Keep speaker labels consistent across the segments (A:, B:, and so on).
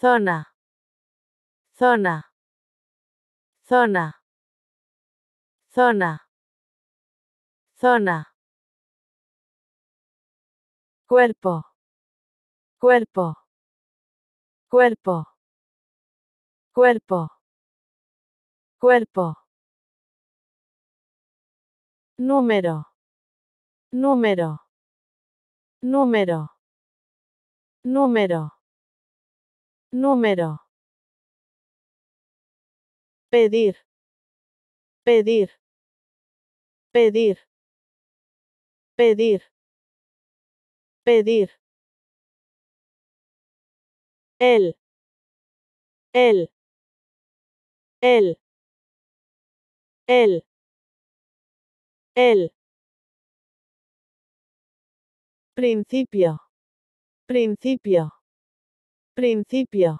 A: zona, zona, zona, zona, zona, cuerpo, cuerpo, cuerpo, cuerpo, cuerpo, número, número, número, número Número. Pedir. Pedir. Pedir. Pedir. Pedir. El. El. El. El. El. Principio. Principio. Principio.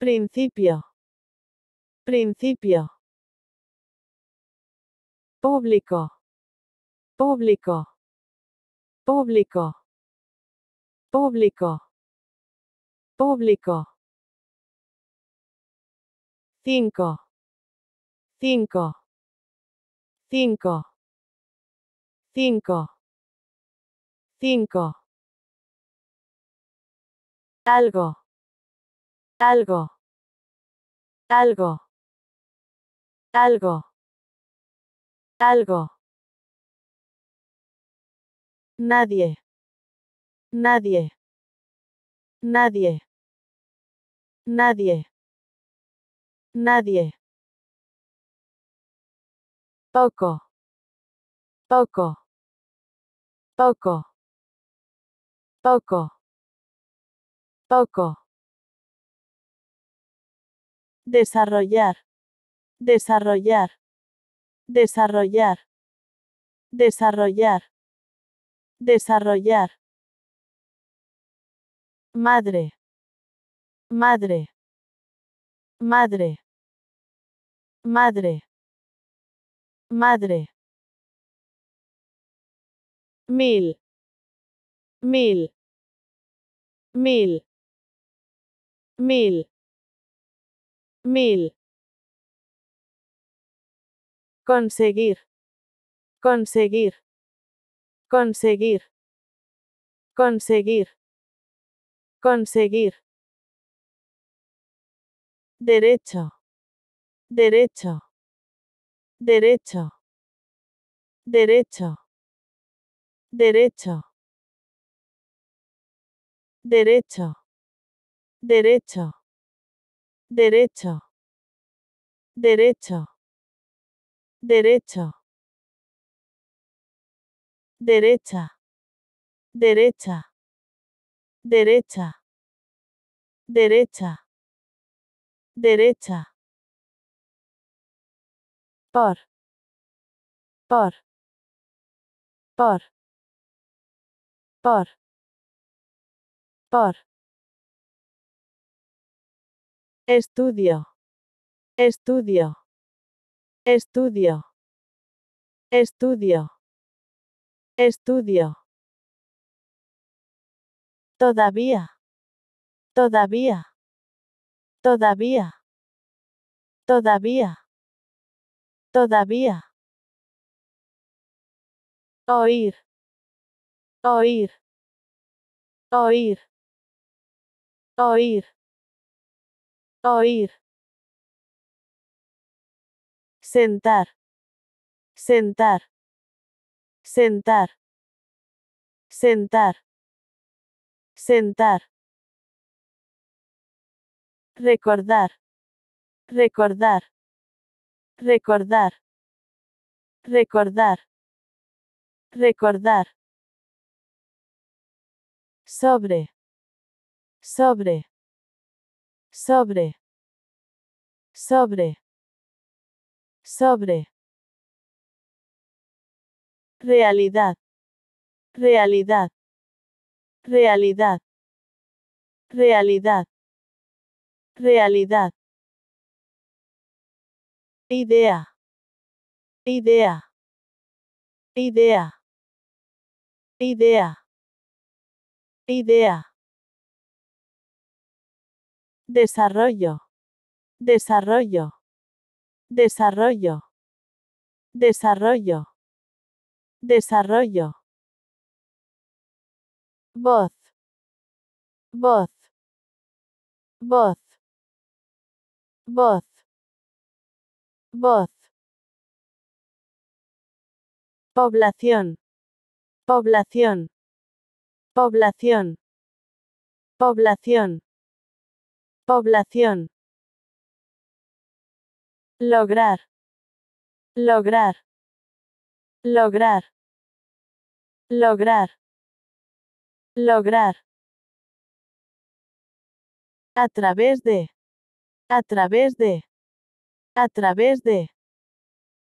A: Principio. Principio. Público. Público. Público. Público. Público. cinco, cinco, cinco cinco, cinco algo, algo, algo, algo, algo. Nadie, nadie, nadie, nadie, nadie. Poco, poco, poco, poco. Poco. Desarrollar. Desarrollar. Desarrollar. Desarrollar. Desarrollar. Madre. Madre. Madre. Madre. Madre. Mil. Mil. Mil. Mil. Mil. Conseguir. Conseguir. Conseguir. Conseguir. Conseguir. Derecho. Derecho. Derecho. Derecho. Derecho. Derecho. Derecho. Derecho. Derecho. Derecho. Derecha. Derecha. Derecha. Derecha. Derecha. Por. Por. Por. Por. Por. Estudio. Estudio. Estudio. Estudio. Estudio. Todavía. Todavía. Todavía. Todavía. Todavía. Oír. Oír. Oír. Oír. Oír. Sentar. Sentar. Sentar. Sentar. Sentar. Recordar. Recordar. Recordar. Recordar. Recordar. Sobre. Sobre sobre, sobre, sobre. Realidad, realidad, realidad, realidad, realidad. Idea, idea, idea, idea, idea. Desarrollo. Desarrollo. Desarrollo. Desarrollo. Desarrollo. Voz. Voz. Voz. Voz. Voz. Población. Población. Población. Población. Población. Lograr. Lograr. Lograr. Lograr. Lograr. A través de. A través de. A través de.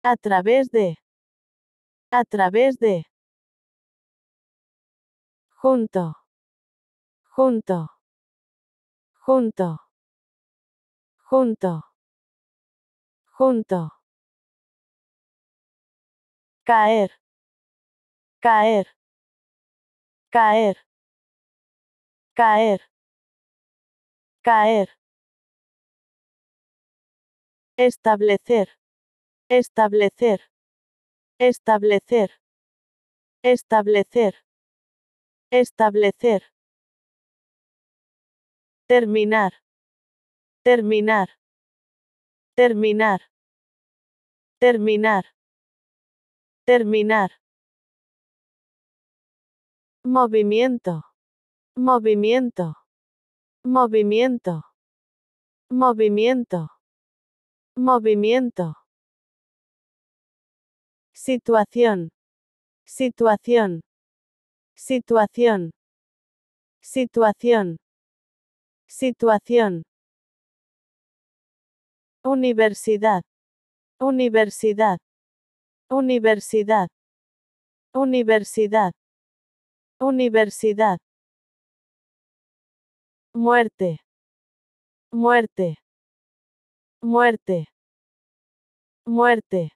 A: A través de. A través de. Junto. Junto junto, junto, junto. Caer, caer, caer, caer, caer. Establecer, establecer, establecer, establecer, establecer. Terminar. Terminar. Terminar. Terminar. Terminar. Movimiento. Movimiento. Movimiento. Movimiento. Movimiento. Situación. Situación. Situación. Situación. Situación. Universidad. Universidad. Universidad. Universidad. Universidad. Muerte. Muerte. Muerte. Muerte.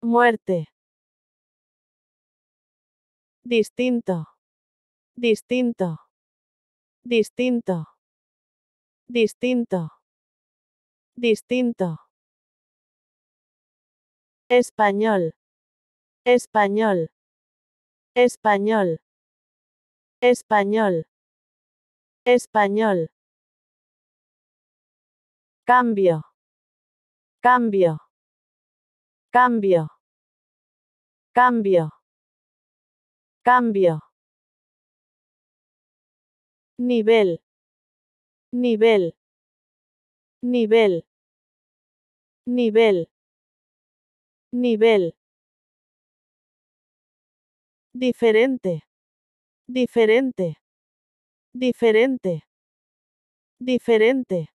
A: Muerte. Distinto. Distinto distinto, distinto, distinto. Español, español, español, español, español. Cambio, cambio, cambio, cambio, cambio. Nivel. Nivel. Nivel. Nivel. Nivel. Diferente. Diferente. Diferente. Diferente.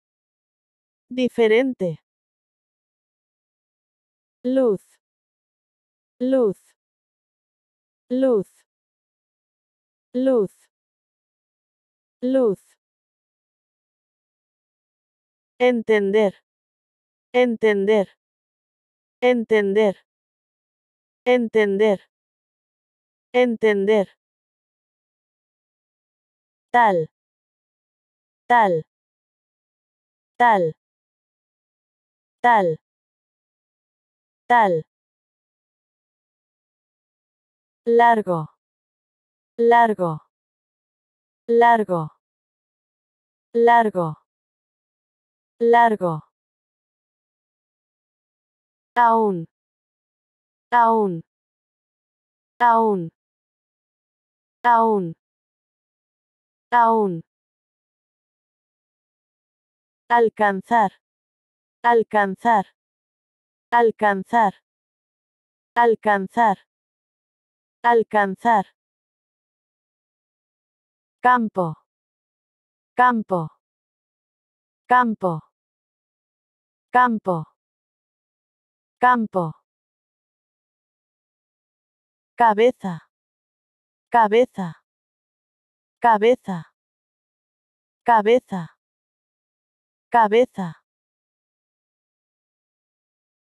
A: Diferente. Luz. Luz. Luz. Luz. Luz. Entender. Entender. Entender. Entender. Entender. Tal. Tal. Tal. Tal. Tal. Largo. Largo largo, largo, largo. Aún, aún, aún, aún, aún. Alcanzar, alcanzar, alcanzar, alcanzar, alcanzar campo, campo, campo, campo, campo, cabeza, cabeza, cabeza, cabeza, cabeza,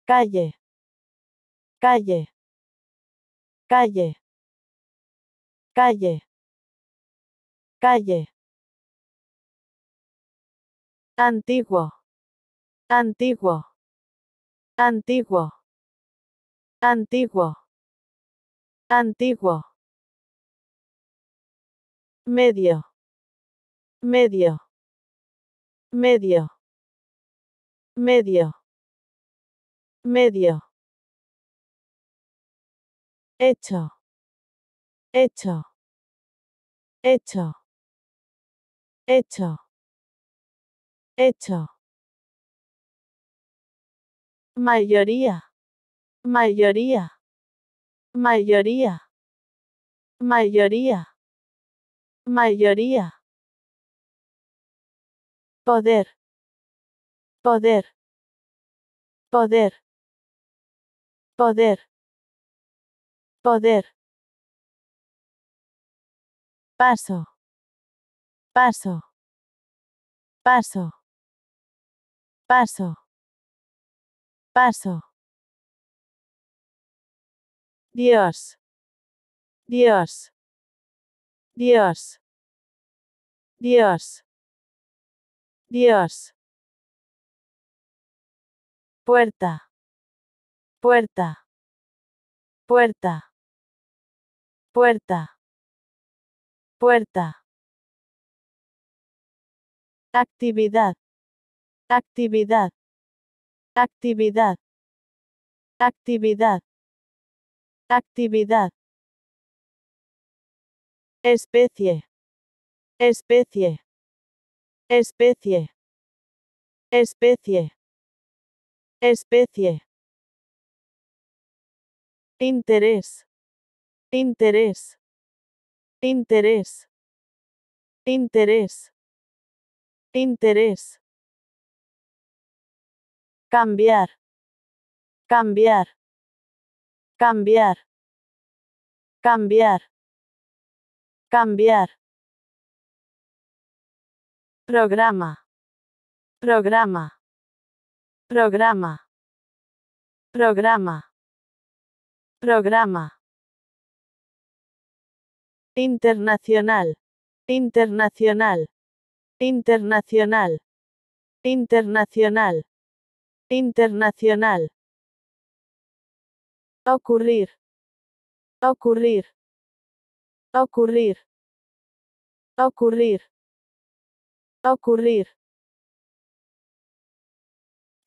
A: calle, calle, calle, calle Calle. Antiguo. Antiguo. Antiguo. Antiguo. Antiguo. Medio. Medio. Medio. Medio. Medio. Hecho. Hecho. Hecho. Hecho. Hecho. Mayoría. Mayoría. Mayoría. Mayoría. Mayoría. Poder. Poder. Poder. Poder. Poder. Paso paso, paso, paso, paso. Dios, Dios, Dios, Dios, Dios. Puerta, puerta, puerta, puerta, puerta. Actividad. Actividad. Actividad. Actividad. Actividad. Especie. Especie. Especie. Especie. Especie. Interés. Interés. Interés. Interés. Interés. Cambiar. Cambiar. Cambiar. Cambiar. Cambiar. Programa. Programa. Programa. Programa. Programa. Internacional. Internacional. Internacional. Internacional. Internacional. Ocurrir. Ocurrir. Ocurrir. Ocurrir. Ocurrir.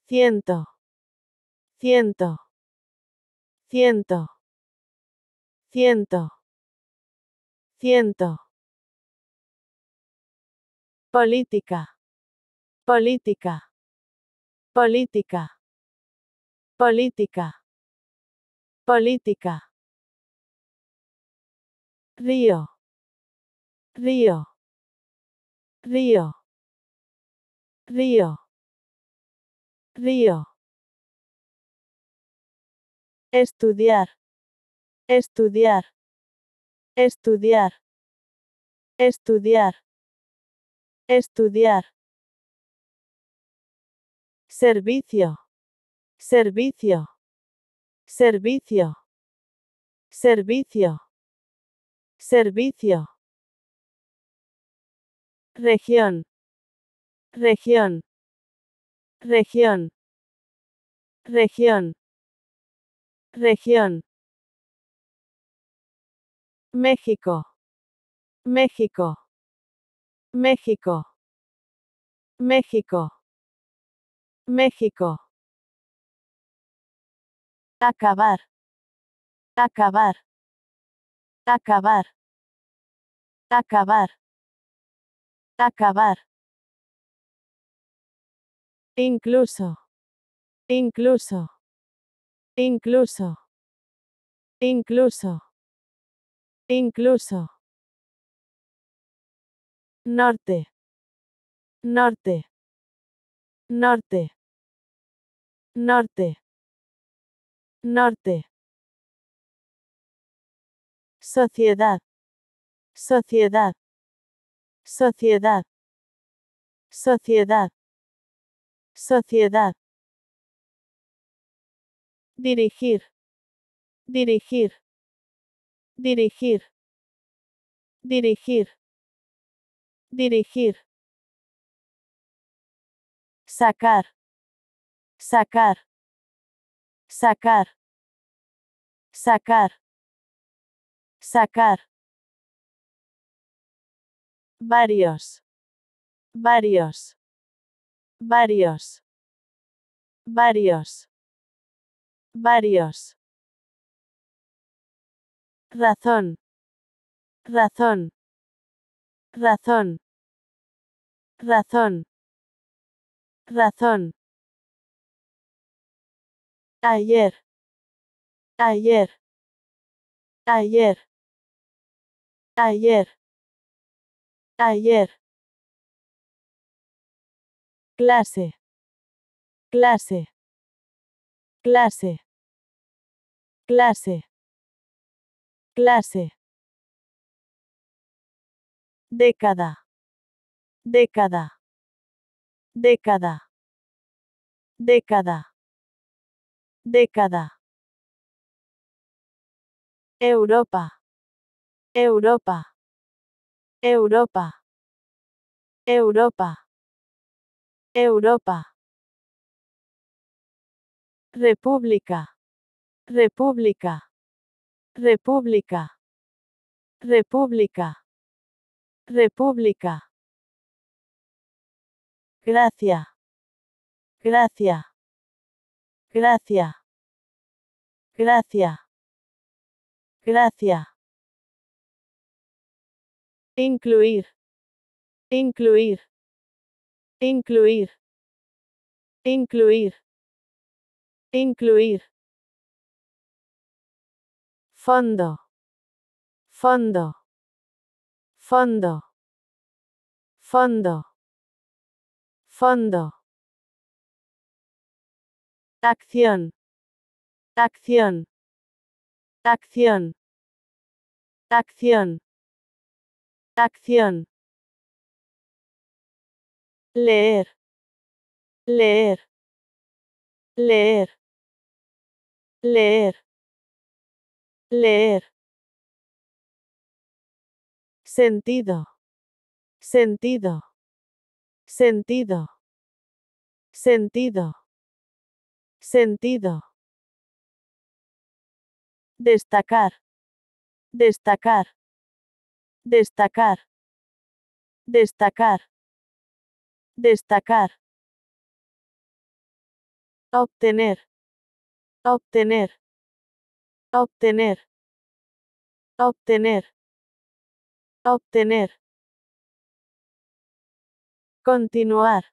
A: Ciento. Ciento. Ciento. Ciento. Ciento. Política. Política. Política. Política. Política. Río. Río. Río. Río. Río. Estudiar. Estudiar. Estudiar. Estudiar. Estudiar. Servicio. Servicio. Servicio. Servicio. Servicio. Región. Región. Región. Región. Región. México. México. México. México. México. Acabar. Acabar. Acabar. Acabar. Acabar. Incluso. Incluso. Incluso. Incluso. Incluso norte, norte, norte, norte, norte. Sociedad, sociedad, sociedad, sociedad, sociedad. Dirigir, dirigir, dirigir, dirigir Dirigir. Sacar. Sacar. Sacar. Sacar. Sacar. Varios. Varios. Varios. Varios. Varios. Razón. Razón. Razón. Razón. Razón. Ayer. Ayer. Ayer. Ayer. Ayer. Clase. Clase. Clase. Clase. Clase década, década, década, década, década. Europa, Europa, Europa, Europa, Europa. República, República, República, República. República. gracia, gracia, gracia, gracia, gracia Incluir. Incluir. Incluir. Incluir. Incluir. Fondo. Fondo fondo, fondo, fondo. Acción, acción, acción, acción, acción. Leer, leer, leer, leer, leer sentido, sentido, sentido, sentido, sentido. Destacar, destacar, destacar, destacar, destacar. Obtener, obtener, obtener, obtener Obtener. Continuar.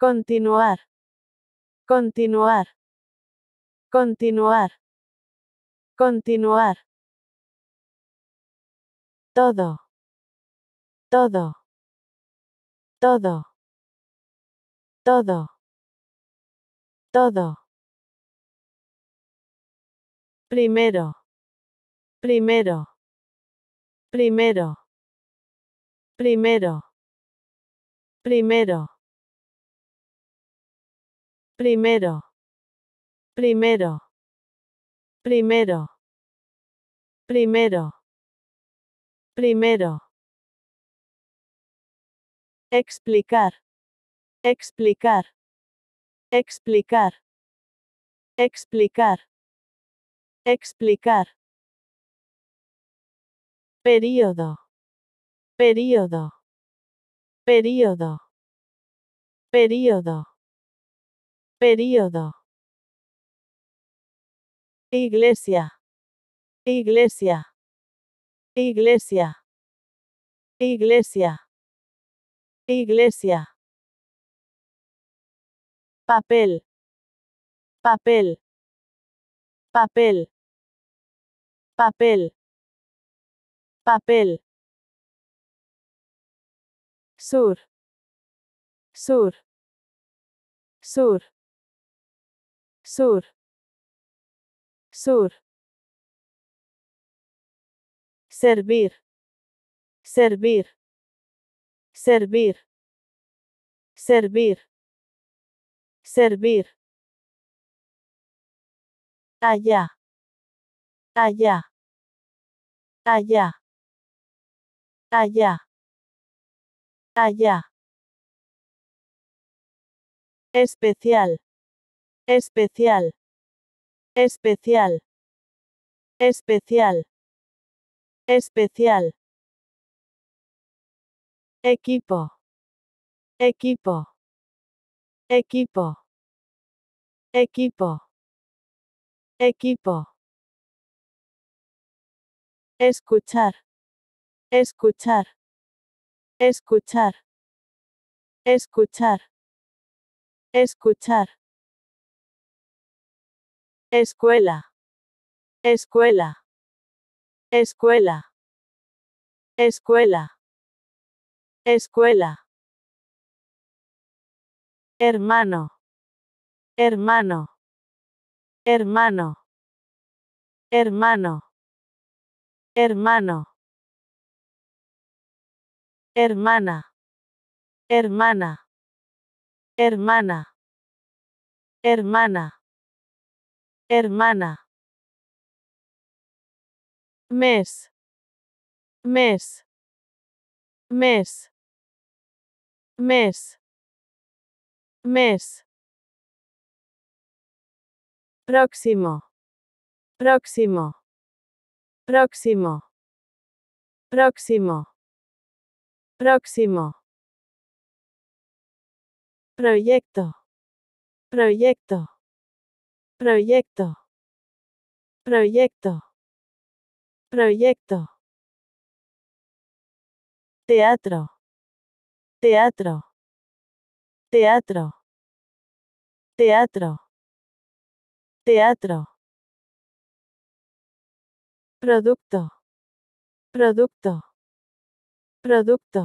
A: Continuar. Continuar. Continuar. Continuar. Todo. Todo. Todo. Todo. Todo. Primero. Primero. Primero. Primero. Primero. Primero. Primero. Primero. Primero. Primero. Explicar. Explicar. Explicar. Explicar. Explicar. Período. Período. Período. Período. Período. Iglesia. Iglesia. Iglesia. Iglesia. Iglesia. Papel. Papel. Papel. Papel papel. Sur. Sur. Sur. Sur. Sur. Servir. Servir. Servir. Servir. Servir. Allá. Allá. Allá. Allá. Allá. Especial. Especial. Especial. Especial. Especial. Equipo. Equipo. Equipo. Equipo. Equipo. Escuchar. Escuchar. Escuchar. Escuchar. Escuchar. Escuela. Escuela. Escuela. Escuela. Escuela. Hermano. Hermano. Hermano. Hermano. Hermano hermana, hermana, hermana, hermana, hermana. Mes, mes, mes, mes, mes. Próximo, próximo, próximo, próximo. Próximo. Proyecto. Proyecto. Proyecto. Proyecto. Proyecto. Teatro. Teatro. Teatro. Teatro. Teatro. Producto. Producto. Producto.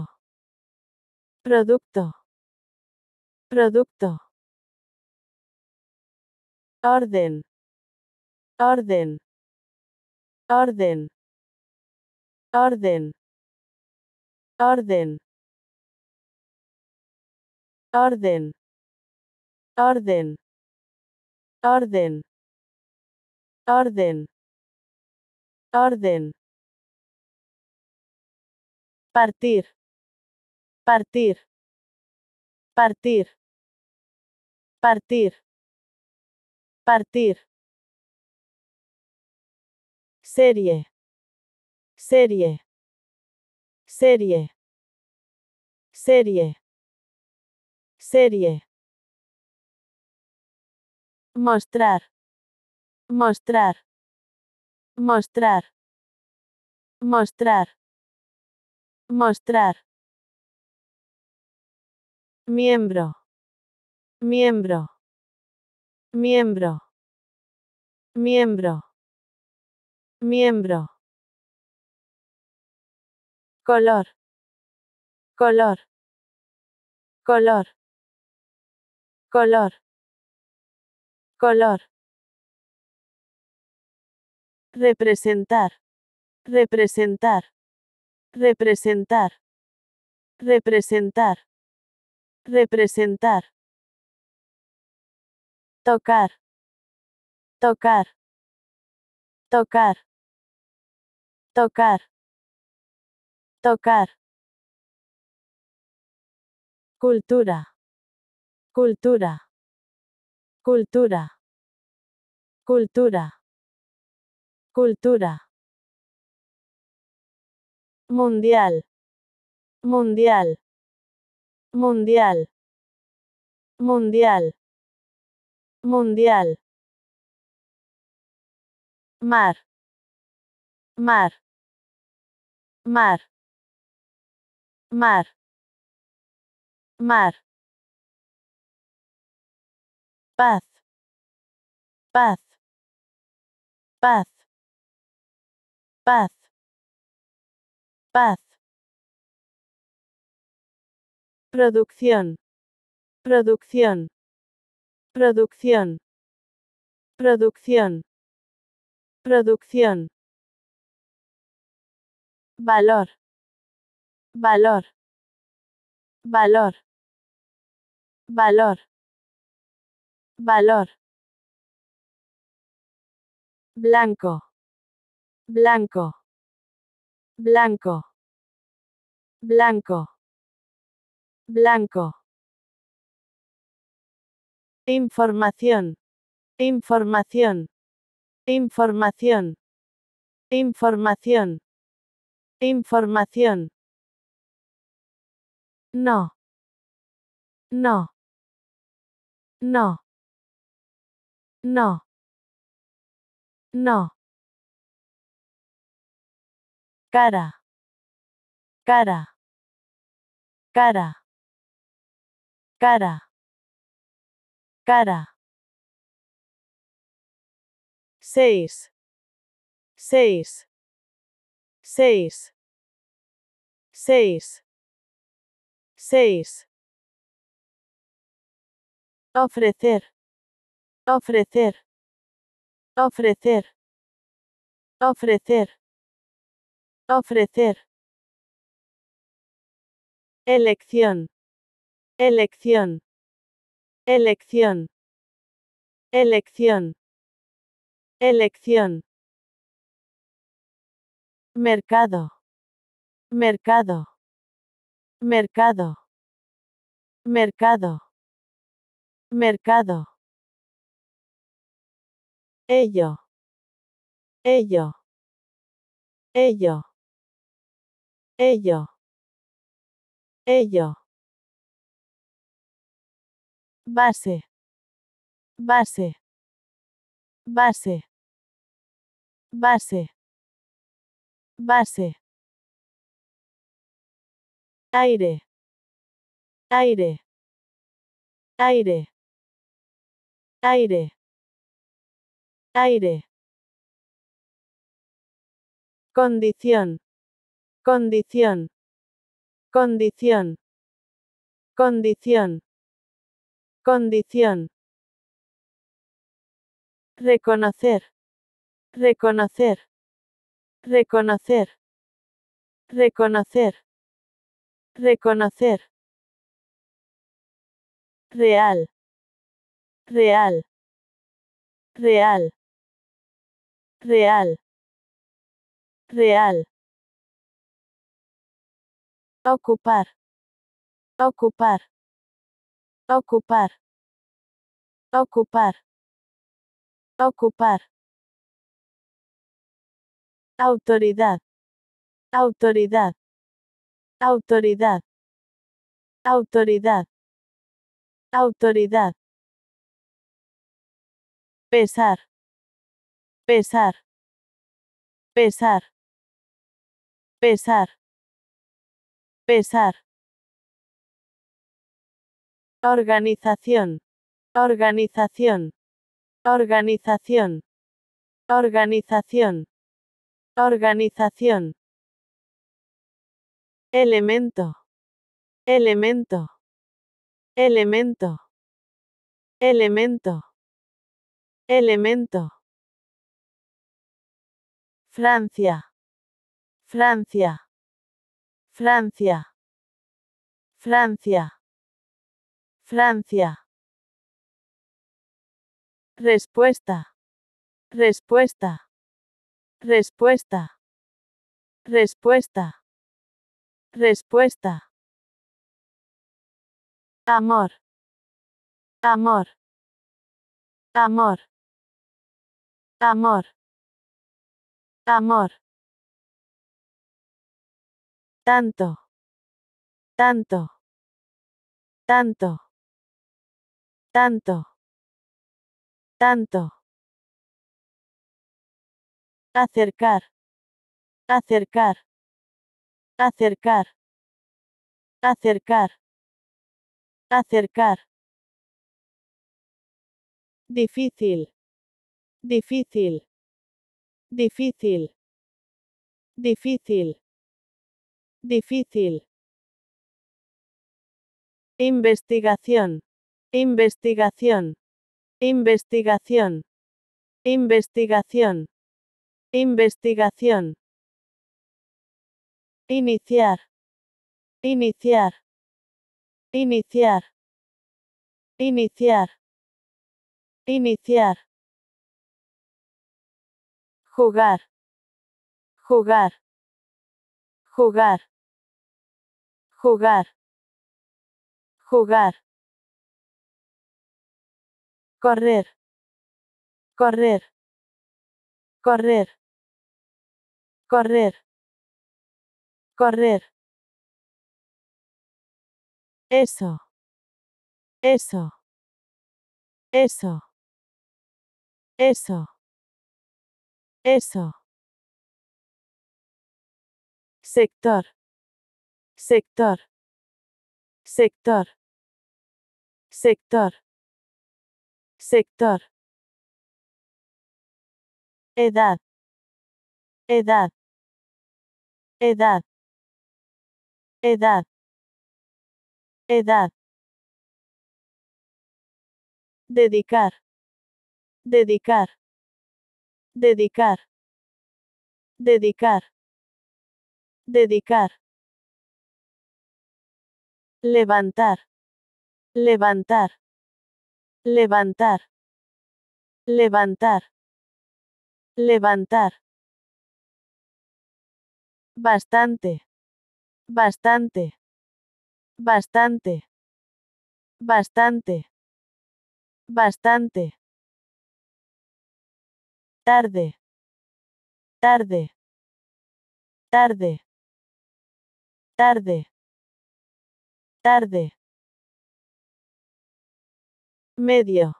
A: Producto. Producto. Orden. Orden. Orden. Orden. Orden. Orden. Orden. Orden. Orden. Orden. Partir. Partir. Partir. Partir. Partir. Serie. Serie. Serie. Serie. Serie. Mostrar. Mostrar. Mostrar. Mostrar. Mostrar. Miembro. Miembro. Miembro. Miembro. Miembro. Color. Color. Color. Color. Color. Representar. Representar. Representar. Representar. Representar. Tocar. Tocar. Tocar. Tocar. Tocar. Cultura. Cultura. Cultura. Cultura. Cultura. Mundial. Mundial. Mundial. Mundial. Mundial. Mar. Mar. Mar. Mar. Mar. Paz. Paz. Paz. Paz. Paz. Producción. Producción. Producción. Producción. Producción. Valor. Valor. Valor. Valor. Valor. Blanco. Blanco blanco, blanco, blanco. Información, información, información, información, información. No, no, no, no, no cara, cara, cara, cara, cara. 6, 6, 6, 6, 6. Ofrecer, ofrecer, ofrecer, ofrecer. Ofrecer. Elección. Elección. Elección. Elección. Elección. Mercado. Mercado. Mercado. Mercado. Mercado. Ello. Ello. Ello. Ello. Ello. Base. Base. Base. Base. Base. Aire. Aire. Aire. Aire. Aire. Condición. Condición. Condición. Condición. Condición. Reconocer. Reconocer. Reconocer. Reconocer. Reconocer. Real. Real. Real. Real. Real. Ocupar. Ocupar. Ocupar. Ocupar. Ocupar. Autoridad. Autoridad. Autoridad. Autoridad. Autoridad. Pesar. Pesar. Pesar. Pesar. Pesar. Organización. Organización. Organización. Organización. Organización. Elemento. Elemento. Elemento. Elemento. Elemento. Francia. Francia. Francia. Francia. Francia. Respuesta. Respuesta. Respuesta. Respuesta. Respuesta. Amor. Amor. Amor. Amor. Amor tanto, tanto, tanto, tanto, tanto. Acercar, acercar, acercar, acercar, acercar. Difícil, difícil, difícil, difícil Difícil. Investigación. Investigación. Investigación. Investigación. Investigación. Iniciar. Iniciar. Iniciar. Iniciar. Iniciar. Jugar. Jugar. Jugar. Jugar. Jugar. Correr. Correr. Correr. Correr. Correr. Eso. Eso. Eso. Eso. Eso. Sector sector, sector, sector, sector, edad, edad, edad, edad, edad, dedicar, dedicar, dedicar, dedicar, dedicar Levantar. Levantar. Levantar. Levantar. Levantar. Bastante. Bastante. Bastante. Bastante. Bastante. Tarde. Tarde. Tarde. Tarde. Tarde. Medio.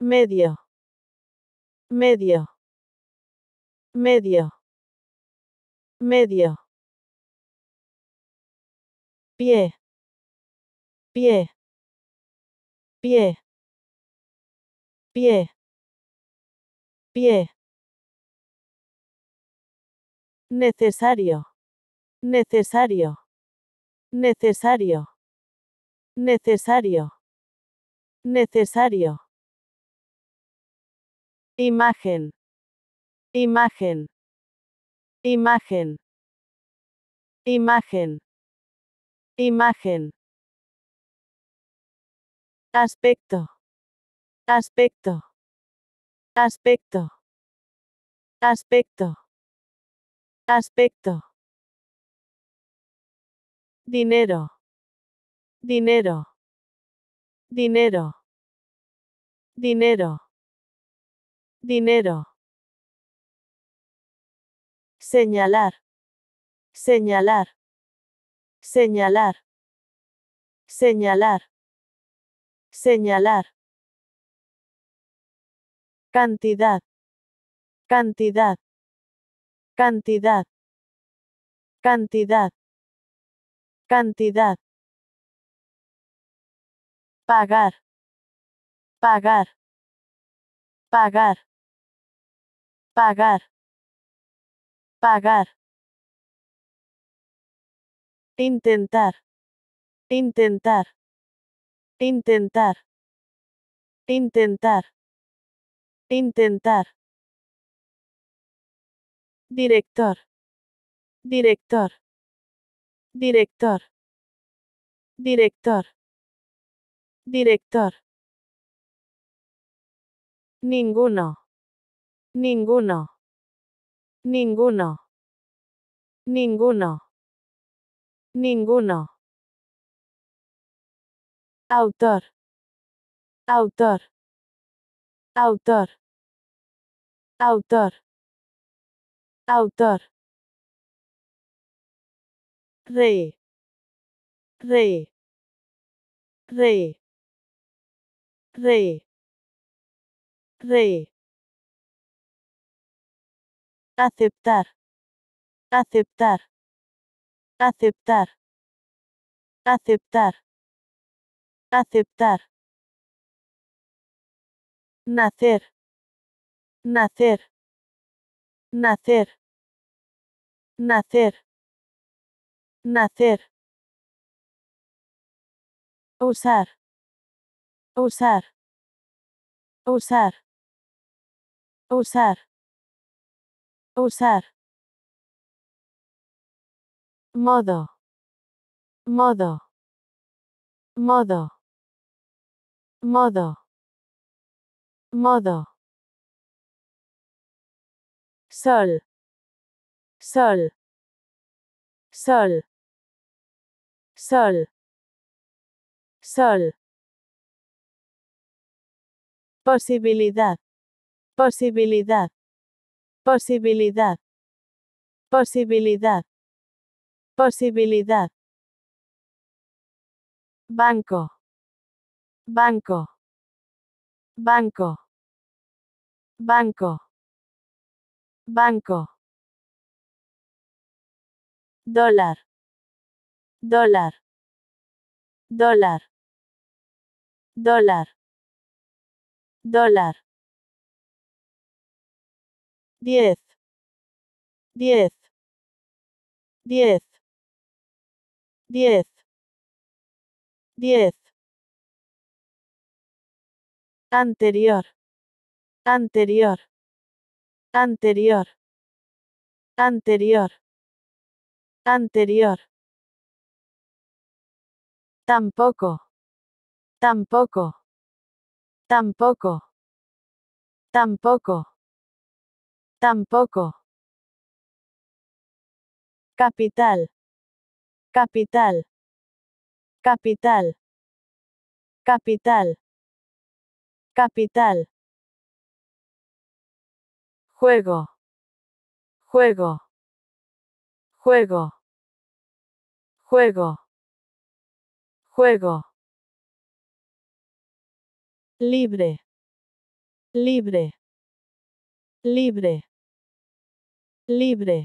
A: Medio. Medio. Medio. Medio. Pie. Pie. Pie. Pie. Pie. Necesario. Necesario. Necesario. Necesario. Necesario. Imagen. Imagen. Imagen. Imagen. Imagen. Aspecto. Aspecto. Aspecto. Aspecto. Aspecto. Dinero. Dinero. Dinero. Dinero. Dinero. Señalar. Señalar. Señalar. Señalar. Señalar. Cantidad. Cantidad. Cantidad. Cantidad. Cantidad. Pagar. Pagar. Pagar. Pagar. Pagar. Intentar. Intentar. Intentar. Intentar. Intentar. Director. Director. Director. Director. Director. Ninguno. Ninguno. Ninguno. Ninguno. Ninguno. Autor. Autor. Autor. Autor. Autor rey, rey, rey, rey, rey. Aceptar, aceptar, aceptar, aceptar, aceptar. Nacer, nacer, nacer, nacer Nacer. Usar. Usar. Usar. Usar. Usar. Modo. Modo. Modo. Modo. Modo. Sol. Sol. Sol. Sol. Sol. Posibilidad. Posibilidad. Posibilidad. Posibilidad. Posibilidad. Banco. Banco. Banco. Banco. Banco. Dólar. Dólar. Dólar. Dólar. Dólar. diez, diez, diez, diez, diez, Anterior. Anterior. Anterior. Anterior. Anterior. Tampoco. Tampoco. Tampoco. Tampoco. Tampoco. Capital. Capital. Capital. Capital. Capital. Juego. Juego. Juego. Juego. Juego. Libre. Libre. Libre. Libre.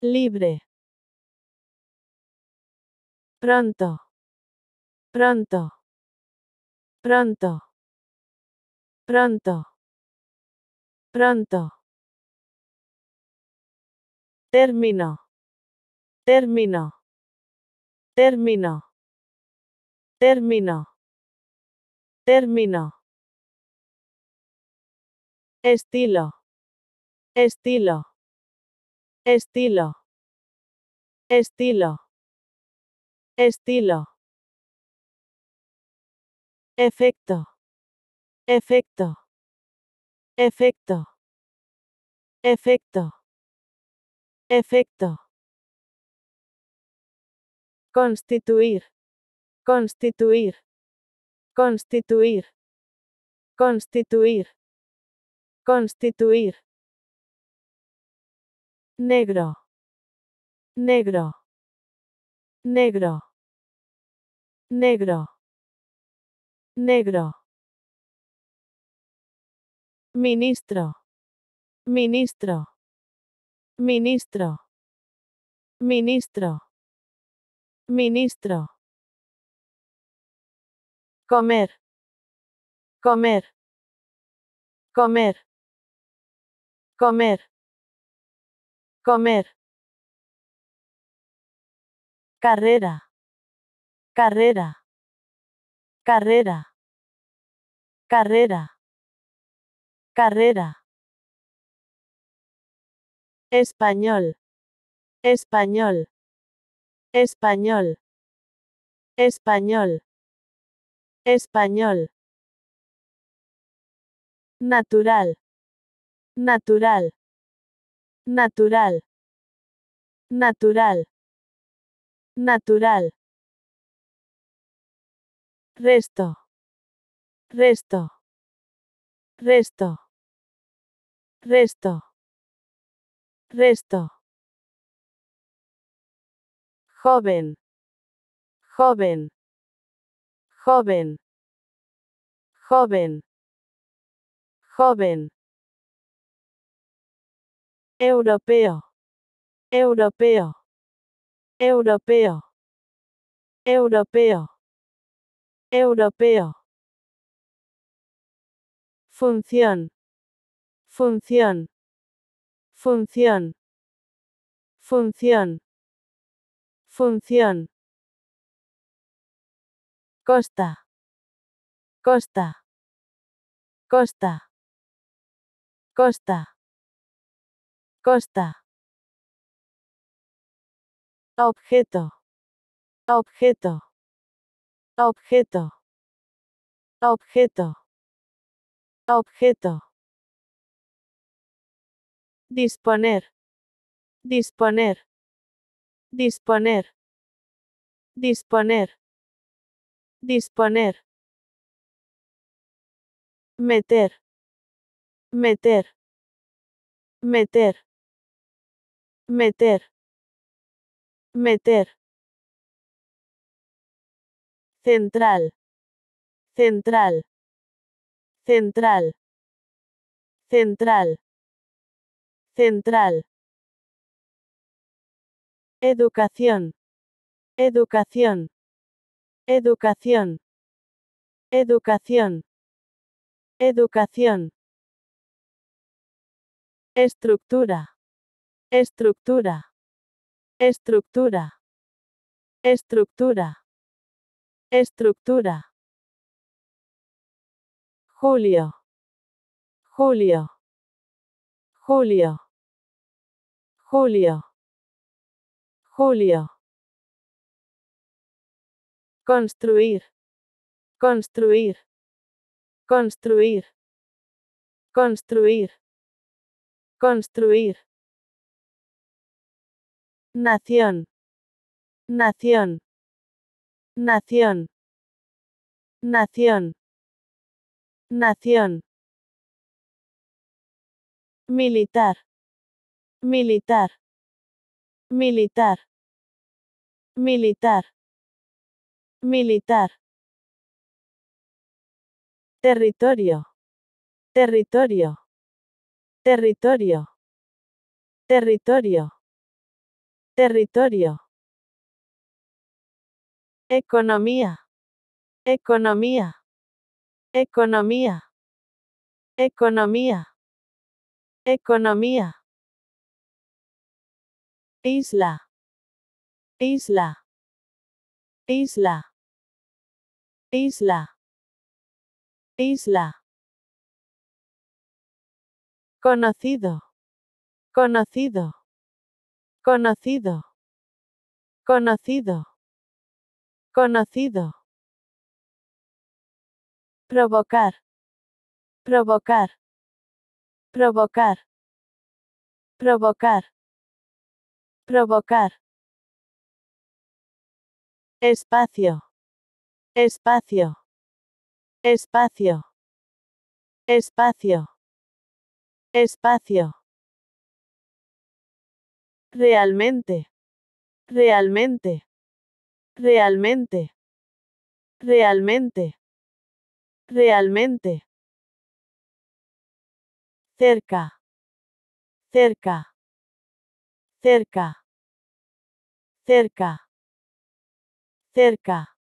A: Libre. Pronto. Pronto. Pronto. Pronto. Pronto. Término. Término. Término. Término. Término. Estilo. Estilo. Estilo. Estilo. Estilo. Efecto. Efecto. Efecto. Efecto. Efecto. Constituir. Constituir. Constituir. Constituir. Constituir. Negro. Negro. Negro. Negro. Negro. Ministro. Ministro. Ministro. Ministro. Ministro comer, comer, comer, comer, comer. Carrera, carrera, carrera, carrera, carrera. Español, español, español, español. Español. Natural. Natural. Natural. Natural. Natural. Resto. Resto. Resto. Resto. Resto. Joven. Joven joven, joven, joven. Europeo, europeo, europeo, europeo, europeo. Función, función, función, función, función Costa. Costa. Costa. Costa. Costa. Objeto. Objeto. Objeto. Objeto. Objeto. Disponer. Disponer. Disponer. Disponer. Disponer. Meter. Meter. Meter. Meter. Meter. Central. Central. Central. Central. Central. Educación. Educación. Educación. Educación. Educación. Estructura. Estructura. Estructura. Estructura. Estructura. Julio. Julio. Julio. Julio. Julio. Construir. Construir. Construir. Construir. Construir. Nación. Nación. Nación. Nación. Nación. Militar. Militar. Militar. Militar. Militar. Territorio. Territorio. Territorio. Territorio. Territorio. Economía. Economía. Economía. Economía. Economía. Isla. Isla. Isla. Isla. Isla. Conocido. Conocido. Conocido. Conocido. Conocido. Provocar. Provocar. Provocar. Provocar. Provocar. Espacio. Espacio. Espacio. Espacio. Espacio. Realmente. Realmente. Realmente. Realmente. Realmente. Cerca. Cerca. Cerca. Cerca. Cerca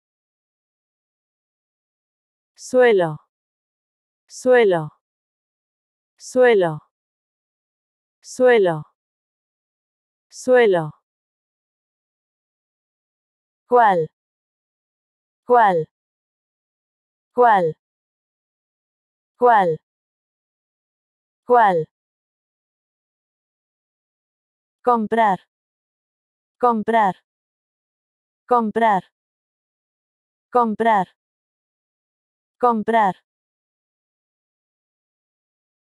A: suelo, suelo, suelo, suelo, suelo. ¿Cuál? ¿Cuál? ¿Cuál? ¿Cuál? ¿Cuál? Comprar. Comprar. Comprar. Comprar. Comprar.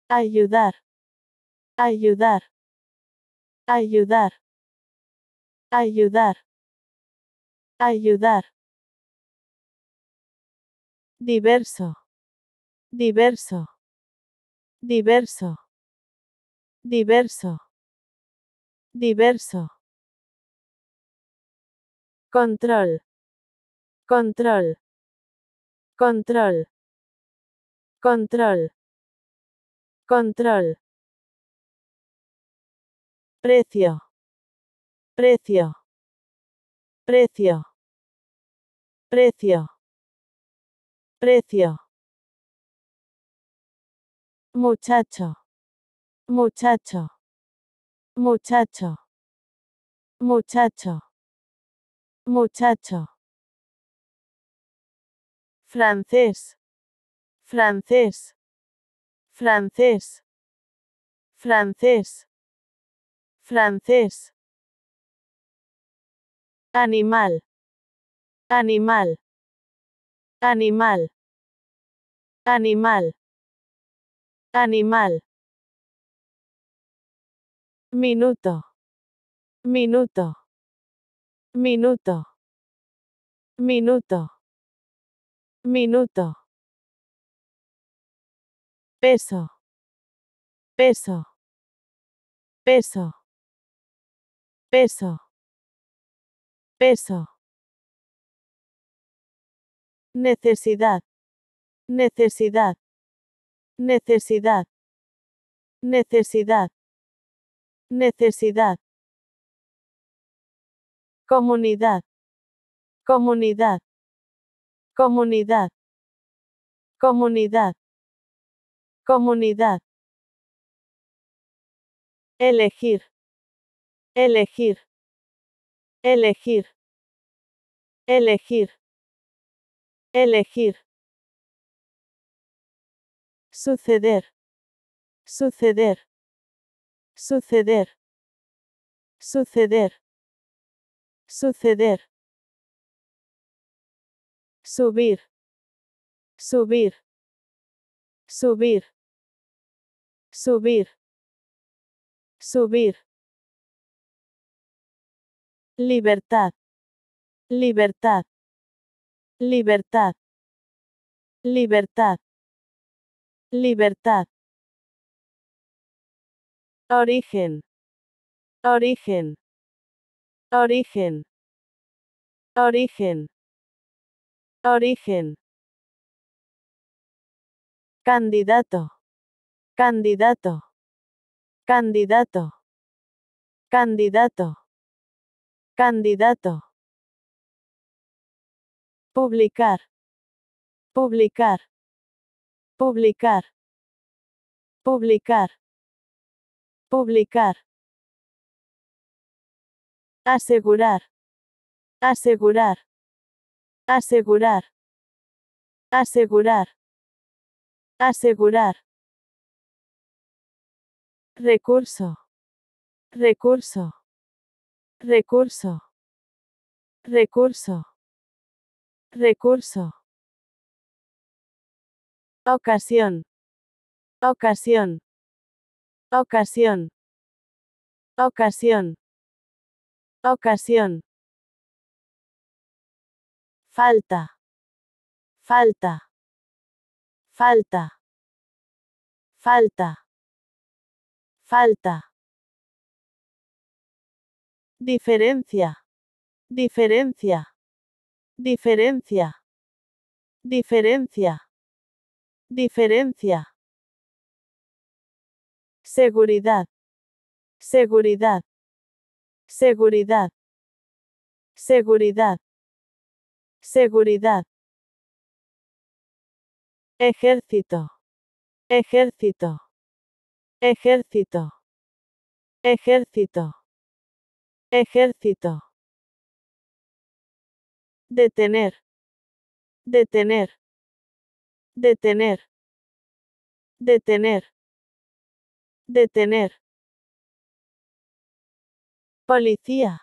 A: Ayudar. Ayudar. Ayudar. Ayudar. Ayudar. Diverso. Diverso. Diverso. Diverso. Diverso. Control. Control. Control. Control. Control. Precio. Precio. Precio. Precio. Precio. Muchacho. Muchacho. Muchacho. Muchacho. Muchacho francés, francés, francés, francés, francés. Animal, animal, animal, animal, animal. Minuto, minuto, minuto, minuto. Minuto. Peso. Peso. Peso. Peso. Peso. Necesidad. Necesidad. Necesidad. Necesidad. Necesidad. Comunidad. Comunidad. Comunidad. Comunidad. Comunidad. Elegir. Elegir. Elegir. Elegir. Elegir. Suceder. Suceder. Suceder. Suceder. Suceder subir, subir, subir, subir, subir. Libertad, libertad, libertad, libertad, libertad. Origen, origen, origen, origen. Origen. Candidato. Candidato. Candidato. Candidato. Candidato. Publicar. Publicar. Publicar. Publicar. Publicar. Asegurar. Asegurar. Asegurar. Asegurar. Asegurar. Recurso. Recurso. Recurso. Recurso. Recurso. Ocasión. Ocasión. Ocasión. Ocasión. Ocasión falta, falta, falta, falta, falta. Diferencia, diferencia, diferencia, diferencia, diferencia. Seguridad, seguridad, seguridad, seguridad. Seguridad. Ejército. Ejército. Ejército. Ejército. Ejército. Detener. Detener. Detener. Detener. Detener. Policía.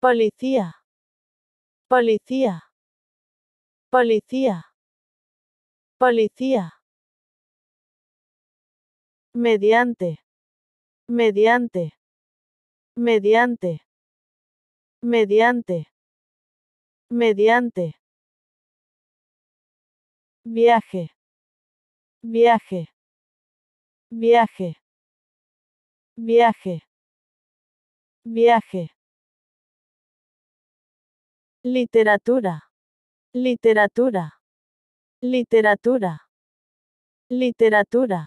A: Policía. Policía. Policía. Policía. Mediante. Mediante. Mediante. Mediante. Mediante. Viaje. Viaje. Viaje. Viaje. Viaje. Literatura. Literatura. Literatura. Literatura.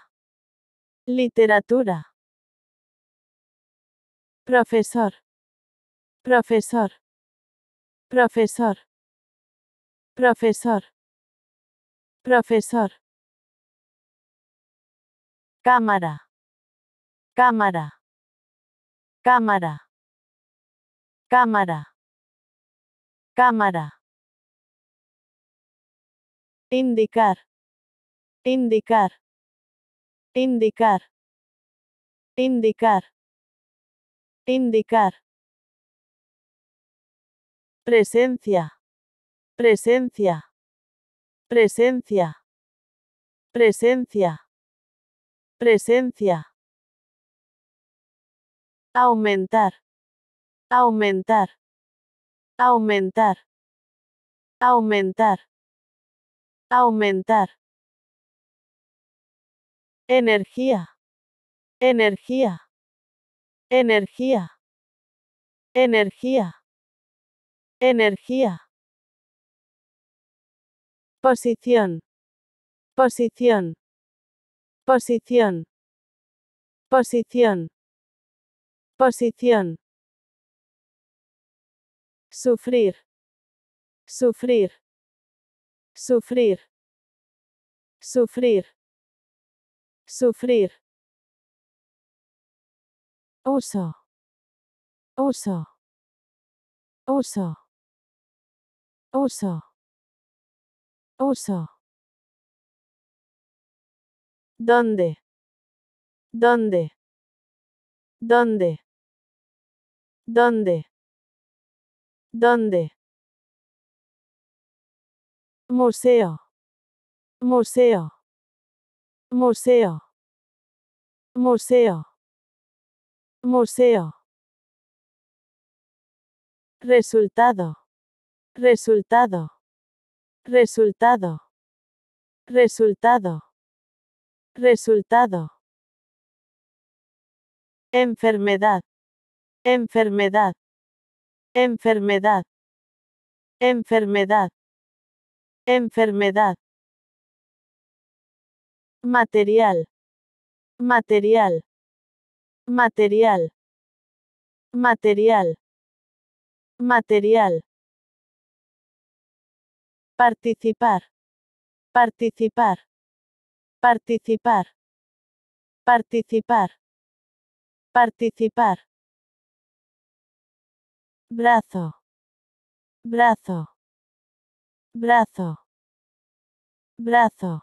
A: Literatura. Profesor. Profesor. Profesor. Profesor. Profesor. Cámara. Cámara. Cámara. Cámara. Cámara. Indicar. Indicar. Indicar. Indicar. Indicar. Presencia. Presencia. Presencia. Presencia. Presencia. Aumentar. Aumentar. Aumentar. Aumentar. Aumentar. Energía. Energía. Energía. Energía. Energía. Posición. Posición. Posición. Posición. Posición. Sufrir. Sufrir. Sufrir. Sufrir. Sufrir. Oso. Oso. Oso. Oso. Uso. ¿Dónde? ¿Dónde? ¿Dónde? ¿Dónde? ¿Dónde? Museo. Museo. Museo. Museo. Museo. Resultado. Resultado. Resultado. Resultado. Resultado. Enfermedad. Enfermedad. Enfermedad. Enfermedad. Enfermedad. Material. Material. Material. Material. Material. Participar. Participar. Participar. Participar. Participar brazo, brazo, brazo, brazo,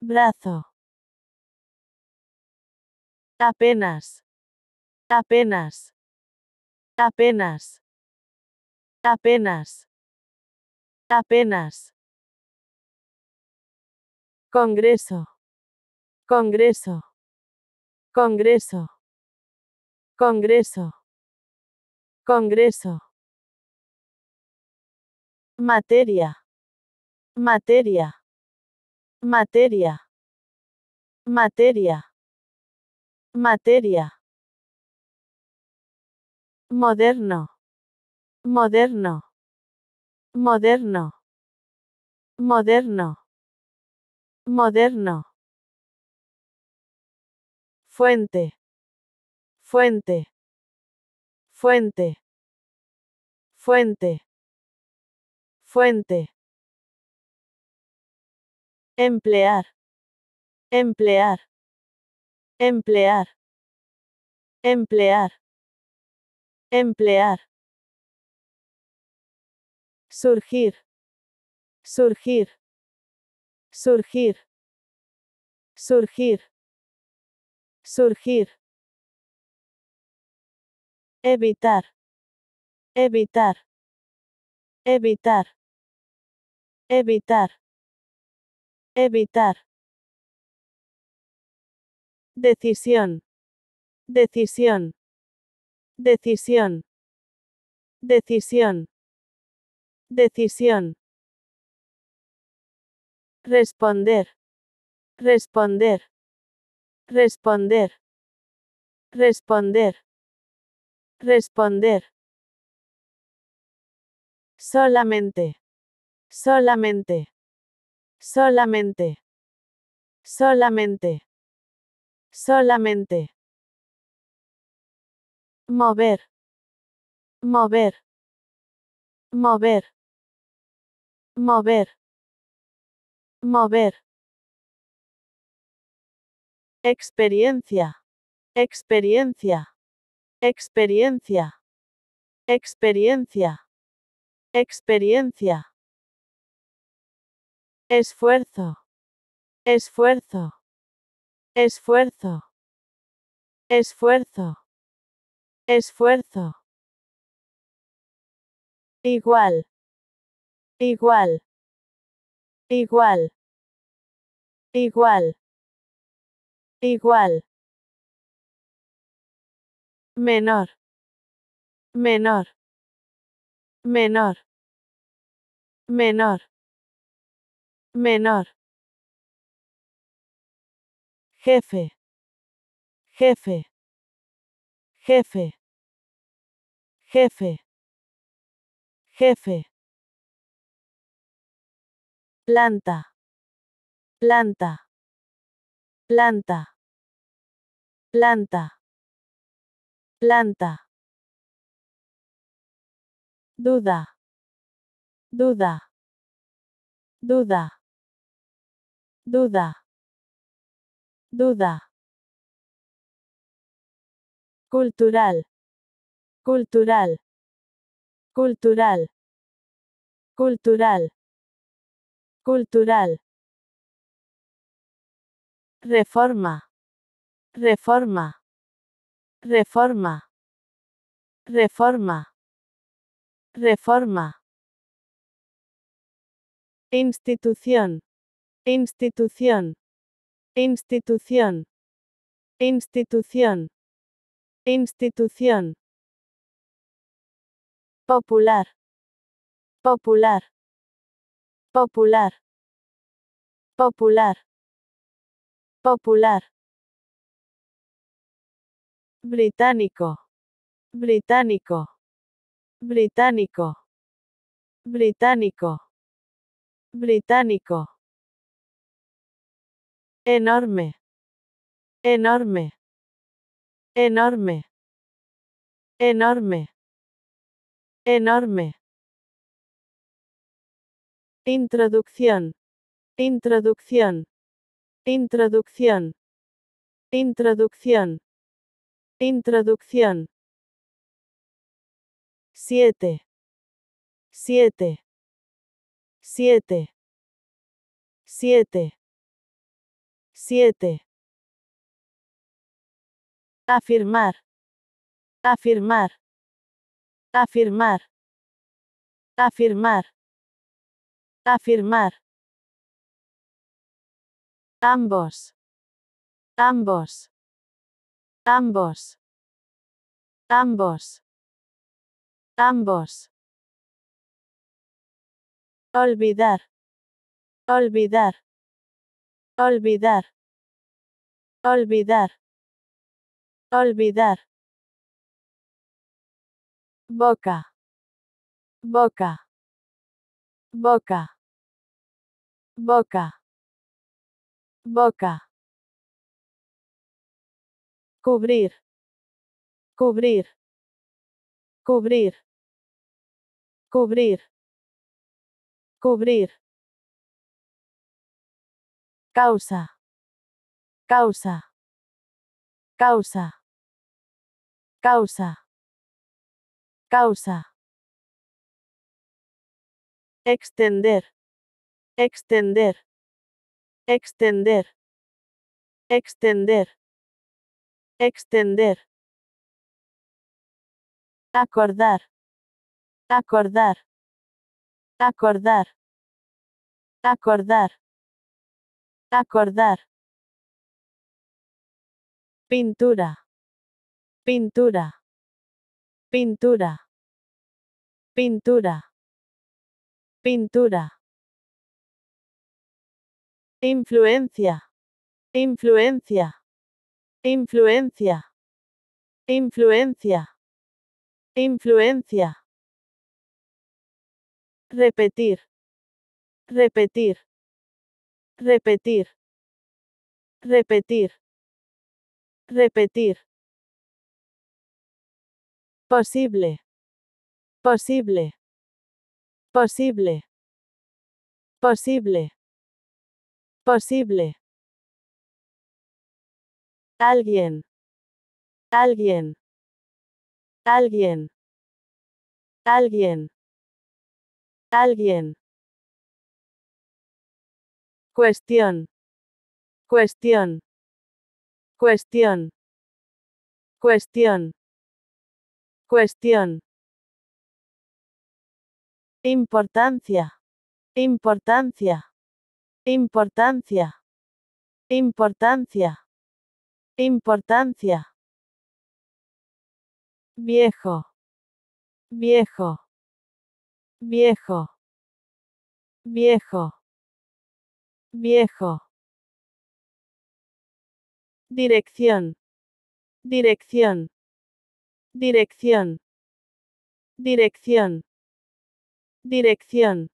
A: brazo. Apenas, apenas, apenas, apenas, apenas. Congreso, Congreso, Congreso, Congreso. Congreso. Materia. Materia. Materia. Materia. Materia. Moderno. Moderno. Moderno. Moderno. Moderno. Fuente. Fuente. Fuente. Fuente. Fuente. Emplear. Emplear. Emplear. Emplear. Emplear. Surgir. Surgir. Surgir. Surgir. Surgir. Evitar. Evitar. Evitar. Evitar. Evitar. Decisión. Decisión. Decisión. Decisión. Decisión. Responder. Responder. Responder. Responder. Responder. Solamente. Solamente. Solamente. Solamente. Solamente. Mover. Mover. Mover. Mover. Mover. Experiencia. Experiencia. Experiencia. Experiencia. Experiencia. Esfuerzo. Esfuerzo. Esfuerzo. Esfuerzo. Esfuerzo. Igual. Igual. Igual. Igual. Igual menor, menor, menor, menor, menor. Jefe, jefe, jefe, jefe, jefe. Planta, planta, planta, planta Planta. Duda. Duda. Duda. Duda. Duda. Cultural. Cultural. Cultural. Cultural. Cultural. Reforma. Reforma. Reforma. Reforma. Reforma. Institución. Institución. Institución. Institución. Institución. Popular. Popular. Popular. Popular. Popular británico, británico, británico, británico, británico, enorme, enorme, enorme, enorme, enorme. Introducción, introducción, introducción, introducción. Introducción. 7. 7. 7. 7. 7. Afirmar. Afirmar. Afirmar. Afirmar. Afirmar. Ambos. Ambos ambos, ambos, ambos. Olvidar, olvidar, olvidar, olvidar, olvidar. Boca, boca, boca, boca, boca cubrir, Cubrir. Cubrir. Cubrir. Cubrir. Causa. Causa. Causa. Causa. Causa. Extender. Extender. Extender. Extender. Extender. Acordar. Acordar. Acordar. Acordar. Acordar. Pintura. Pintura. Pintura. Pintura. Pintura. Influencia. Influencia. Influencia. Influencia. Influencia. Repetir. Repetir. Repetir. Repetir. Repetir. Posible. Posible. Posible. Posible. Posible. Alguien. Alguien. Alguien. Alguien. Alguien. Cuestión. Cuestión. Cuestión. Cuestión. Cuestión. Importancia. Importancia. Importancia. Importancia. Importancia. Viejo. Viejo. Viejo. Viejo. Viejo. Dirección. Dirección. Dirección. Dirección. Dirección.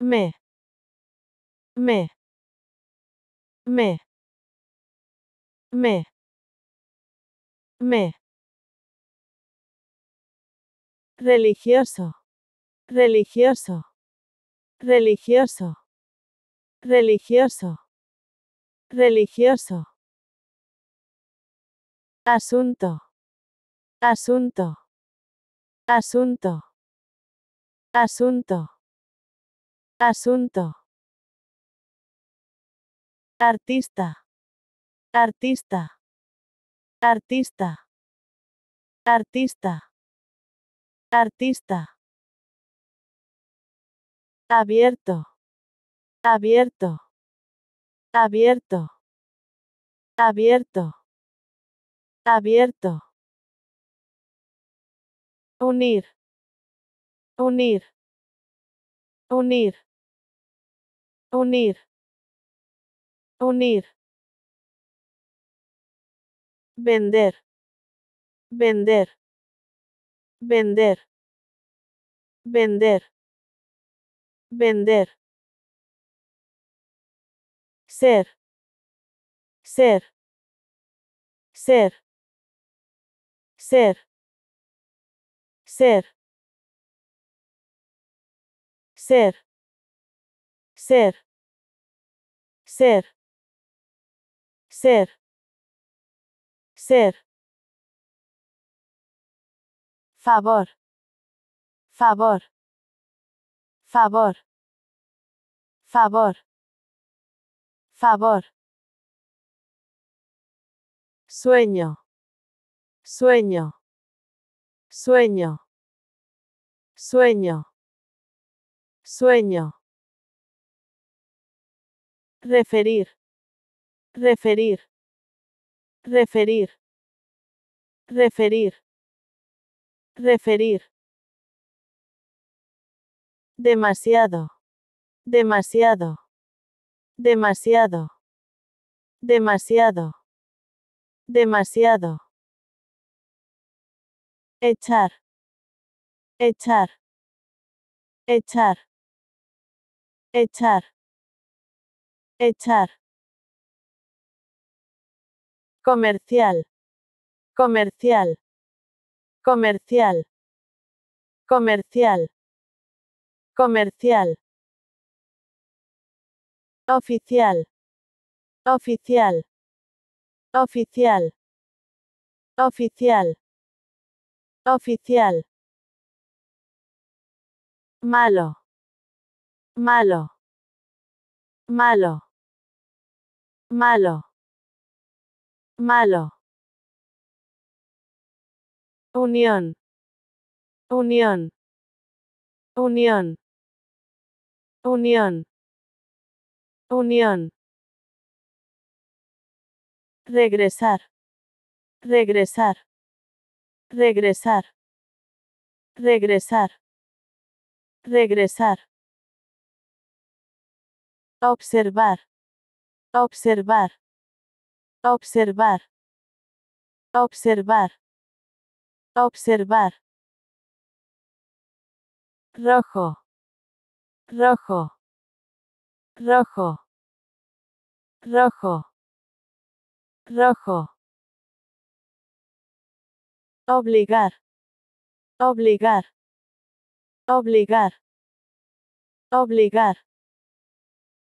A: Me. Me. Me. Me. Me. Religioso. Religioso. Religioso. Religioso. Religioso. Asunto. Asunto. Asunto. Asunto. Asunto. Artista. Artista. Artista. Artista. Artista. Abierto. Abierto. Abierto. Abierto. Abierto. Unir. Unir. Unir. Unir. Unir. Vender. Vender. Vender. Vender. Vender. Ser. Ser. Ser. Ser. Ser. Ser. Ser. Ser. Ser. Ser. Favor. Favor. Favor. Favor. Favor. Sueño. Sueño. Sueño. Sueño. Sueño. Referir. Referir. Referir. Referir. Referir. Demasiado. Demasiado. Demasiado. Demasiado. Demasiado. Echar. Echar. Echar. Echar. Echar. Comercial. Comercial. Comercial. Comercial. Comercial. Oficial. Oficial. Oficial. Oficial. Oficial. Malo. Malo. Malo. Malo. Malo. Unión. Unión. Unión. Unión. Unión. Regresar. Regresar. Regresar. Regresar. Regresar. Observar. Observar. Observar. Observar. Observar. Rojo. Rojo. Rojo. Rojo. Rojo. Obligar. Obligar. Obligar. Obligar.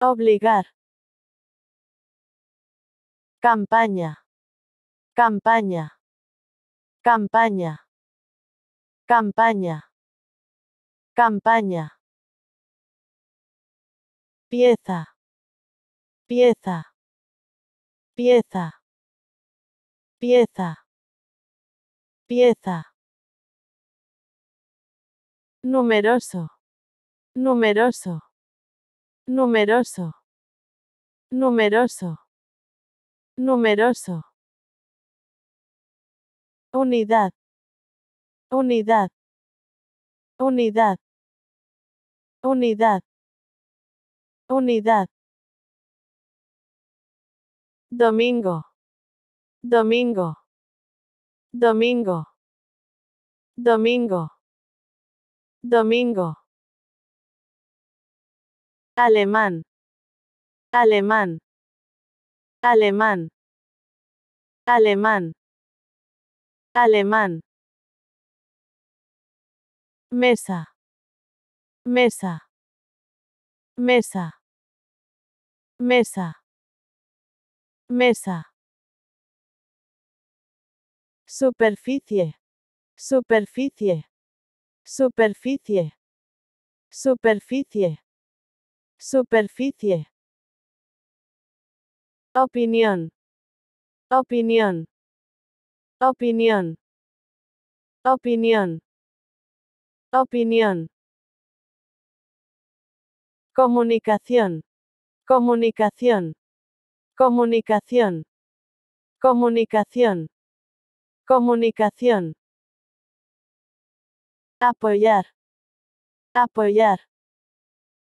A: Obligar. Campaña. Campaña. Campaña. Campaña. Campaña. Pieza. Pieza. Pieza. Pieza. Pieza. Numeroso. Numeroso. Numeroso. Numeroso. Numeroso. Unidad. Unidad. Unidad. Unidad. Unidad. Domingo. Domingo. Domingo. Domingo. Domingo. Alemán. Alemán. Alemán. Alemán. Alemán. Mesa. Mesa. Mesa. Mesa. Mesa. Superficie. Superficie. Superficie. Superficie. Superficie. Opinión. Opinión. Opinión. Opinión. Opinión. Comunicación. Comunicación. Comunicación. Comunicación. Comunicación. Apoyar. Apoyar.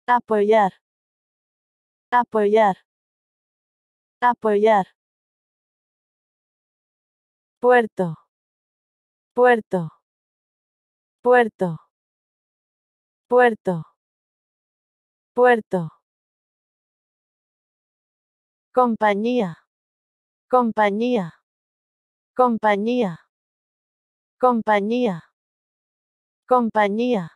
A: Apoyar. Apoyar. Apoyar. Puerto. Puerto. Puerto. Puerto. Puerto. Compañía. Compañía. Compañía. Compañía. Compañía.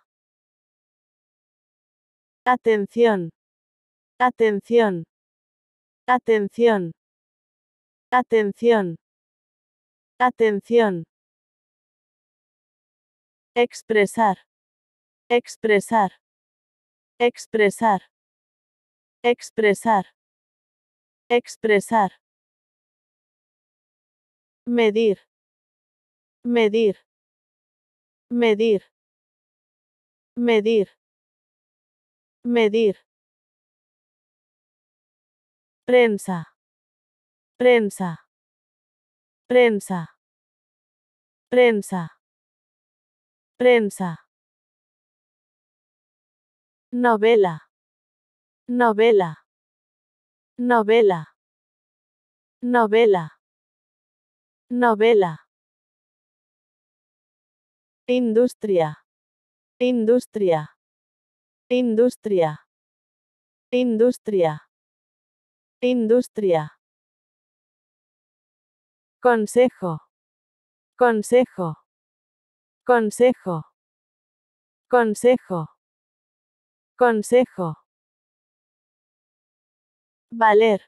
A: Atención. Atención. Atención. Atención. Atención. Expresar. Expresar. Expresar. Expresar. Expresar. Medir. Medir. Medir. Medir. Medir. Prensa. Prensa. Prensa. Prensa. Prensa. Novela. Novela. Novela. Novela. Novela. Industria. Industria. Industria. Industria. Industria. Consejo. Consejo. Consejo. Consejo. Consejo. Valer.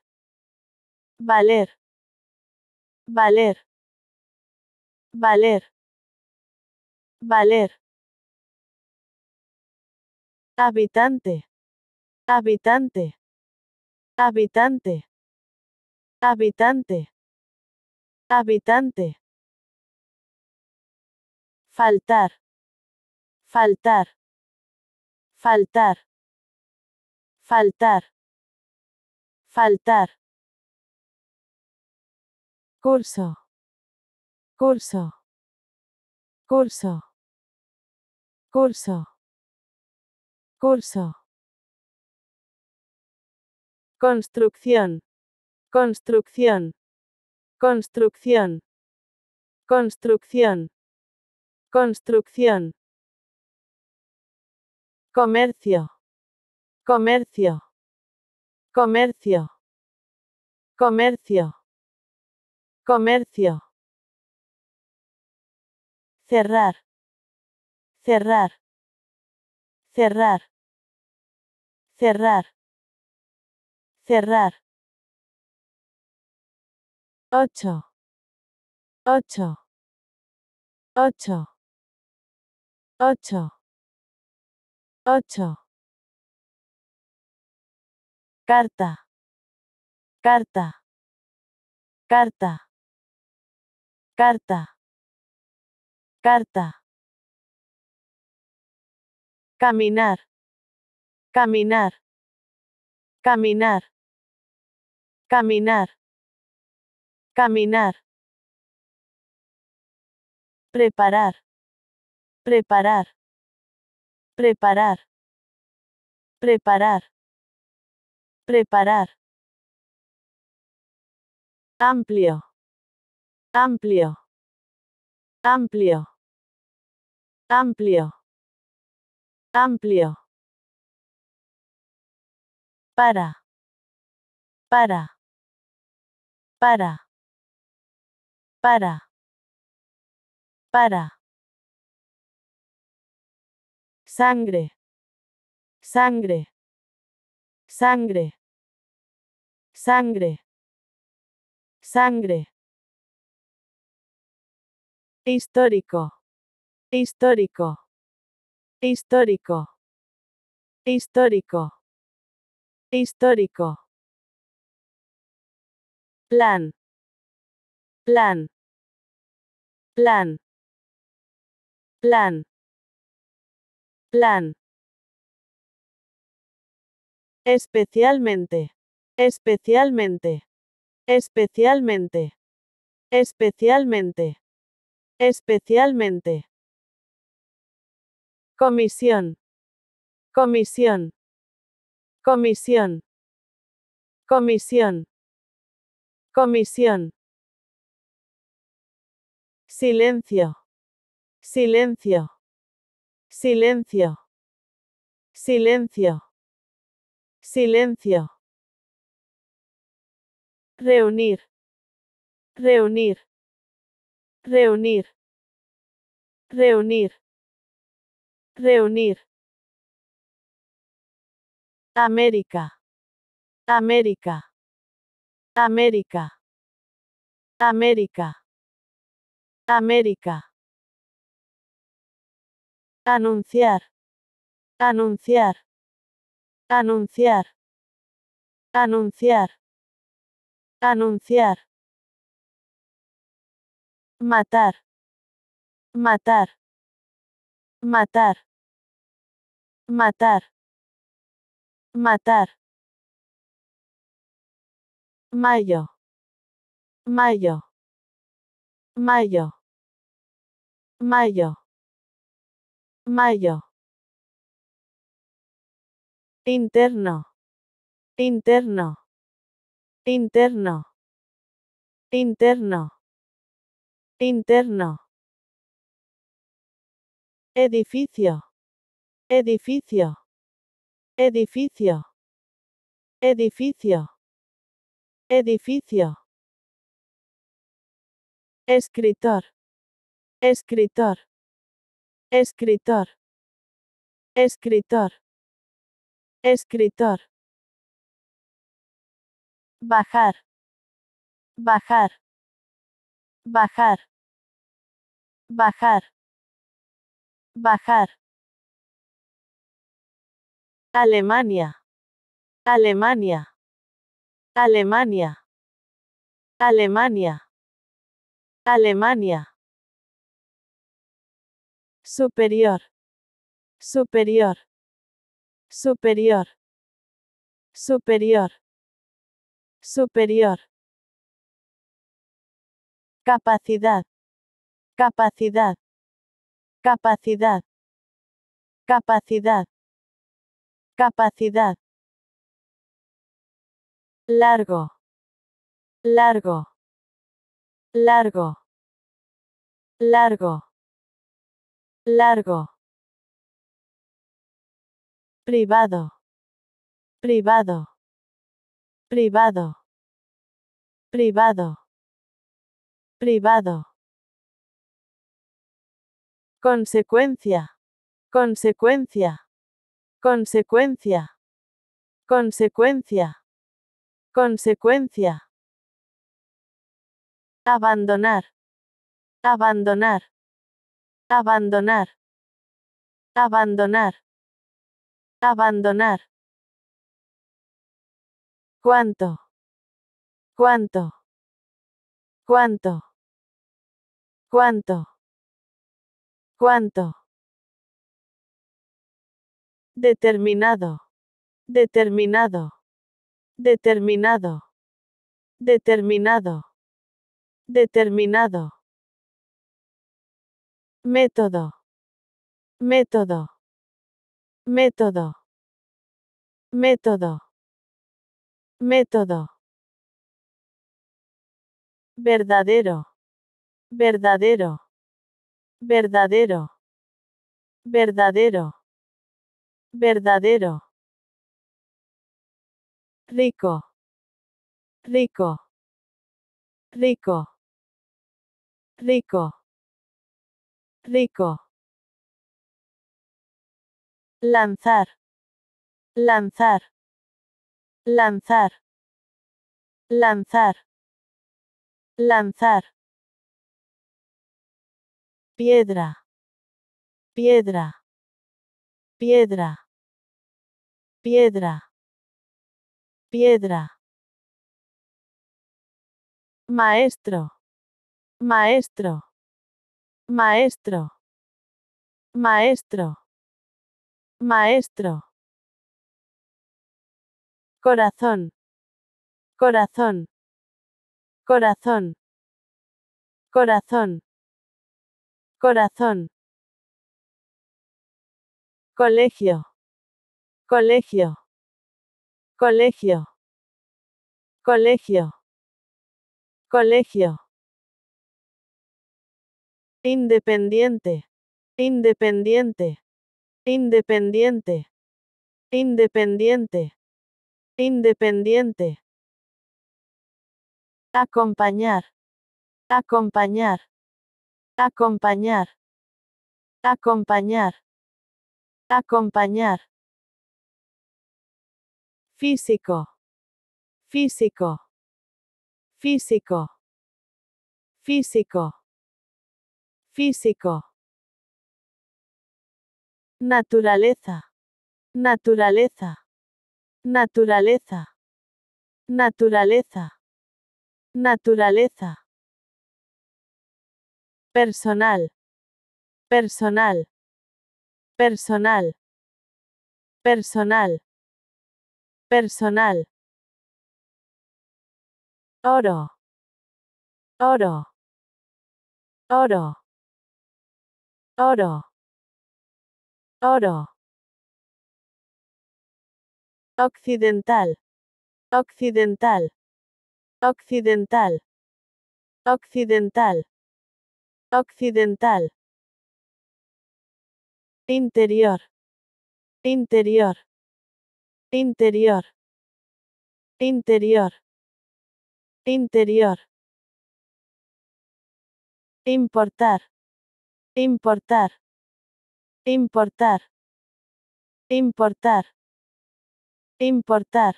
A: Valer. Valer. Valer. Valer. Habitante. Habitante. Habitante. Habitante. Habitante. Faltar. Faltar. Faltar. Faltar. Faltar. Curso. Curso. Curso. Curso. Curso. Construcción. Construcción. Construcción. Construcción. Construcción. Comercio. Comercio. Comercio. Comercio. Comercio. Cerrar. Cerrar. Cerrar. Cerrar. Cerrar. ocho, ocho, ocho, ocho, ocho Carta. Carta. Carta. Carta. Carta. Caminar. Caminar. Caminar. Caminar. Caminar. Preparar. Preparar. Preparar. Preparar. Preparar. Amplio. Amplio. Amplio. Amplio. Amplio. Para. Para para, para, para. Sangre, sangre, sangre, sangre, sangre. Histórico, histórico, histórico, histórico, histórico. Plan. Plan. Plan. Plan. Plan. Especialmente. Especialmente. Especialmente. Especialmente. Especialmente. Comisión. Comisión. Comisión. Comisión. Comisión. Silencio. Silencio. Silencio. Silencio. Silencio. Reunir. Reunir. Reunir. Reunir. Reunir. América. América. América. América. América. Anunciar. Anunciar. Anunciar. Anunciar. Anunciar. Matar. Matar. Matar. Matar. Matar. Mayo. Mayo. Mayo. Mayo. Mayo. Interno. Interno. Interno. Interno. Interno. Edificio. Edificio. Edificio. Edificio. Edificio. Escritor. Escritor. Escritor. Escritor. Escritor. Bajar. Bajar. Bajar. Bajar. Bajar. Alemania. Alemania. Alemania. Alemania. Alemania. Superior. Superior. Superior. Superior. Superior. Capacidad. Capacidad. Capacidad. Capacidad. Capacidad largo, largo, largo, largo, largo. Privado, privado, privado, privado, privado. Consecuencia, consecuencia, consecuencia, consecuencia. Consecuencia. Abandonar. Abandonar. Abandonar. Abandonar. Abandonar. ¿Cuánto? ¿Cuánto? ¿Cuánto? ¿Cuánto? ¿Cuánto? Determinado. Determinado. Determinado. Determinado. Determinado. Método. Método. Método. Método. Método. Verdadero. Verdadero. Verdadero. Verdadero. Verdadero. Rico. Rico. Rico. Rico. Rico. Lanzar. Lanzar. Lanzar. Lanzar. Lanzar. Piedra. Piedra. Piedra. Piedra Piedra. Maestro. Maestro. Maestro. Maestro. Maestro. Corazón. Corazón. Corazón. Corazón. Corazón. Colegio. Colegio. Colegio. Colegio. Colegio. Independiente. Independiente. Independiente. Independiente. Independiente. Acompañar. Acompañar. Acompañar. Acompañar. Acompañar. Físico. Físico. Físico. Físico. Físico. Naturaleza. Naturaleza. Naturaleza. Naturaleza. Naturaleza. Personal. Personal. Personal. Personal. Personal. Oro. Oro. Oro. Oro. Oro. Occidental. Occidental. Occidental. Occidental. Occidental. Interior. Interior interior, interior, interior. Importar, importar, importar, importar, importar.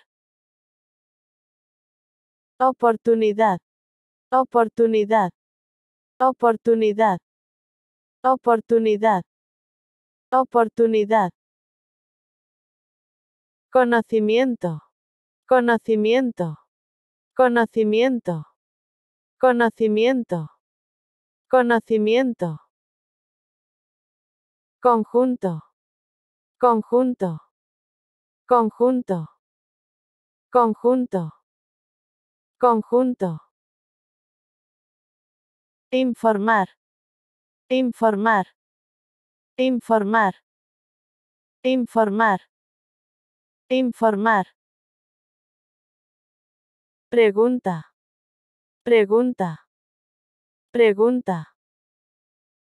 A: Oportunidad, oportunidad, oportunidad, oportunidad, oportunidad. Conocimiento. Conocimiento. Conocimiento. Conocimiento. Conocimiento. Conjunto. Conjunto. Conjunto. Conjunto. Conjunto. Informar. Informar. Informar. Informar. Informar. Pregunta. Pregunta. Pregunta.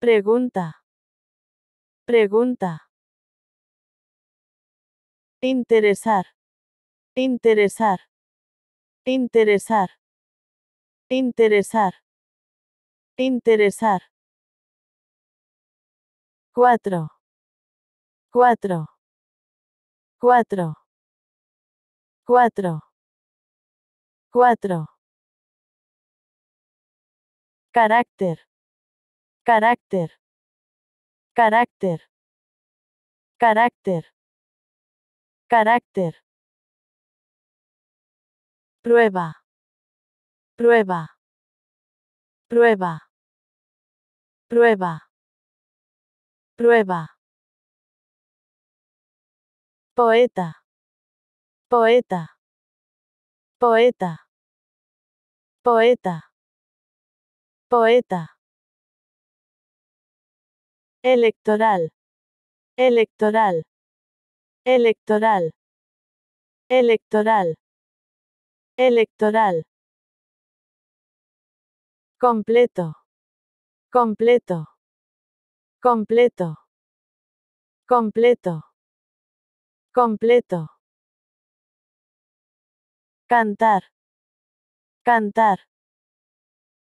A: Pregunta. Pregunta. Interesar. Interesar. Interesar. Interesar. Interesar. Cuatro. Cuatro cuatro, cuatro, cuatro. Carácter, carácter, carácter, carácter, carácter. Prueba, prueba, prueba, prueba, prueba. Poeta. Poeta. Poeta. Poeta. Poeta. Electoral. Electoral. Electoral. Electoral. Electoral. Completo. Completo. Completo. Completo completo. Cantar. Cantar.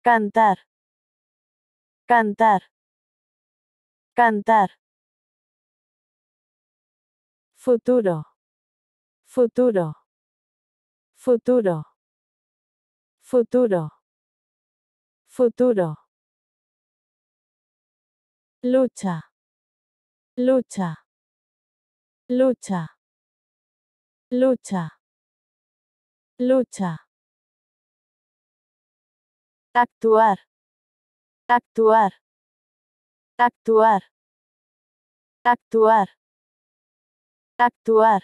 A: Cantar. Cantar. Cantar. Futuro. Futuro. Futuro. Futuro. Futuro. Lucha. Lucha lucha, lucha, lucha. Actuar, actuar, actuar, actuar, actuar.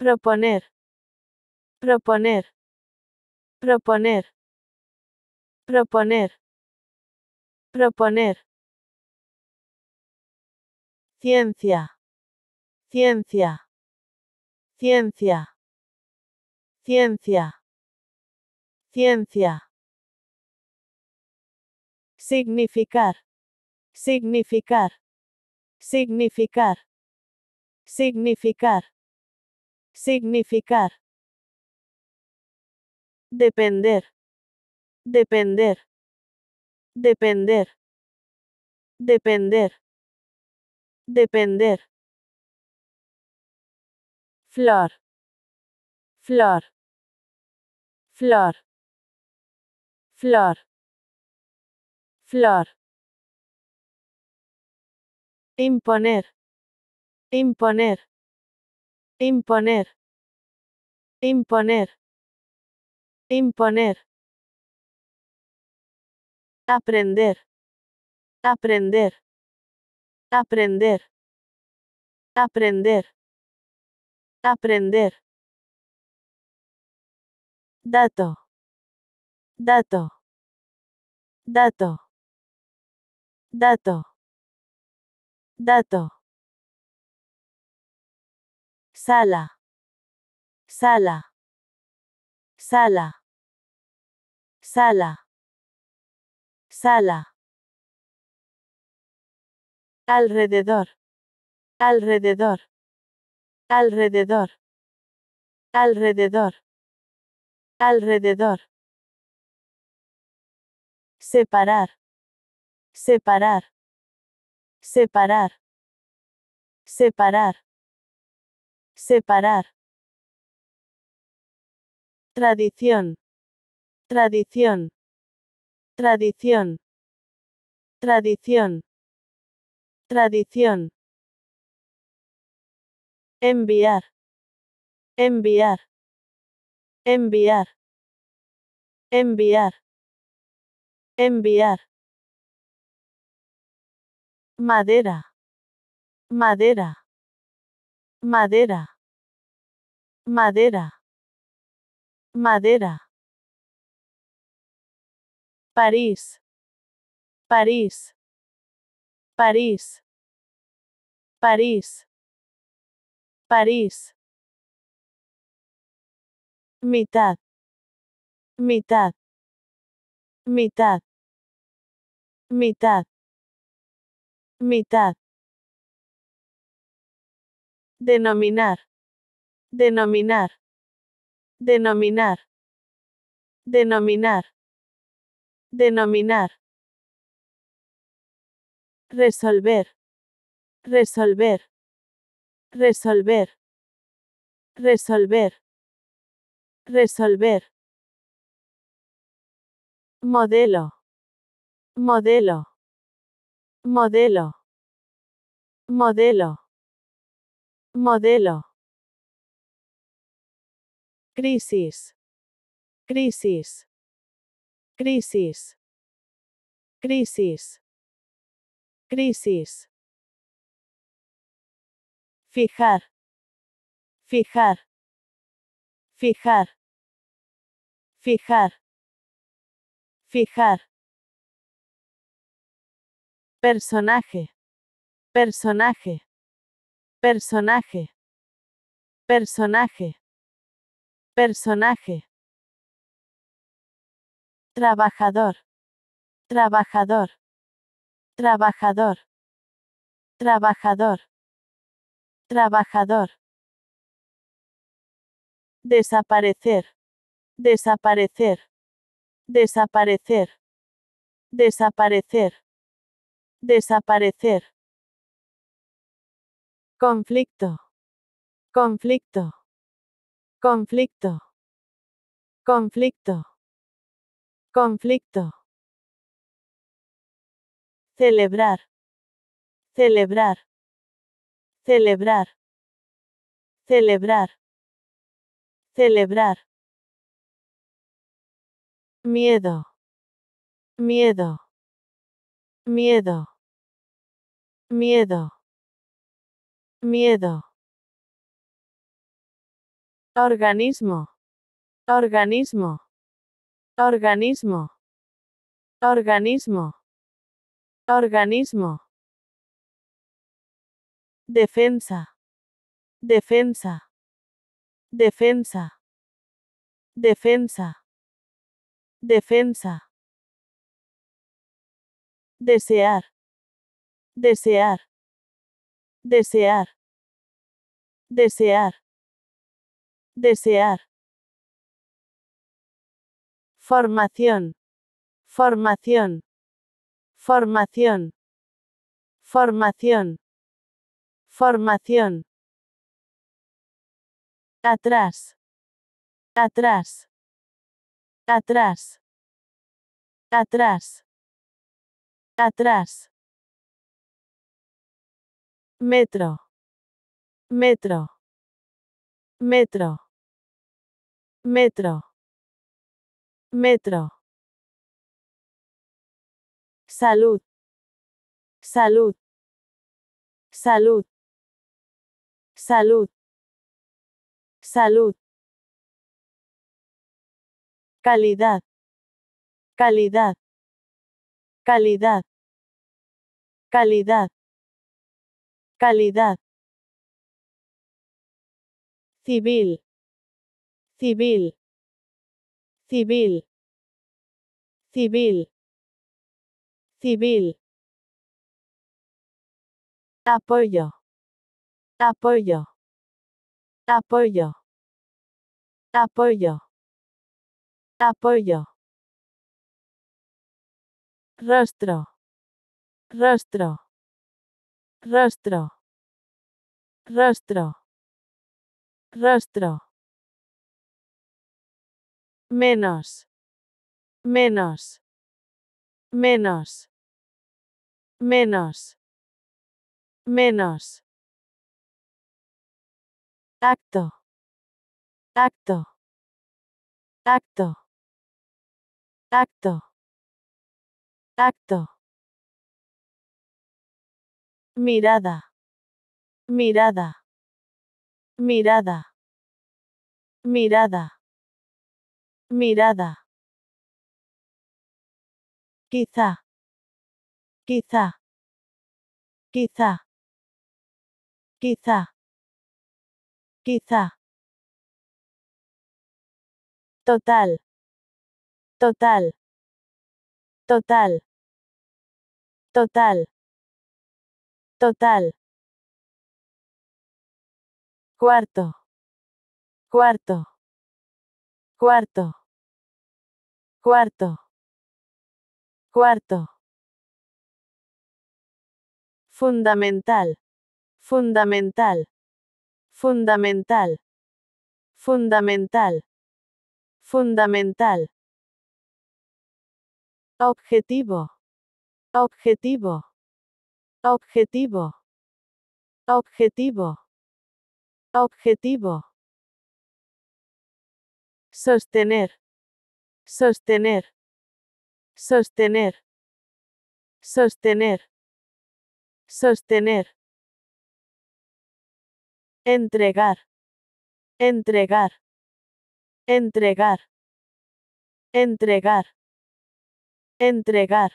A: Proponer, proponer, proponer, proponer, proponer. Ciencia. Ciencia. Ciencia. Ciencia. Ciencia. Significar. Significar. Significar. Significar. Significar. Depender. Depender. Depender. Depender. Depender. Flor. Flor. Flor. Flor. Flor. Imponer. Imponer. Imponer. Imponer. Imponer. Aprender. Aprender. Aprender. Aprender. Aprender. Dato. Dato. Dato. Dato. Dato. Sala. Sala. Sala. Sala. Sala. Alrededor. Alrededor. Alrededor. Alrededor. Alrededor. Separar. Separar. Separar. Separar. Separar. Tradición. Tradición. Tradición. Tradición. Tradición. Enviar. Enviar. Enviar. Enviar. Enviar. Madera. Madera. Madera. Madera. Madera. París. París. París. París. París. Mitad. Mitad. Mitad. Mitad. Mitad. Denominar. Denominar. Denominar. Denominar. Denominar. Resolver. Resolver. Resolver. Resolver. Resolver. Modelo. Modelo. Modelo. Modelo. Modelo. Crisis. Crisis. Crisis. Crisis. Crisis. Fijar. Fijar. Fijar. Fijar. Fijar. Personaje. Personaje. Personaje. Personaje. Personaje. Trabajador. Trabajador. Trabajador. Trabajador. Trabajador. Desaparecer. Desaparecer. Desaparecer. Desaparecer. Desaparecer. Conflicto. Conflicto. Conflicto. Conflicto. Conflicto. Celebrar. Celebrar. Celebrar. Celebrar. Celebrar. Miedo. Miedo. Miedo. Miedo. Miedo. Organismo. Organismo. Organismo. Organismo. Organismo. Defensa. Defensa. Defensa. Defensa. Defensa. Desear. Desear. Desear. Desear. Desear. Formación. Formación. Formación. Formación. Formación. Atrás. Atrás. Atrás. Atrás. Atrás. Metro. Metro. Metro. Metro. Metro. Salud. Salud. Salud. Salud. Salud. Calidad. Calidad. Calidad. Calidad. Calidad. Civil. Civil. Civil. Civil. Civil. Apoyo. Apoyo. Apoyo. Apoyo. Apoyo. Rostro. Rostro. Rostro. Rostro. Rostro. Menos. Menos. Menos menos, menos. Acto, acto, acto, acto, acto. Mirada, mirada, mirada, mirada, mirada. Quizá Quizá. Quizá. Quizá. Quizá. Total. Total. Total. Total. Total. Cuarto. Cuarto. Cuarto. Cuarto. Cuarto. Fundamental. Fundamental. Fundamental. Fundamental. Fundamental. Objetivo. Objetivo. Objetivo. Objetivo. Objetivo. Sostener. Sostener. Sostener. Sostener. Sostener. Entregar. Entregar. Entregar. Entregar. Entregar.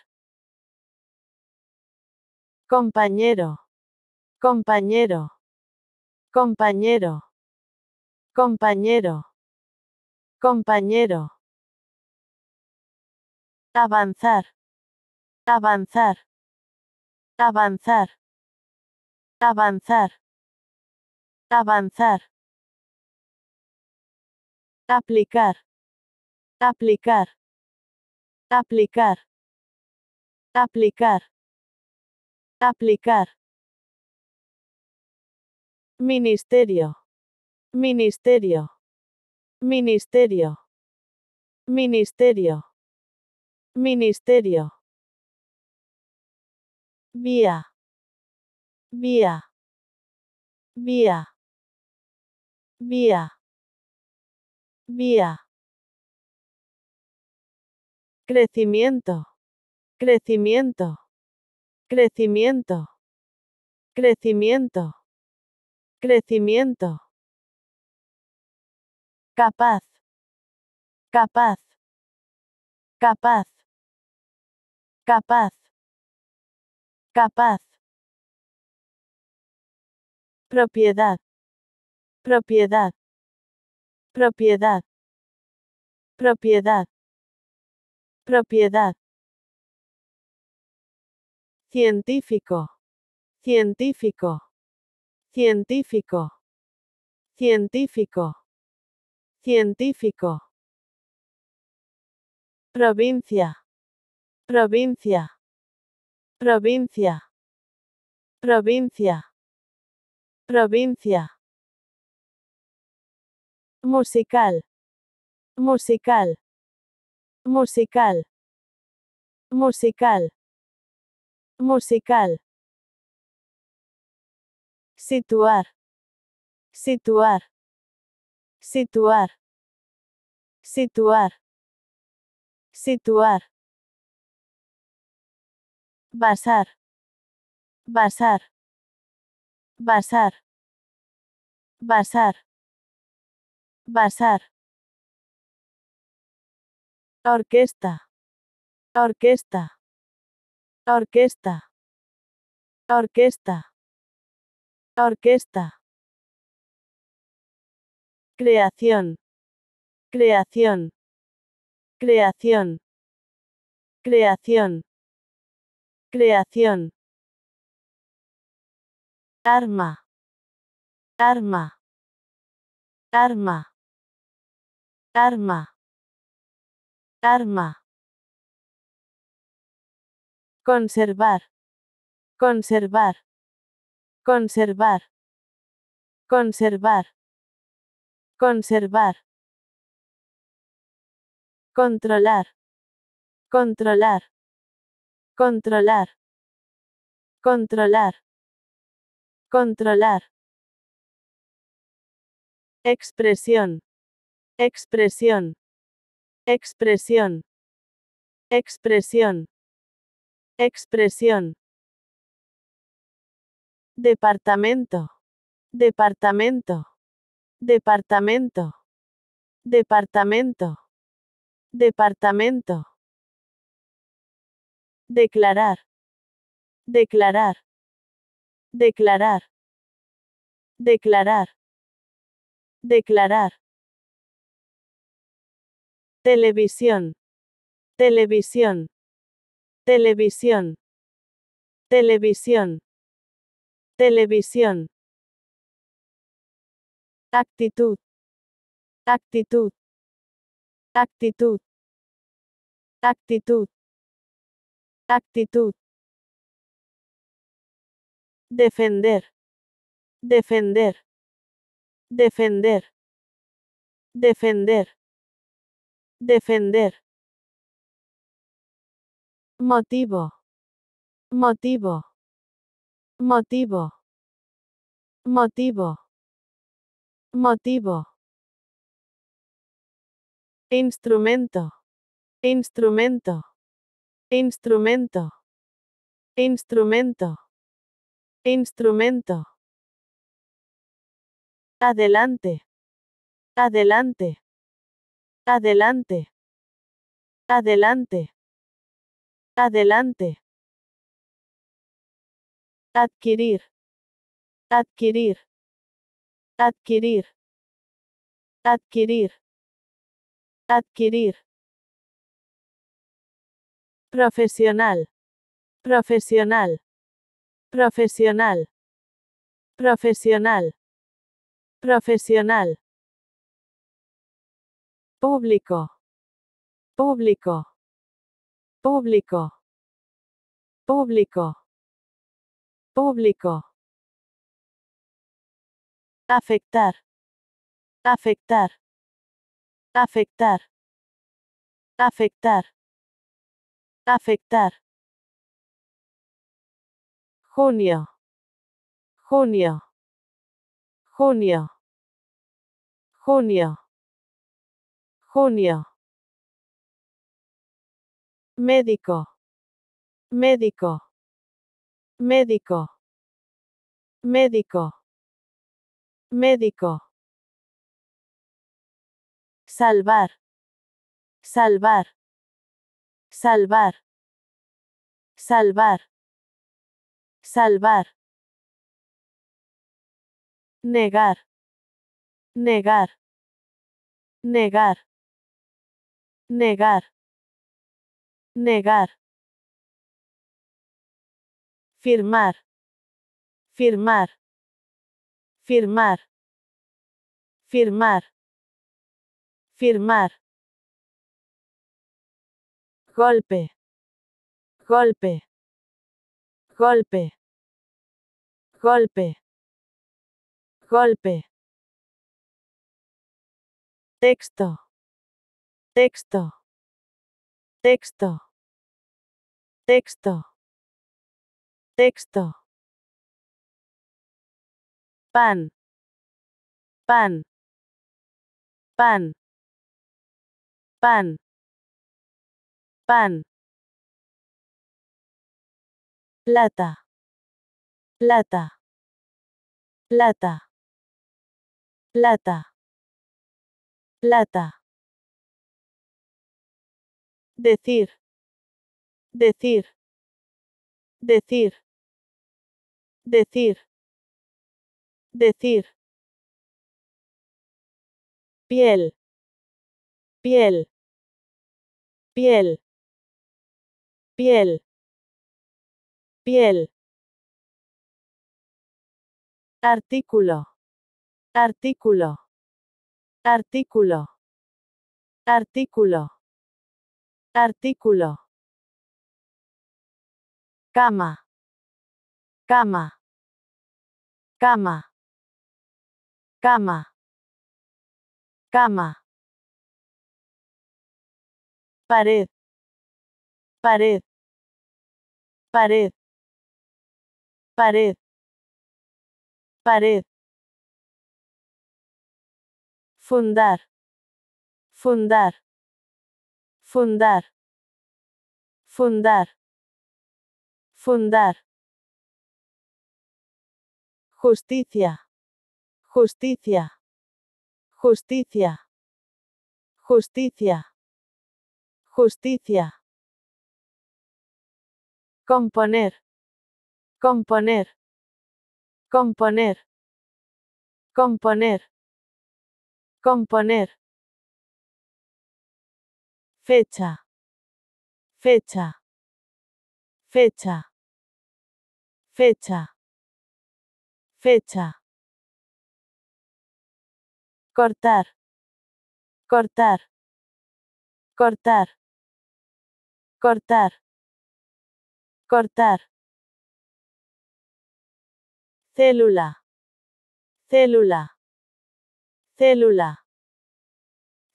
A: Compañero. Compañero. Compañero. Compañero. Compañero. Avanzar. Avanzar. Avanzar. Avanzar. Avanzar. Aplicar. Aplicar. Aplicar. Aplicar. Aplicar. Ministerio. Ministerio. Ministerio. Ministerio. Ministerio. Mía. Mía. Mía. Mía. Mía. Crecimiento. Crecimiento. Crecimiento. Crecimiento. Crecimiento. Capaz. Capaz. Capaz. Capaz Capaz. Propiedad. Propiedad. Propiedad. Propiedad. Propiedad. Científico. Científico. Científico. Científico. Científico. Provincia. Provincia. Provincia. Provincia. Provincia. Musical. Musical. Musical. Musical. Musical. Situar. Situar. Situar. Situar. Situar basar, basar, basar, basar, basar Orquesta. Orquesta. Orquesta. Orquesta. Orquesta. Creación. Creación. Creación. Creación. Creación. Arma. Arma. Arma. Arma. Arma. Conservar. Conservar. Conservar. Conservar. Conservar. Controlar. Controlar. Controlar. Controlar. Controlar. Expresión. Expresión. Expresión. Expresión. Expresión. Departamento. Departamento. Departamento. Departamento. Departamento. Declarar. Declarar. Declarar. Declarar. Declarar. Televisión. Televisión. Televisión. Televisión. Televisión. Actitud. Actitud. Actitud. Actitud. Actitud. Defender. Defender. Defender. Defender. Defender. Motivo. Motivo. Motivo. Motivo. Motivo. Instrumento. Instrumento. Instrumento. Instrumento. Instrumento. Adelante. Adelante. Adelante. Adelante. Adelante. Adquirir. Adquirir. Adquirir. Adquirir. Adquirir. Profesional. Profesional. Profesional. Profesional. Profesional. Público. Público. Público. Público. Público. Afectar. Afectar. Afectar. Afectar. Afectar. Junio. Junio. Junio. Junio. Junio. Médico. Médico. Médico. Médico. Médico. Salvar. Salvar. Salvar. Salvar. Salvar. Negar. Negar. Negar. Negar. Negar. Firmar. Firmar. Firmar. Firmar. Firmar golpe, golpe, golpe, golpe, golpe. Texto, texto, texto, texto, texto. Pan, pan, pan, pan pan, plata, plata, plata, plata, plata. Decir, decir, decir, decir, decir. Piel, piel, piel, piel, piel. Artículo, artículo, artículo, artículo, artículo. Cama, cama, cama, cama, cama. Pared, pared, pared, pared, pared. Fundar, fundar, fundar, fundar, fundar. Justicia, justicia, justicia, justicia, justicia. Componer. Componer. Componer. Componer. Componer. Fecha. Fecha. Fecha. Fecha. Fecha. Cortar. Cortar. Cortar. Cortar. Cortar. Célula. Célula. Célula.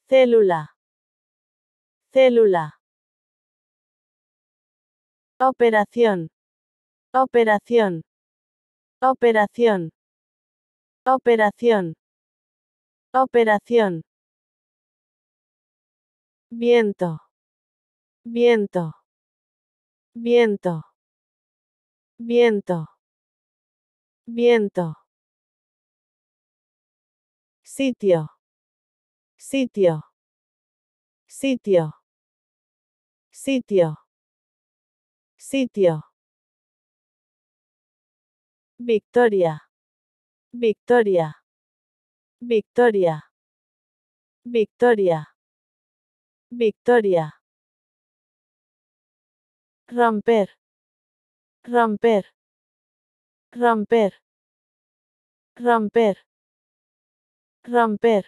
A: Célula. Célula. Operación. Operación. Operación. Operación. Operación. Viento. Viento. Viento. Viento. Viento. Sitio. Sitio. Sitio. Sitio. Sitio. Victoria. Victoria. Victoria. Victoria. Victoria. Romper, romper, romper, romper, romper,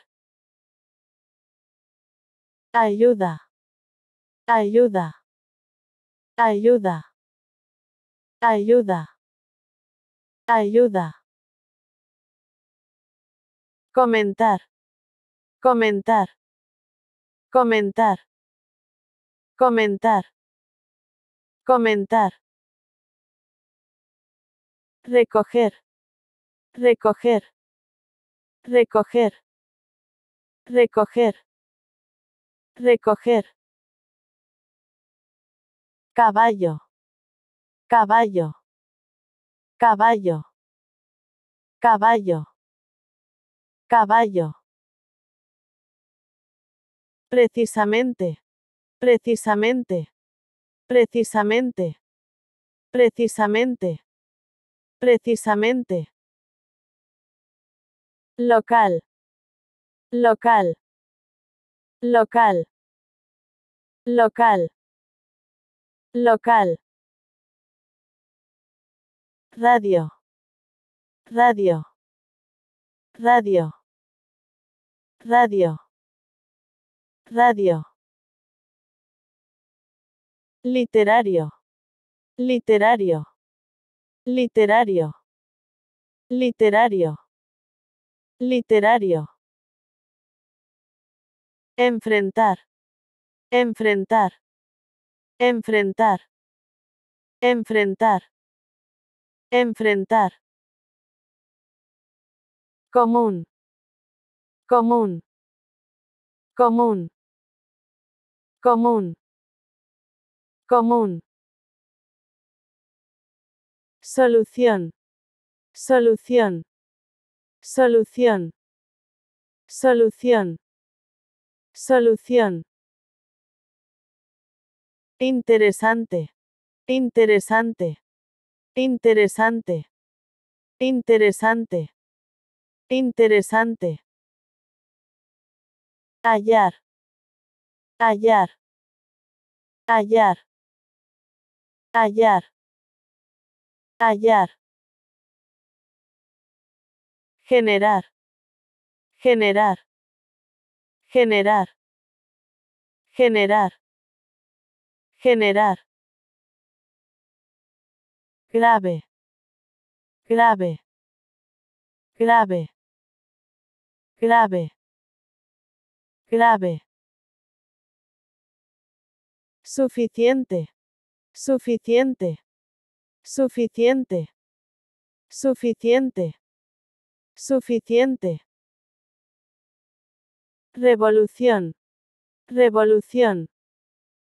A: Ayuda. Ayuda. Ayuda. Ayuda. Ayuda. Comentar. Comentar. Comentar. Comentar. Comentar. Recoger. Recoger. Recoger. Recoger. Recoger. Caballo. Caballo. Caballo. Caballo. Caballo. Precisamente. Precisamente. Precisamente. Precisamente. Precisamente. Local. Local. Local. Local. Local. Radio. Radio. Radio. Radio. Radio. Literario. Literario. Literario. Literario. Literario. Enfrentar. Enfrentar. Enfrentar. Enfrentar. Enfrentar. Común. Común. Común. Común. Común. Solución. Solución. Solución. Solución. Solución. Interesante. Interesante. Interesante. Interesante. Interesante. Hallar. Hallar. Hallar hallar, hallar, generar, generar, generar, generar, generar, grave, grave, grave, grave, grave, suficiente Suficiente. Suficiente. Suficiente. Suficiente. Revolución. Revolución.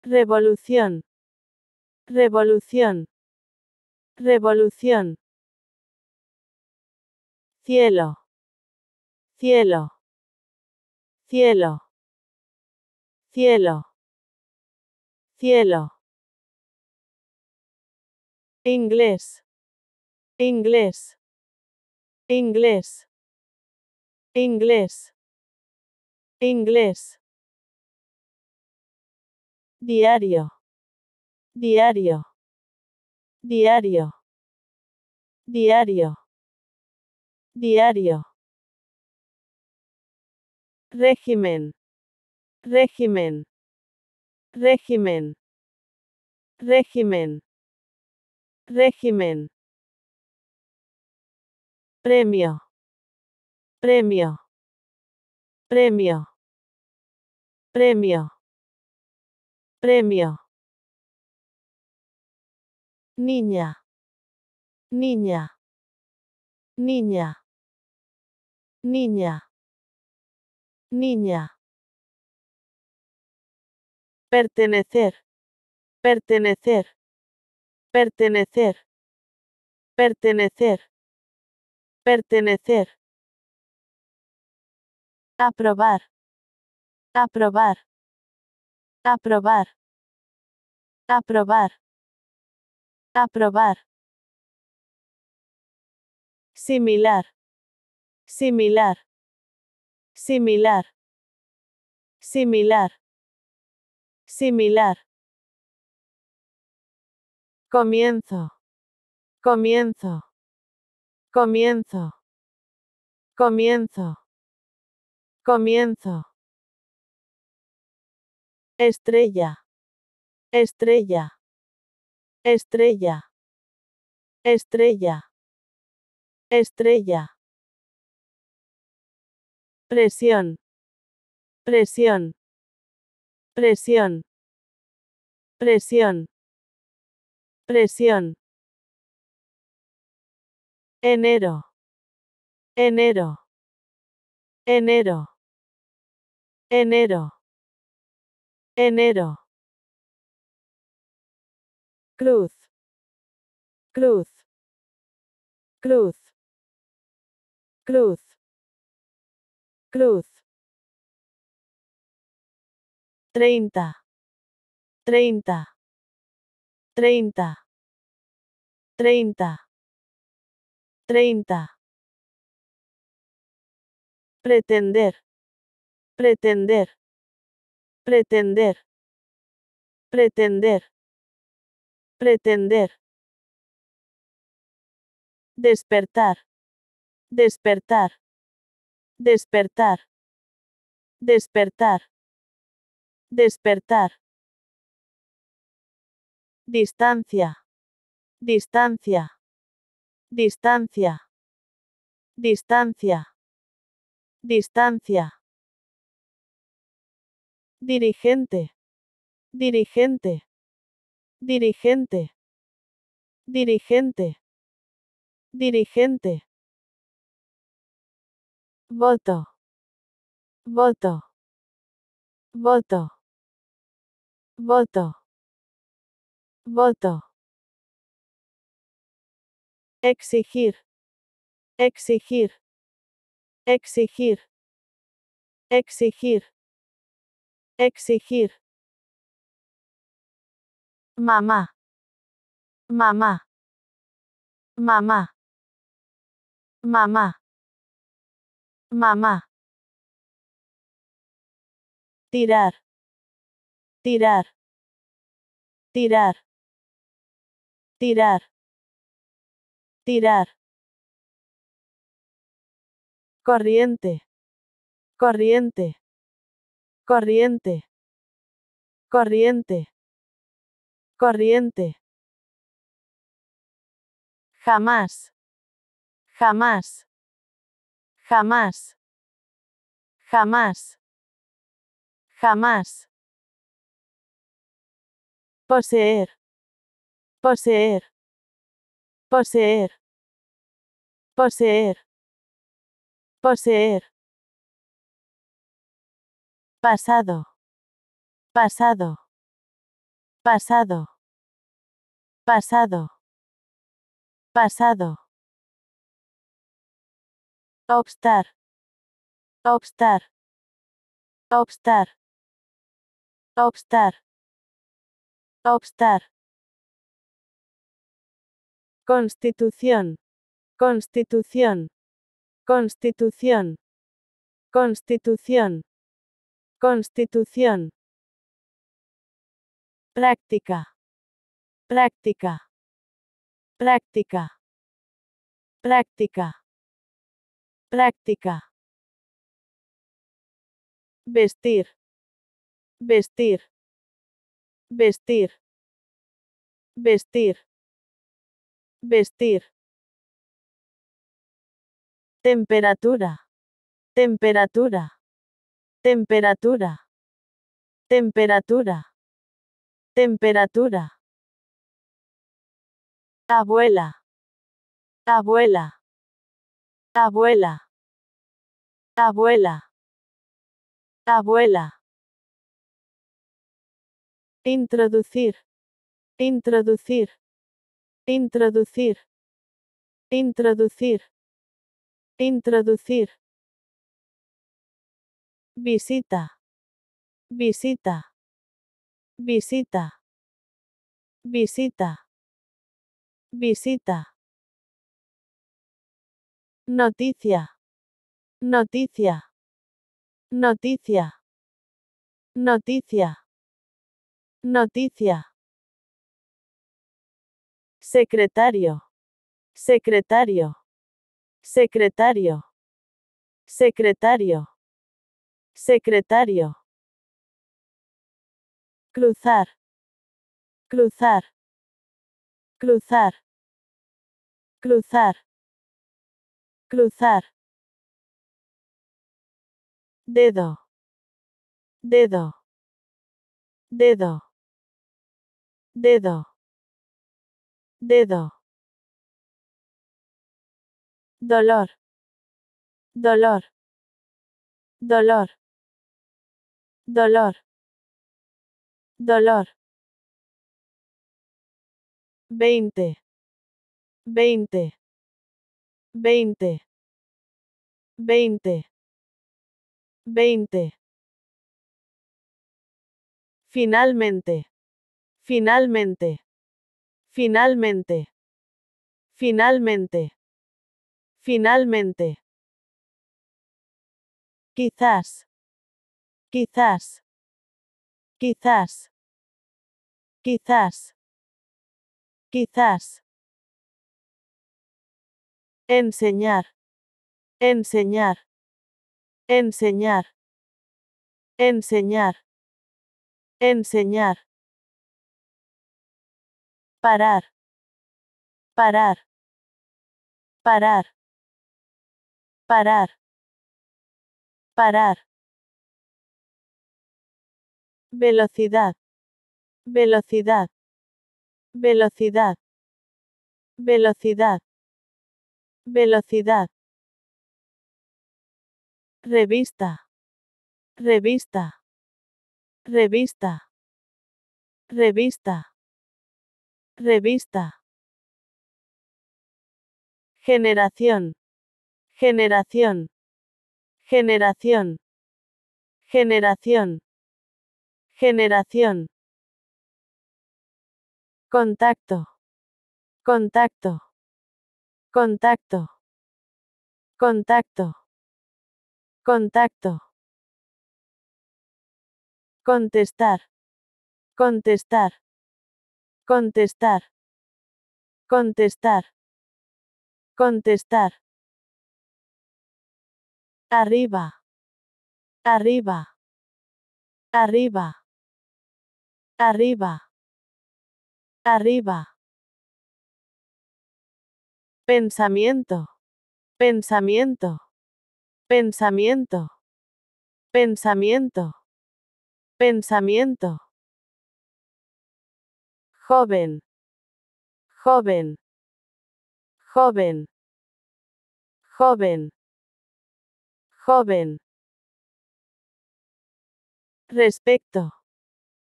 A: Revolución. Revolución. Revolución. Cielo. Cielo. Cielo. Cielo. Cielo inglés, inglés, inglés, inglés, inglés. Diario, diario, diario, diario, diario. Régimen, régimen, régimen, régimen Régimen. Premio. Premio. Premio. Premio. Premio. Niña. Niña. Niña. Niña. Niña. Pertenecer. Pertenecer. Pertenecer. Pertenecer. Pertenecer. Aprobar. Aprobar. Aprobar. Aprobar. Aprobar. Similar. Similar. Similar. Similar. Similar. Comienzo. Comienzo. Comienzo. Comienzo. Comienzo. Estrella. Estrella. Estrella. Estrella. Estrella. Presión. Presión. Presión. Presión. Presión. Enero. Enero. Enero. Enero. Enero. Cruz. Cruz. Cruz. Cruz. Cruz. Treinta. Treinta. Treinta, treinta, treinta. Pretender, pretender, pretender, pretender, pretender. Despertar, despertar, despertar, despertar, despertar. Distancia. Distancia. Distancia. Distancia. Distancia. Dirigente. Dirigente. Dirigente. Dirigente. Dirigente. Voto. Voto. Voto. Voto. Voto. Exigir. Exigir. Exigir. Exigir. Exigir. Mamá. Mamá. Mamá. Mamá. Mamá. Tirar. Tirar. Tirar. Tirar. Tirar. Corriente. Corriente. Corriente. Corriente. Corriente. Jamás. Jamás. Jamás. Jamás. Jamás. Poseer. Poseer. Poseer. Poseer. Poseer. Pasado. Pasado. Pasado. Pasado. Pasado. Obstar. Obstar. Obstar. Obstar. Obstar. Constitución. Constitución. Constitución. Constitución. Constitución. Práctica. Práctica. Práctica. Práctica. Práctica. Vestir. Vestir. Vestir. Vestir. Vestir. Temperatura. Temperatura. Temperatura. Temperatura. Temperatura. Abuela. Abuela. Abuela. Abuela. Abuela. Introducir. Introducir. Introducir. Introducir. Introducir. Visita. Visita. Visita. Visita. Visita. Noticia. Noticia. Noticia. Noticia. Noticia. Secretario. Secretario. Secretario. Secretario. Secretario. Cruzar. Cruzar. Cruzar. Cruzar. Cruzar. Dedo. Dedo. Dedo. Dedo dedo, dolor, dolor, dolor, dolor, dolor. veinte veinte veinte veinte veinte, Finalmente, finalmente, Finalmente. Finalmente. Finalmente. Quizás. Quizás. Quizás. Quizás. Quizás. Enseñar. Enseñar. Enseñar. Enseñar. Enseñar. Parar. Parar. Parar. Parar. Parar. Velocidad. Velocidad. Velocidad. Velocidad. Velocidad. Revista. Revista. Revista. Revista. Revista. Generación. Generación. Generación. Generación. Generación. Contacto. Contacto. Contacto. Contacto. Contacto. Contestar. Contestar. Contestar. Contestar. Contestar. Arriba. Arriba. Arriba. Arriba. Arriba. Pensamiento. Pensamiento. Pensamiento. Pensamiento. Pensamiento joven, joven, joven, joven, joven. Respecto,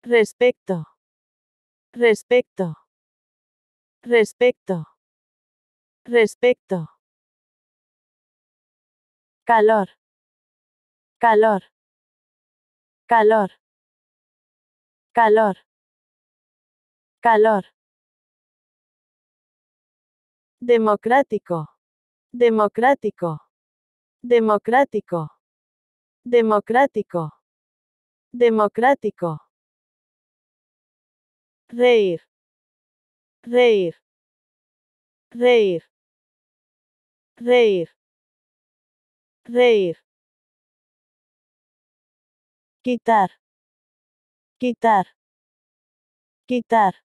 A: respecto, respecto, respecto, respecto. Calor, calor, calor, calor. Calor. Democrático. Democrático. Democrático. Democrático. Democrático. Reír. Reír. Reír. Reír. Reír. Quitar. Quitar. Quitar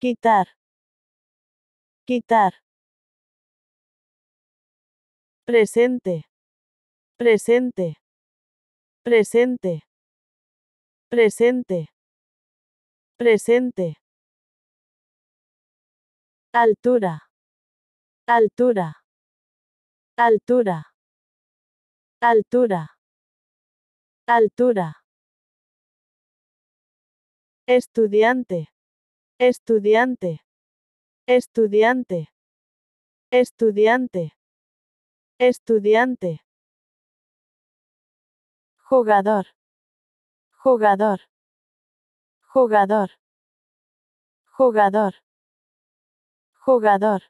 A: quitar, quitar. Presente, presente, presente, presente, presente. Altura, altura, altura, altura, altura. Estudiante, Estudiante. Estudiante. Estudiante. Estudiante. Jugador. Jugador. Jugador. Jugador. Jugador.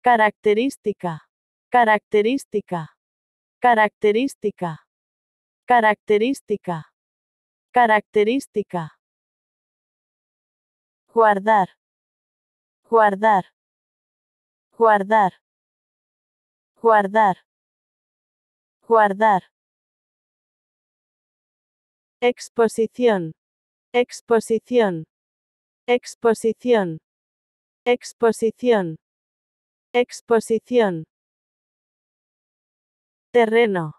A: Característica. Característica. Característica. Característica. Característica guardar, guardar, guardar, guardar, guardar. Exposición, exposición, exposición, exposición, exposición. Terreno,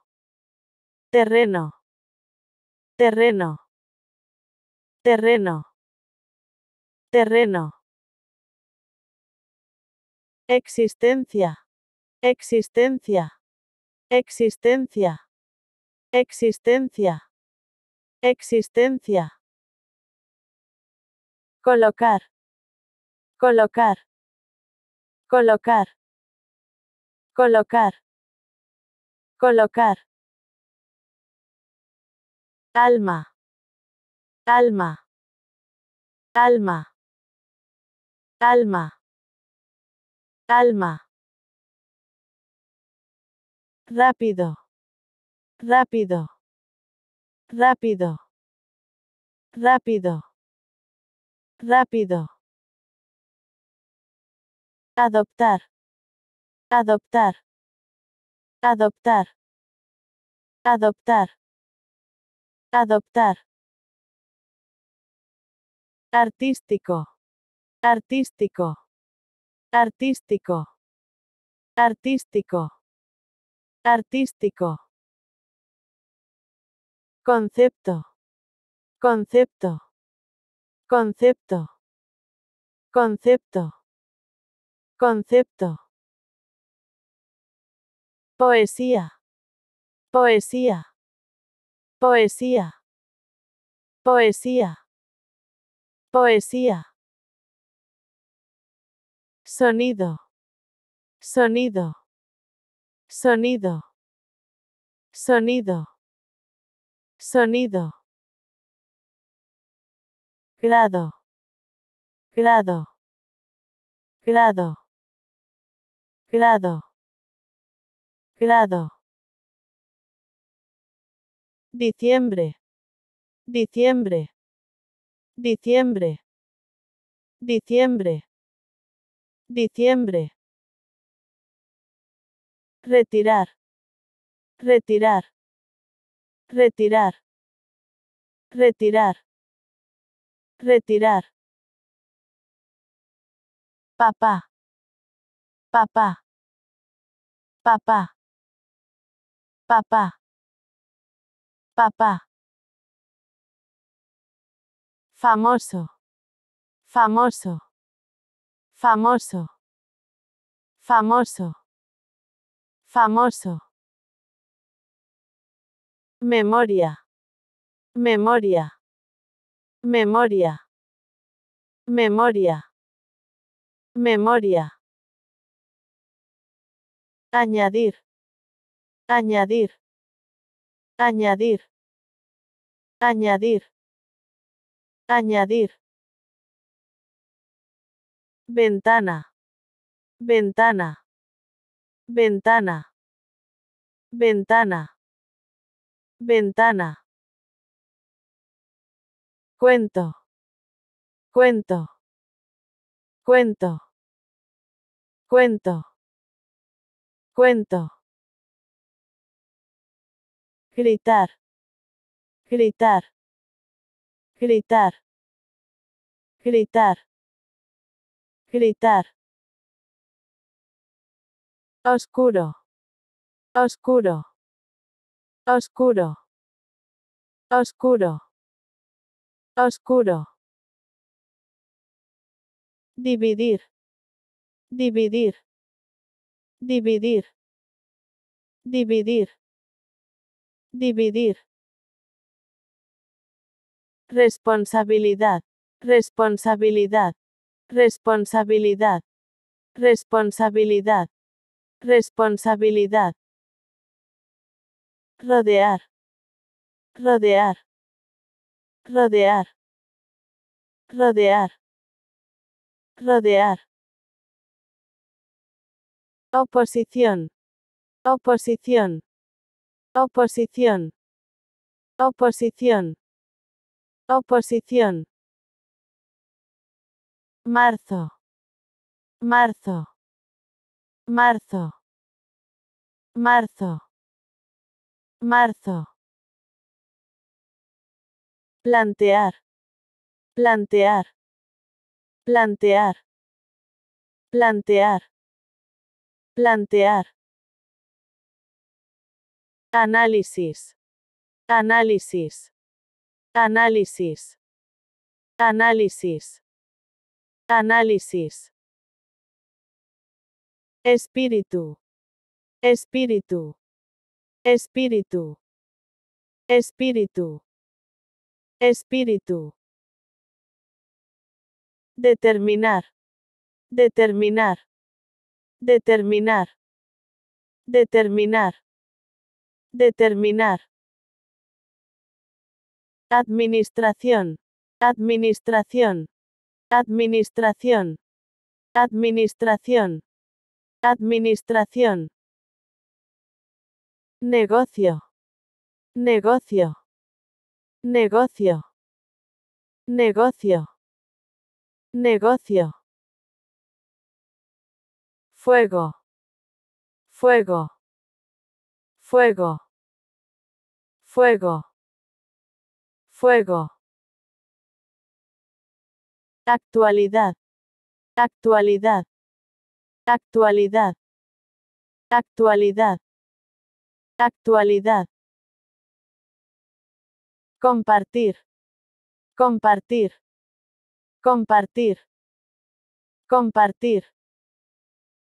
A: terreno, terreno, terreno. Terreno. Existencia. Existencia. Existencia. Existencia. Existencia. Colocar. Colocar. Colocar. Colocar. Colocar. Alma. Alma. Alma. Alma. Alma. Rápido. Rápido. Rápido. Rápido. Rápido. Adoptar. Adoptar. Adoptar. Adoptar. Adoptar. Artístico. Artístico. Artístico. Artístico. Artístico. Concepto. Concepto. Concepto. Concepto. Concepto. Poesía. Poesía. Poesía. Poesía. Poesía. Sonido. Sonido. Sonido. Sonido. Sonido. Grado. Grado. Grado. Grado. Grado. Diciembre. Diciembre. Diciembre. Diciembre. Diciembre. Retirar. Retirar. Retirar. Retirar. Retirar. Papá. Papá. Papá. Papá. Papá. Famoso. Famoso famoso, famoso, famoso. Memoria, memoria, memoria, memoria, memoria. Añadir, añadir, añadir, añadir, añadir. Ventana. Ventana. Ventana. Ventana. Ventana. Cuento. Cuento. Cuento. Cuento. Cuento. Gritar. Gritar. Gritar. Gritar. Gritar. Oscuro. Oscuro. Oscuro. Oscuro. Oscuro. Dividir. Dividir. Dividir. Dividir. Dividir. Responsabilidad. Responsabilidad. Responsabilidad. Responsabilidad. Responsabilidad. Rodear. Rodear. Rodear. Rodear. Rodear. Oposición. Oposición. Oposición. Oposición. Oposición. Marzo. Marzo. Marzo. Marzo. Marzo. Plantear. Plantear. Plantear. Plantear. Plantear. Análisis. Análisis. Análisis. Análisis. Análisis. Espíritu. Espíritu. Espíritu. Espíritu. Espíritu. Determinar. Determinar. Determinar. Determinar. Determinar. Administración. Administración. Administración. Administración. Administración. Negocio. Negocio. Negocio. Negocio. Negocio. Fuego. Fuego. Fuego. Fuego. Fuego. Actualidad. Actualidad. Actualidad. Actualidad. Actualidad. Compartir. Compartir. Compartir. Compartir.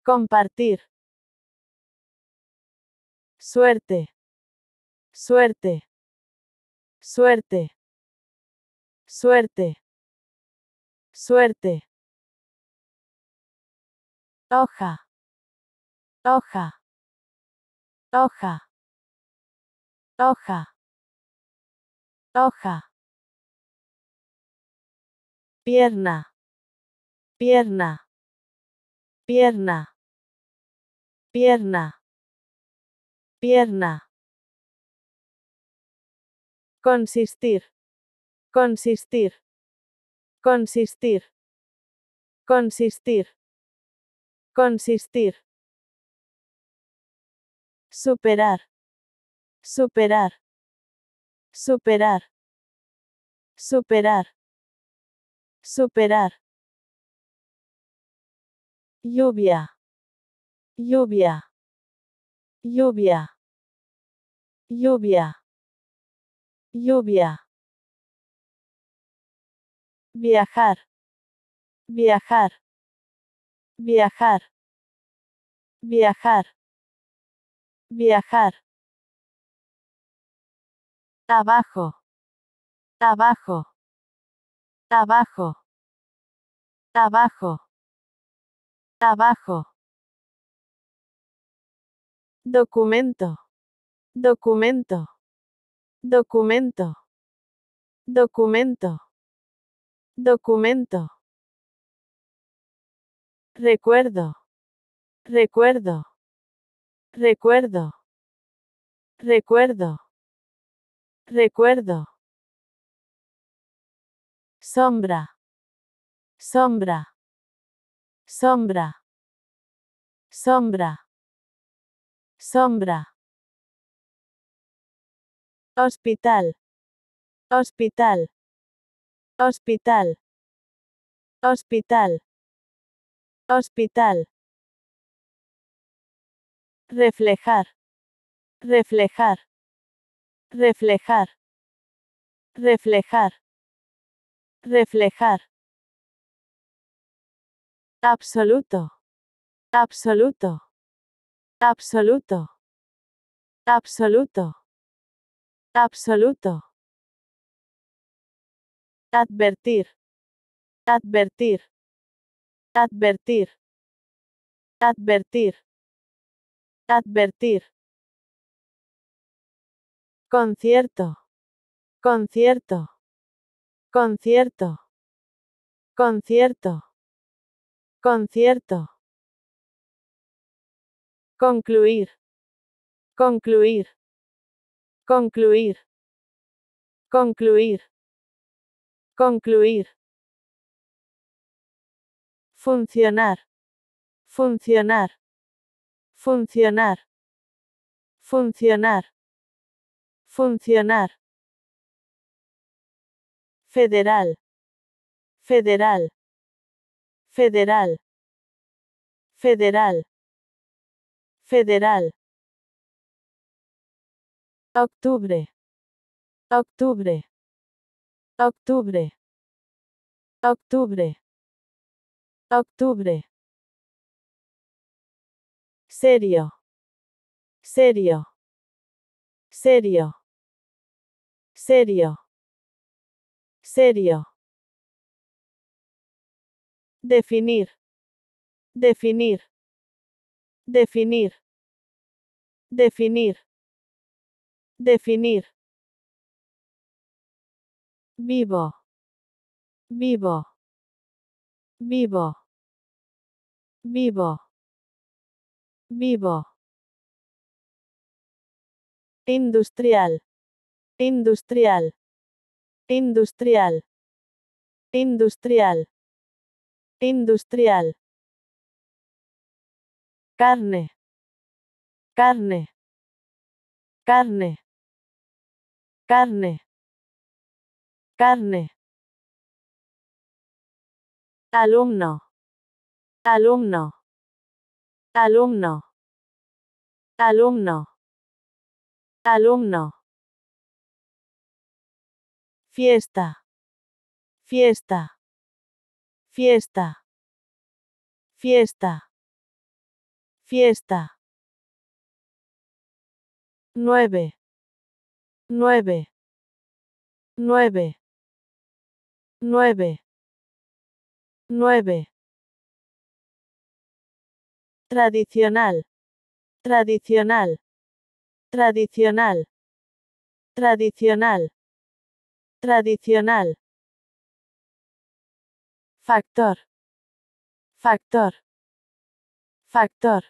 A: Compartir. Suerte. Suerte. Suerte. Suerte. Suerte. Hoja. Hoja. Hoja. Hoja. Hoja. Pierna. Pierna. Pierna. Pierna. Pierna. Consistir. Consistir. Consistir. Consistir. Consistir. Superar. Superar. Superar. Superar. Superar. Lluvia. Lluvia. Lluvia. Lluvia. Lluvia. Viajar. Viajar. Viajar. Viajar. Viajar. Abajo. Abajo. Abajo. Abajo. Abajo. Documento. Documento. Documento. Documento. Documento. Recuerdo. Recuerdo. Recuerdo. Recuerdo. Recuerdo. Sombra. Sombra. Sombra. Sombra. Sombra. Hospital. Hospital. Hospital. Hospital. Hospital. Reflejar. Reflejar. Reflejar. Reflejar. Reflejar. Absoluto. Absoluto. Absoluto. Absoluto. Absoluto. Advertir. Advertir. Advertir. Advertir. Advertir. Concierto. Concierto. Concierto. Concierto. Concierto. Concluir. Concluir. Concluir. Concluir. Concluir. Funcionar. Funcionar. Funcionar. Funcionar. Funcionar. Federal. Federal. Federal. Federal. Federal. Octubre. Octubre. Octubre. Octubre. Octubre. Serio. Serio. Serio. Serio. Serio. Definir. Definir. Definir. Definir. Definir vivo, vivo, vivo, vivo, vivo. Industrial, industrial, industrial, industrial, industrial. Carne, carne, carne, carne carne, alumno, alumno, alumno, alumno, alumno, fiesta, fiesta, fiesta, fiesta, fiesta. nueve nueve nueve nueve nueve. Tradicional. Tradicional. Tradicional. Tradicional. Tradicional. Factor. Factor. Factor.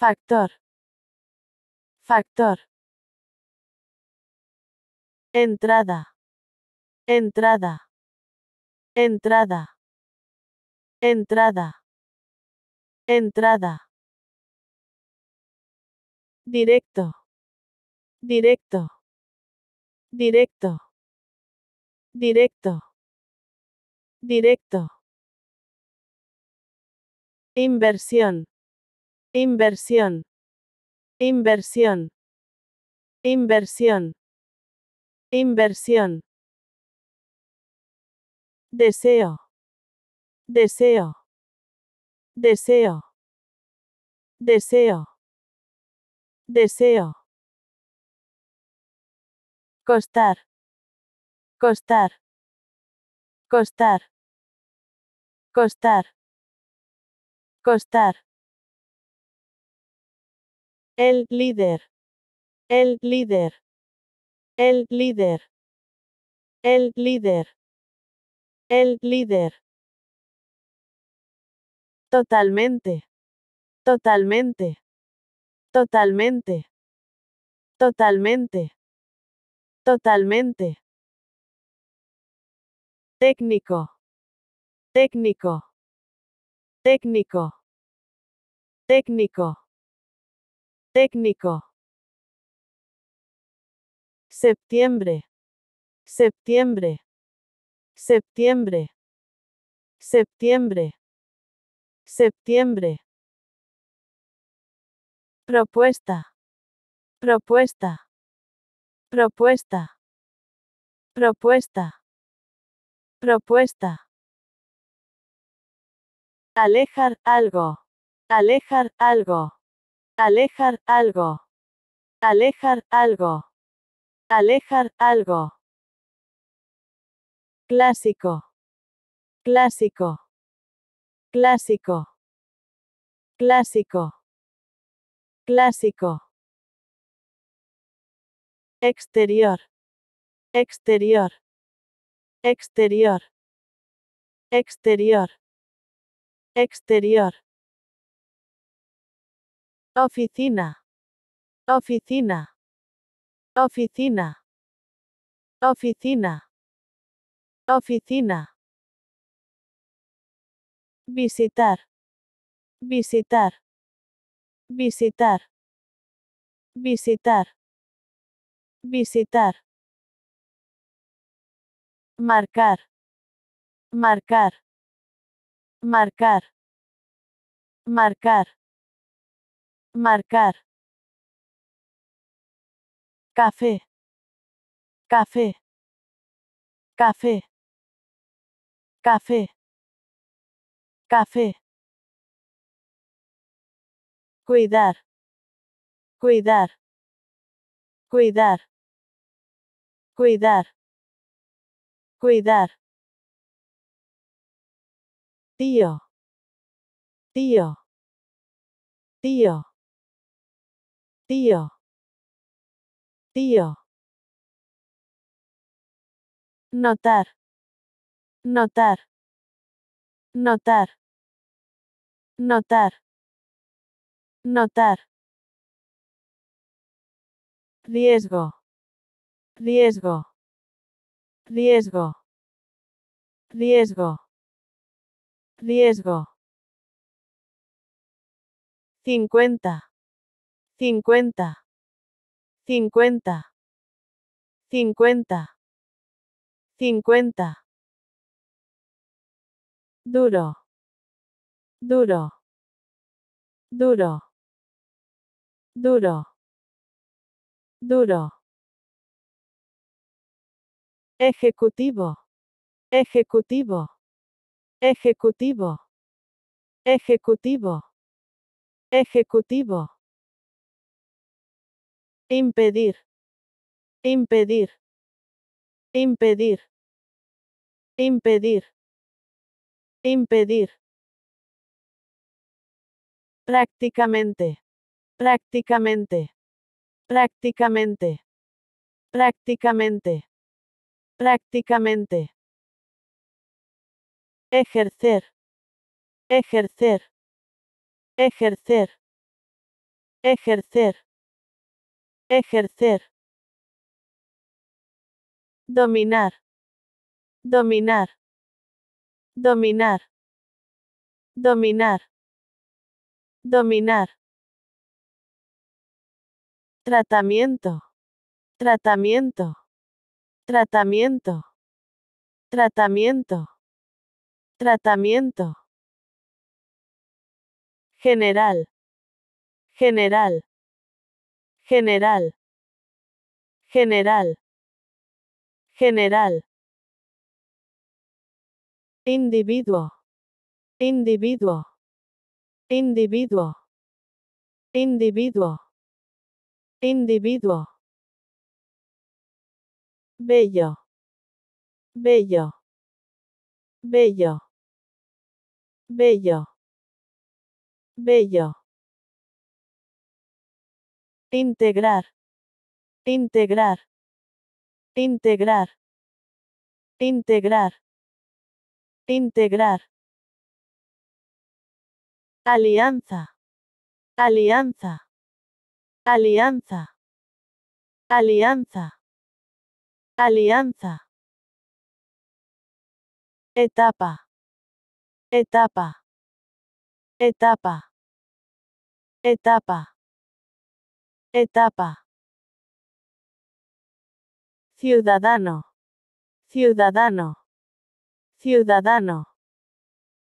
A: Factor. Factor. Entrada. Entrada. Entrada. Entrada. Entrada. Directo. Directo. Directo. Directo. Directo. Inversión. Inversión. Inversión. Inversión. Inversión. Deseo. Deseo. Deseo. Deseo. Deseo. Costar. Costar. Costar. Costar. Costar. El líder. El líder. El líder. El líder. El líder. Totalmente. Totalmente. Totalmente. Totalmente. Totalmente. Técnico. Técnico. Técnico. Técnico. Técnico. Septiembre. Septiembre. Septiembre. Septiembre. Septiembre. Propuesta. Propuesta. Propuesta. Propuesta. Propuesta. Alejar algo. Alejar algo. Alejar algo. Alejar algo. Alejar algo. Clásico. Clásico. Clásico. Clásico. Clásico. Exterior. Exterior. Exterior. Exterior. Exterior. Oficina. Oficina. Oficina. Oficina. Oficina. Visitar. Visitar. Visitar. Visitar. Visitar. Marcar. Marcar. Marcar. Marcar. Marcar. Café. Café. Café. Café. Café. Cuidar. Cuidar. Cuidar. Cuidar. Cuidar. Tío. Tío. Tío. Tío. Tío. Notar. Notar. Notar. Notar. Notar. Riesgo. Riesgo. Riesgo. Riesgo. Riesgo. cincuenta cincuenta cincuenta cincuenta cincuenta duro, duro, duro, duro, duro. Ejecutivo, ejecutivo, ejecutivo, ejecutivo, ejecutivo. Impedir, impedir, impedir, impedir. Impedir. Prácticamente. Prácticamente. Prácticamente. Prácticamente. Prácticamente. Ejercer. Ejercer. Ejercer. Ejercer. Ejercer. Dominar. Dominar. Dominar. Dominar. Dominar. Tratamiento. Tratamiento. Tratamiento. Tratamiento. Tratamiento. General. General. General. General. General individuo, individuo, individuo, individuo, individuo, bello, bello, bello, bello, bello, integrar, integrar, integrar, integrar Integrar. Alianza. Alianza. Alianza. Alianza. Alianza. Etapa. Etapa. Etapa. Etapa. Etapa. Ciudadano. Ciudadano. Ciudadano.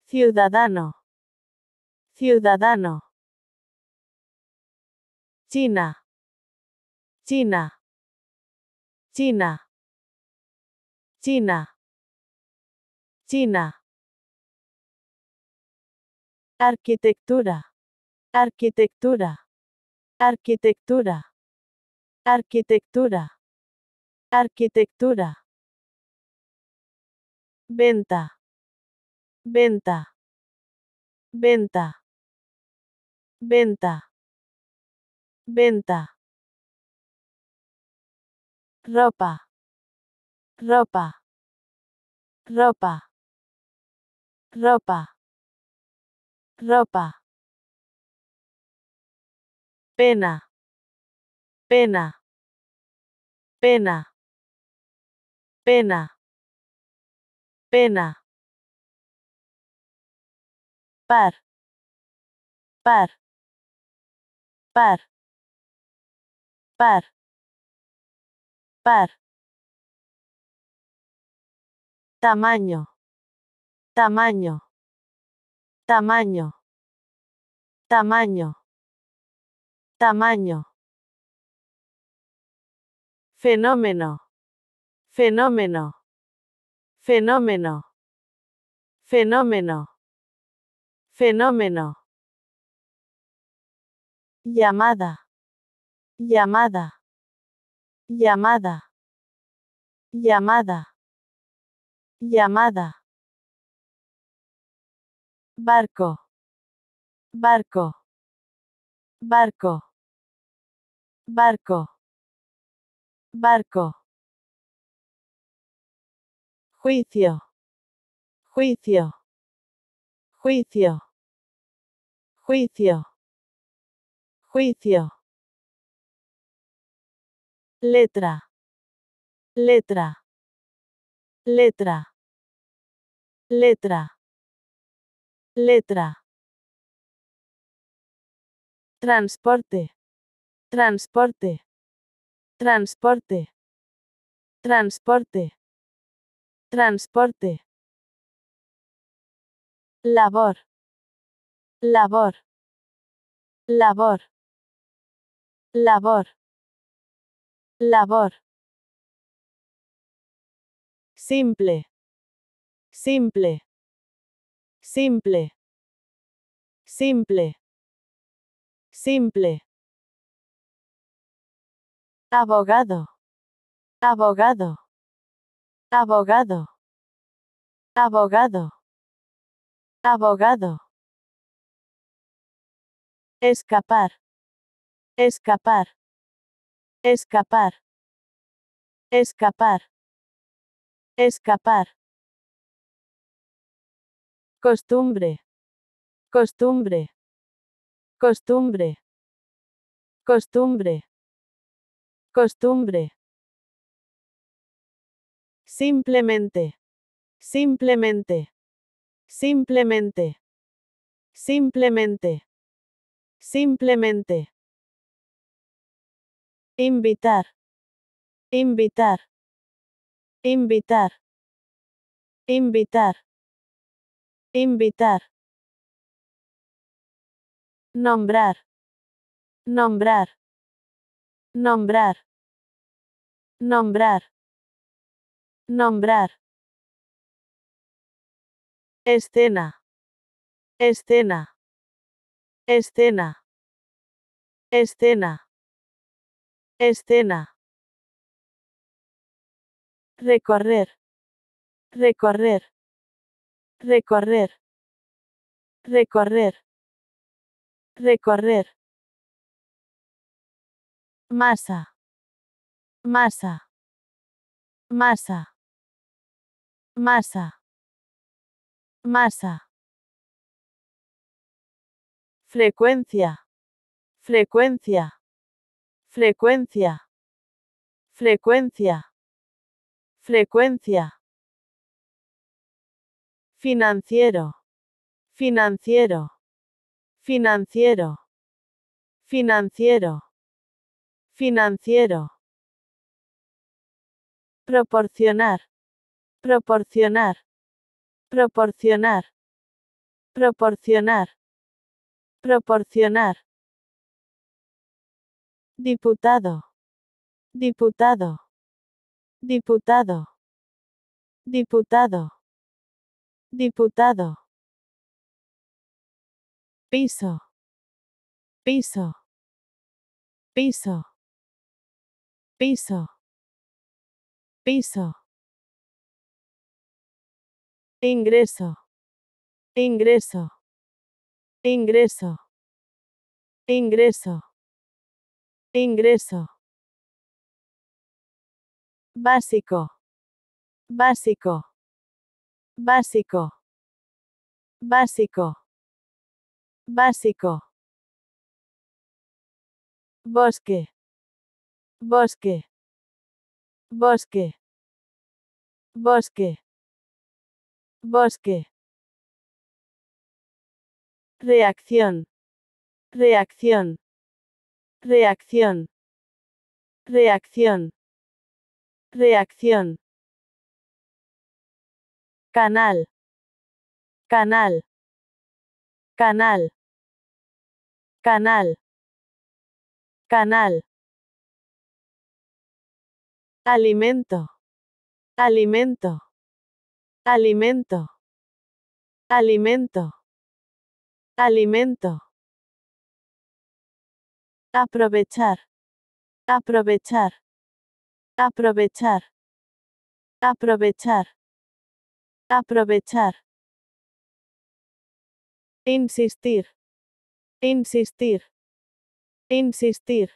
A: Ciudadano. Ciudadano. China. China. China. China. China. Arquitectura. Arquitectura. Arquitectura. Arquitectura. Arquitectura. Venta. Venta. Venta. Venta. Venta. Ropa. Ropa. Ropa. Ropa. Ropa. Pena. Pena. Pena. Pena pena, par, par, par, par, par, tamaño, tamaño, tamaño, tamaño, tamaño, fenómeno, fenómeno Fenómeno. Fenómeno. Fenómeno. Llamada. Llamada. Llamada. Llamada. Llamada. Barco. Barco. Barco. Barco. Barco juicio, juicio, juicio, juicio, juicio. Letra, letra, letra, letra, letra. Transporte, transporte, transporte, transporte. Transporte. Labor. Labor. Labor. Labor. Labor. Simple. Simple. Simple. Simple. Simple. Abogado. Abogado. Abogado. Abogado. Abogado. Escapar. Escapar. Escapar. Escapar. Escapar. Costumbre. Costumbre. Costumbre. Costumbre. Costumbre. Simplemente. Simplemente. Simplemente. Simplemente. Simplemente. Invitar. Invitar. Invitar. Invitar. Invitar. Nombrar. Nombrar. Nombrar. Nombrar. Nombrar. Escena. Escena. Escena. Escena. Escena. Recorrer. Recorrer. Recorrer. Recorrer. Recorrer. Masa. Masa. Masa. Masa. Masa. Frecuencia. Frecuencia. Frecuencia. Frecuencia. Frecuencia. Financiero. Financiero. Financiero. Financiero. Financiero. Proporcionar. Proporcionar. Proporcionar. Proporcionar. Proporcionar. Diputado. Diputado. Diputado. Diputado. Diputado. Piso. Piso. Piso. Piso. Piso. Ingreso. Ingreso. Ingreso. Ingreso. Ingreso. Básico. Básico. Básico. Básico. Básico. Bosque. Bosque. Bosque. Bosque. Bosque. Reacción. Reacción. Reacción. Reacción. Reacción. Canal. Canal. Canal. Canal. Canal. Alimento. Alimento. Alimento. Alimento. Alimento. Aprovechar. Aprovechar. Aprovechar. Aprovechar. Aprovechar. Insistir. Insistir. Insistir.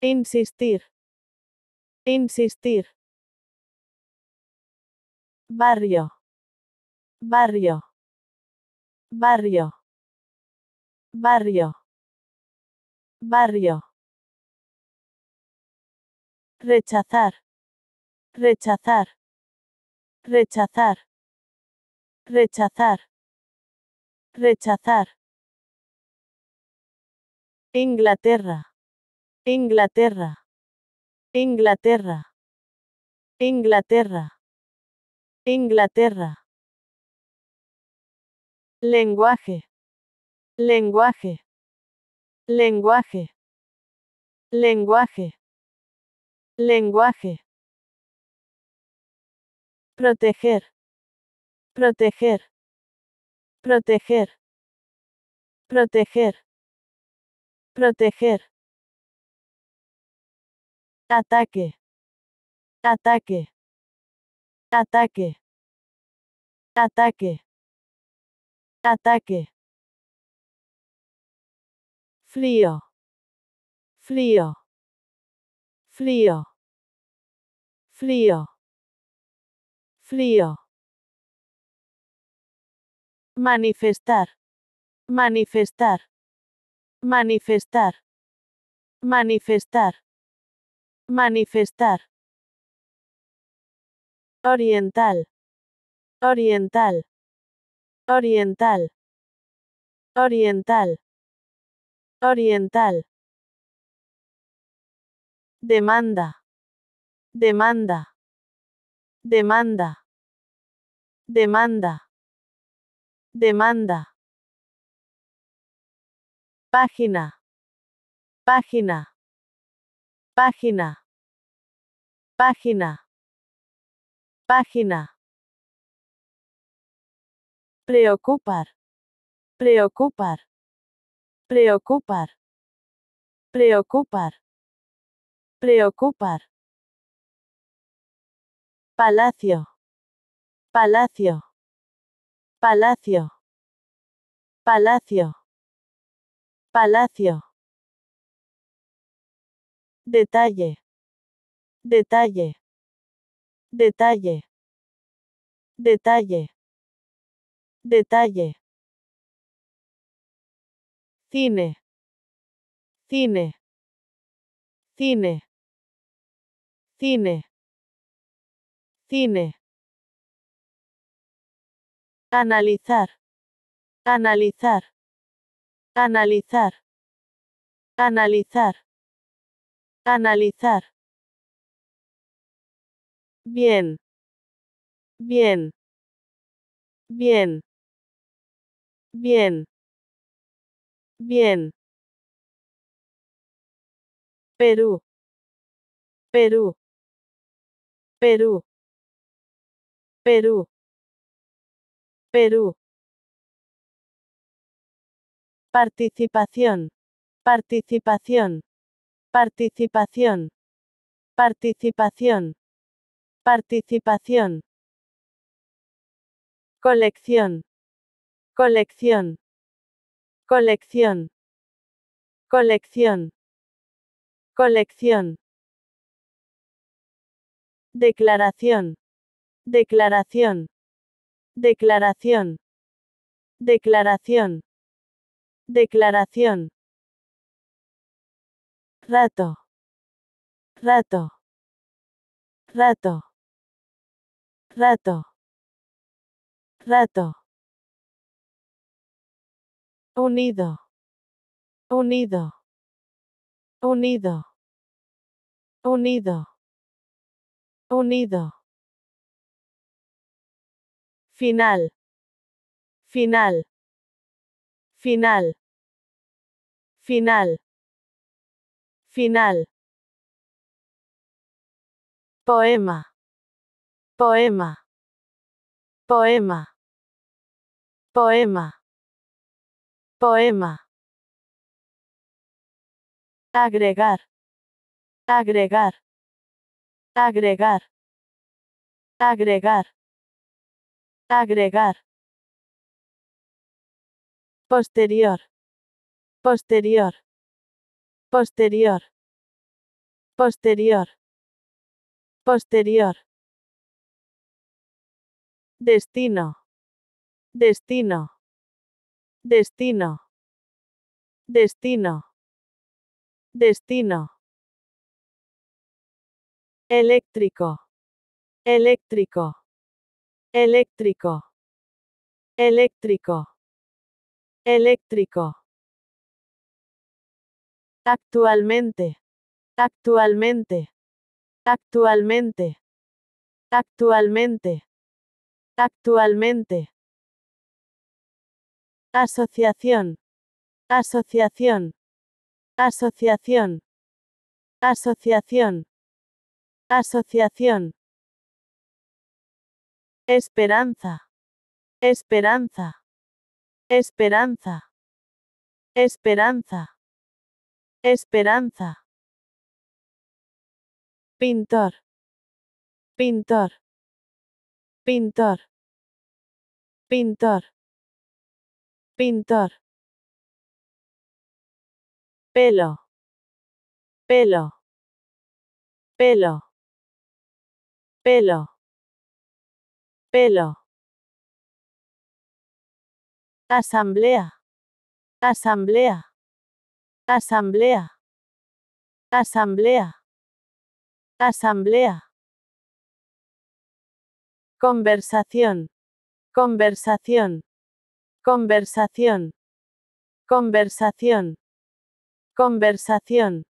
A: Insistir. Insistir. Barrio. Barrio. Barrio. Barrio. Barrio. Rechazar. Rechazar. Rechazar. Rechazar. Rechazar. Inglaterra. Inglaterra. Inglaterra. Inglaterra. Inglaterra. Lenguaje. Lenguaje. Lenguaje. Lenguaje. Lenguaje. Proteger. Proteger. Proteger. Proteger. Proteger. Ataque. Ataque. Ataque. Ataque. Ataque. Frío. Frío. Frío. Frío. Frío. Manifestar. Manifestar. Manifestar. Manifestar. Manifestar. Oriental. Oriental. Oriental. Oriental. Oriental. Demanda. Demanda. Demanda. Demanda. Demanda. Página. Página. Página. Página. Página. Preocupar. Preocupar. Preocupar. Preocupar. Preocupar. Palacio. Palacio. Palacio. Palacio. Palacio. Detalle. Detalle. Detalle. Detalle. Detalle. Cine. Cine. Cine. Cine. Cine. Analizar. Analizar. Analizar. Analizar. Analizar. Bien. Bien. Bien. Bien. Bien. Perú. Perú. Perú. Perú. Perú. Participación. Participación. Participación. Participación. Participación. Colección. Colección. Colección. Colección. Colección. Declaración. Declaración. Declaración. Declaración. Declaración. Rato. Rato. Rato rato, rato, unido, unido, unido, unido, unido, final, final, final, final, final, poema Poema. Poema. Poema. Poema. Agregar. Agregar. Agregar. Agregar. Agregar. Posterior. Posterior. Posterior. Posterior. Posterior. Destino. Destino. Destino. Destino. Destino. Eléctrico. Eléctrico. Eléctrico. Eléctrico. Eléctrico. Actualmente. Actualmente. Actualmente. Actualmente. Actualmente. Asociación. Asociación. Asociación. Asociación. Asociación. Esperanza. Esperanza. Esperanza. Esperanza. Esperanza. Pintor. Pintor. Pintor pintor, pintor Pelo. Pelo. Pelo. Pelo. Pelo. Asamblea. Asamblea. Asamblea. Asamblea. Asamblea. Conversación. Conversación. Conversación. Conversación. Conversación.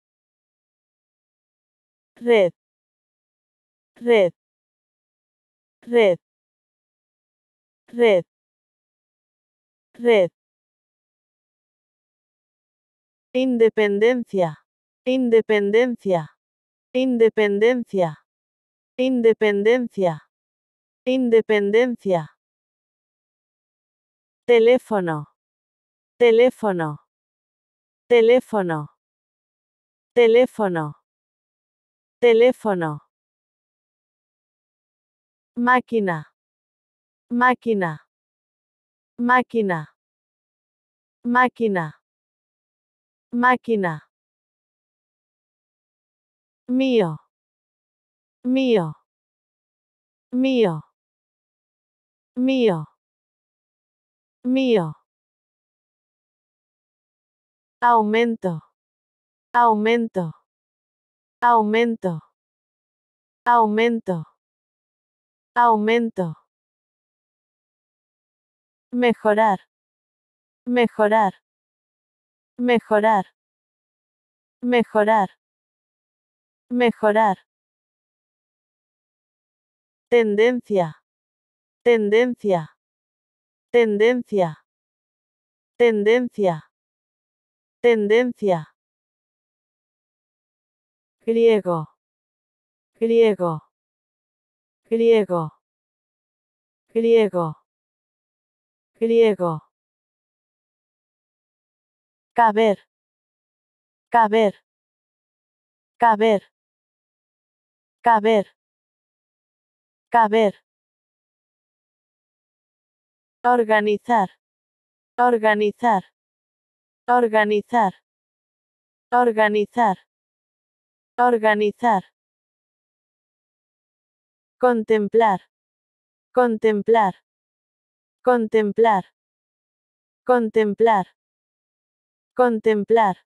A: Red. Red. Red. Red. Red. Independencia. Independencia. Independencia. Independencia. Independencia. Teléfono. Teléfono. Teléfono. Teléfono. Teléfono. Máquina. Máquina. Máquina. Máquina. Máquina. Mío. Mío. Mío. Mío mío. Aumento. Aumento. Aumento. Aumento. Aumento. Mejorar. Mejorar. Mejorar. Mejorar. Mejorar. Tendencia. Tendencia. Tendencia. Tendencia. Tendencia. Griego. Griego. Griego. Griego. Griego. Caber. Caber. Caber. Caber. Caber. Organizar. Organizar. Organizar. Organizar. Organizar. Contemplar. Contemplar. Contemplar. Contemplar. Contemplar.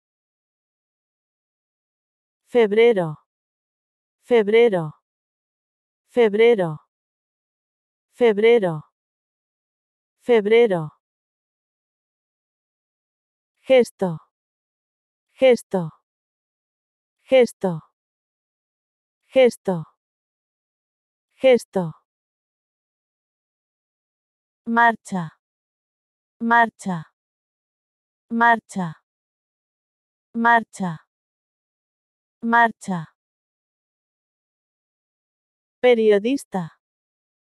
A: Febrero. Febrero. Febrero. Febrero. Febrero. Gesto. Gesto. Gesto. Gesto. Gesto. Marcha. Marcha. Marcha. Marcha. Marcha. Periodista.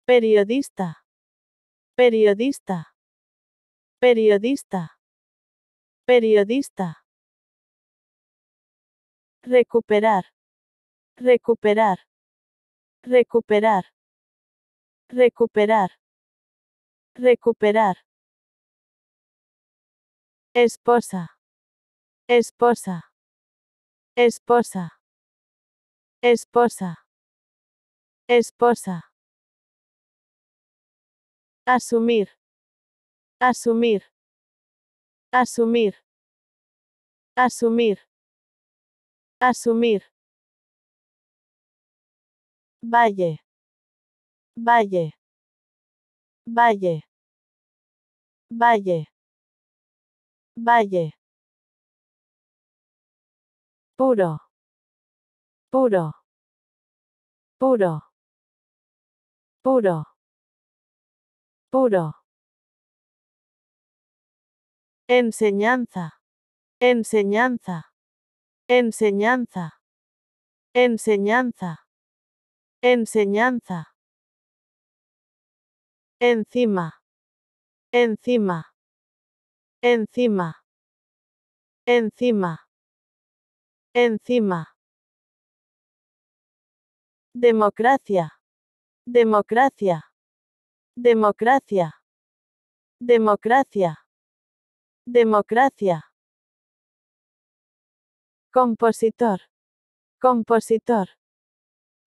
A: Periodista. Periodista. Periodista. Periodista. Recuperar. Recuperar. Recuperar. Recuperar. Recuperar. Esposa. Esposa. Esposa. Esposa. Esposa. Asumir. Asumir. Asumir. Asumir. Asumir. Valle. Valle. Valle. Valle. Valle. Puro. Puro. Puro. Puro. Enseñanza. Enseñanza. Enseñanza. Enseñanza. Enseñanza. Encima. Encima. Encima. Encima. Encima. Democracia. Democracia. Democracia. Democracia. Democracia. Compositor. Compositor.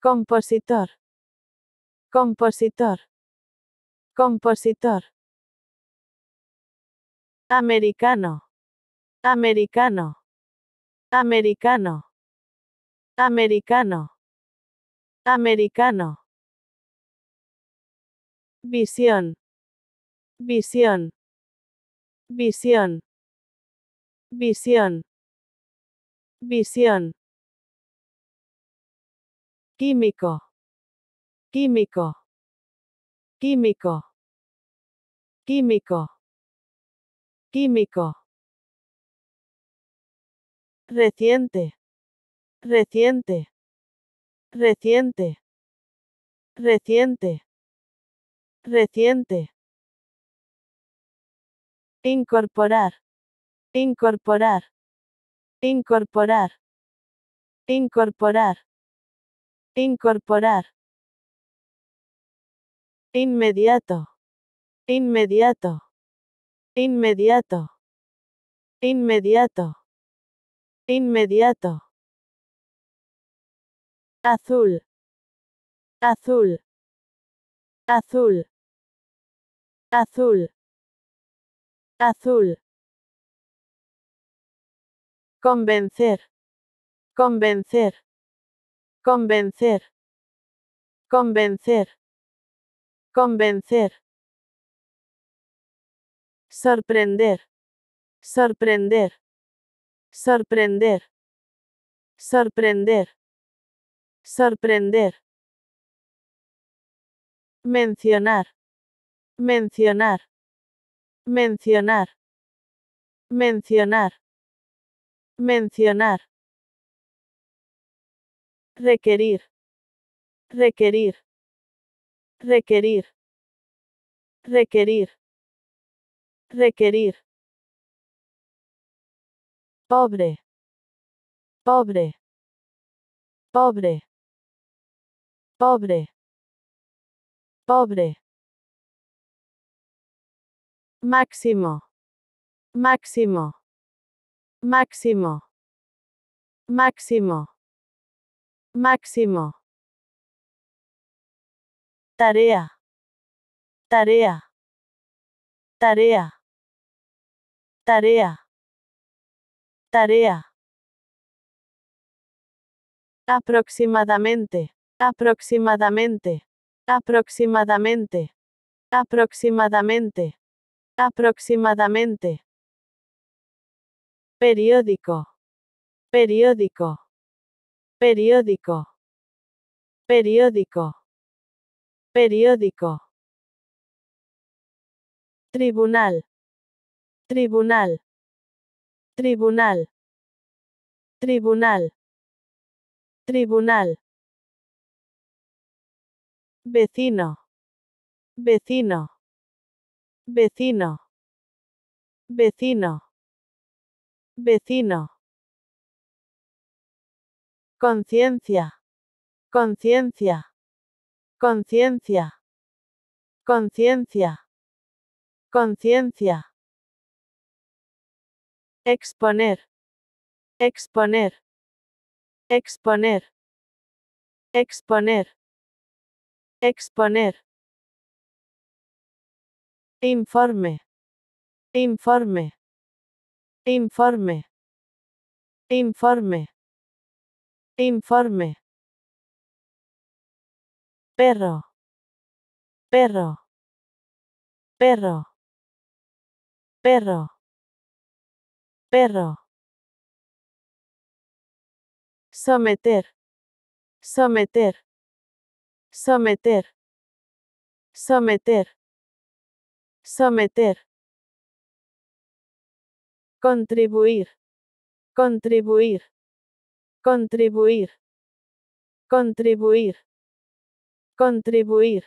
A: Compositor. Compositor. Compositor. Americano. Americano. Americano. Americano. Americano. Visión. Visión. Visión. Visión. Visión. Químico. Químico. Químico. Químico. Químico. Reciente. Reciente. Reciente. Reciente. Reciente. Incorporar. Incorporar. Incorporar. Incorporar. Incorporar. Inmediato. Inmediato. Inmediato. Inmediato. Inmediato. Azul. Azul. Azul. Azul. Azul. Convencer. Convencer. Convencer. Convencer. Convencer. Sorprender. Sorprender. Sorprender. Sorprender. Sorprender. Mencionar. Mencionar. Mencionar. Mencionar. Mencionar. Requerir. Requerir. Requerir. Requerir. Requerir. Pobre. Pobre. Pobre. Pobre. Pobre. Máximo. Máximo. Máximo. Máximo. Máximo. Tarea. Tarea. Tarea. Tarea. Tarea. Aproximadamente. Aproximadamente. Aproximadamente. Aproximadamente. Aproximadamente. Periódico. Periódico. Periódico. Periódico. Periódico. Tribunal. Tribunal. Tribunal. Tribunal. Tribunal. Vecino. Vecino. Vecino. Vecino. Vecino. Conciencia. Conciencia. Conciencia. Conciencia. Conciencia. Exponer. Exponer. Exponer. Exponer. Exponer. Informe. Informe. Informe. Informe. Informe. Perro. Perro. Perro. Perro. Perro. Someter. Someter. Someter. Someter. Someter. Contribuir. Contribuir. Contribuir. Contribuir. Contribuir.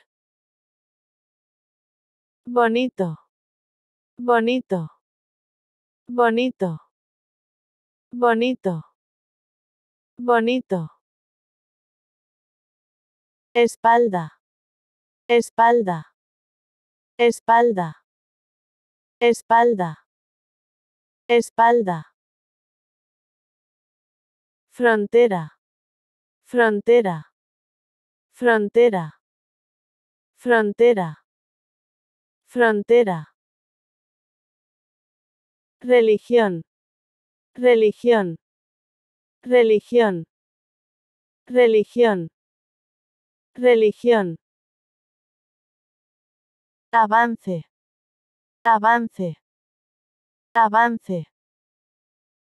A: Bonito. Bonito. Bonito. Bonito. Bonito. Espalda. Espalda. Espalda. Espalda. Espalda. Frontera. Frontera. Frontera. Frontera. Frontera. Religión. Religión. Religión. Religión. Religión. Avance. Avance. Avance.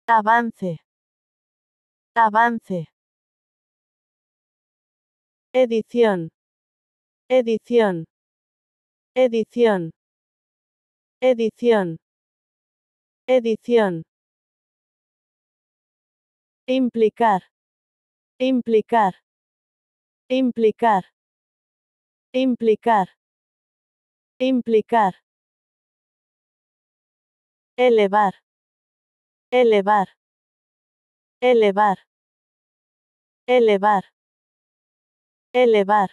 A: Avance. Avance. Edición. Edición. Edición. Edición. Edición. Implicar. Implicar. Implicar. Implicar. Implicar. Elevar. Elevar. Elevar. Elevar. Elevar.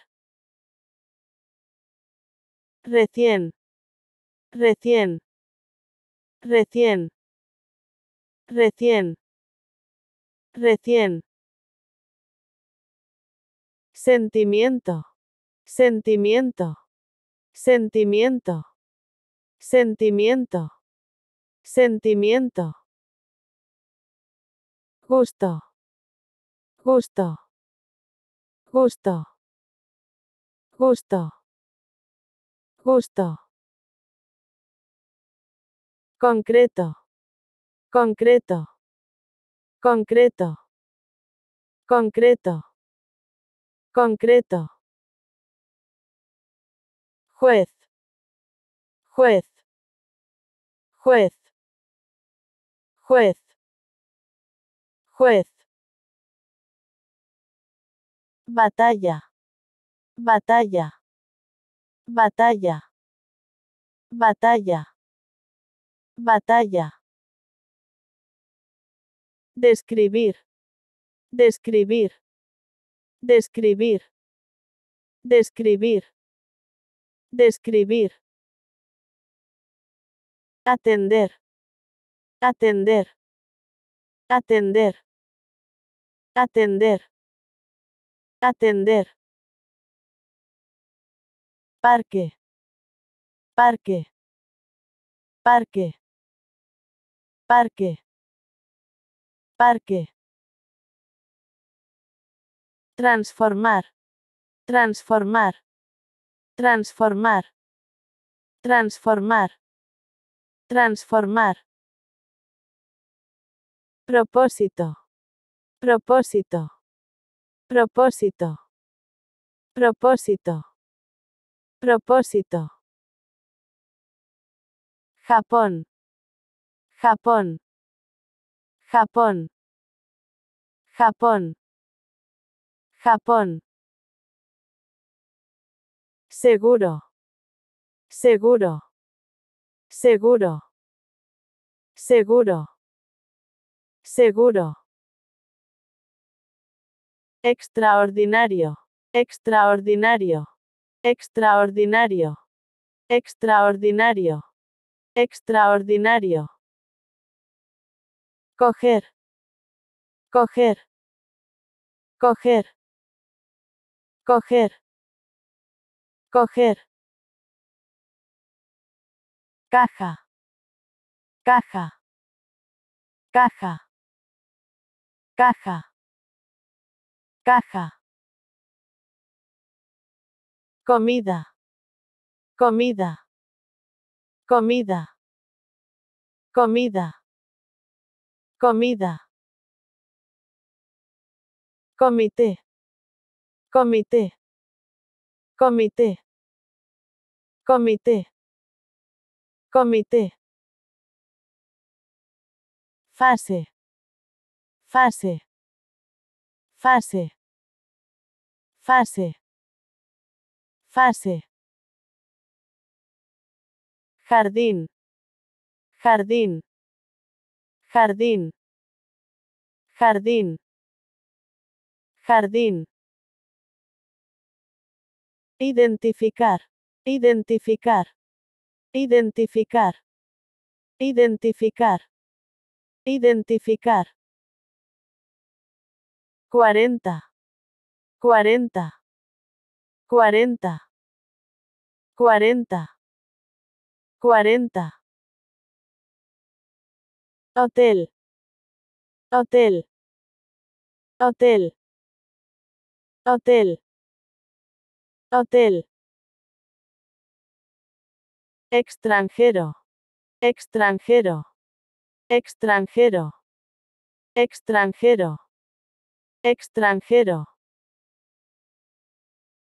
A: Recién. Recién. Recién. Recién. Recién. Sentimiento. Sentimiento. Sentimiento. Sentimiento. Sentimiento. Justo. Justo. Justo. Justo. Gusto. Concreto. Concreto. Concreto. Concreto. Concreto juez, juez, juez, juez, juez. Batalla, batalla, batalla, batalla, batalla. Describir, describir, describir, describir Describir. Atender. Atender. Atender. Atender. Atender. Parque. Parque. Parque. Parque. Parque. Transformar. Transformar. Transformar. Transformar. Transformar. Propósito. Propósito. Propósito. Propósito. Propósito. Japón. Japón. Japón. Japón. Japón. Seguro. Seguro. Seguro. Seguro. Seguro. Extraordinario. Extraordinario. Extraordinario. Extraordinario. Extraordinario. Coger. Coger. Coger. Coger. Coger. Caja. Caja. Caja. Caja. Caja. Comida. Comida. Comida. Comida. Comida. Comité. Comité. Comité. Comité. Comité. Fase. Fase. Fase. Fase. Fase. Jardín. Jardín. Jardín. Jardín. Jardín. Identificar. Identificar. Identificar. Identificar. Identificar. 40. 40. 40. 40. 40. Hotel. Hotel. Hotel. Hotel. Hotel extranjero, extranjero, extranjero, extranjero, extranjero.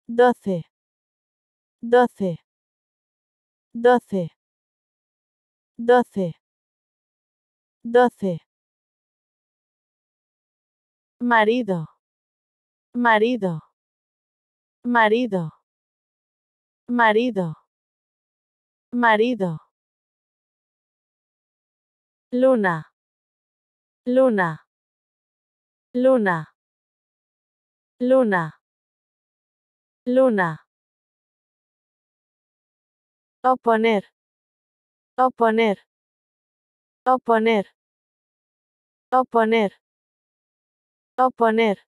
A: 12, 12, 12, 12, 12. Marido, marido, marido, marido. Marido. Luna. Luna. Luna. Luna. Luna. Oponer. Oponer. Oponer. Oponer. Oponer.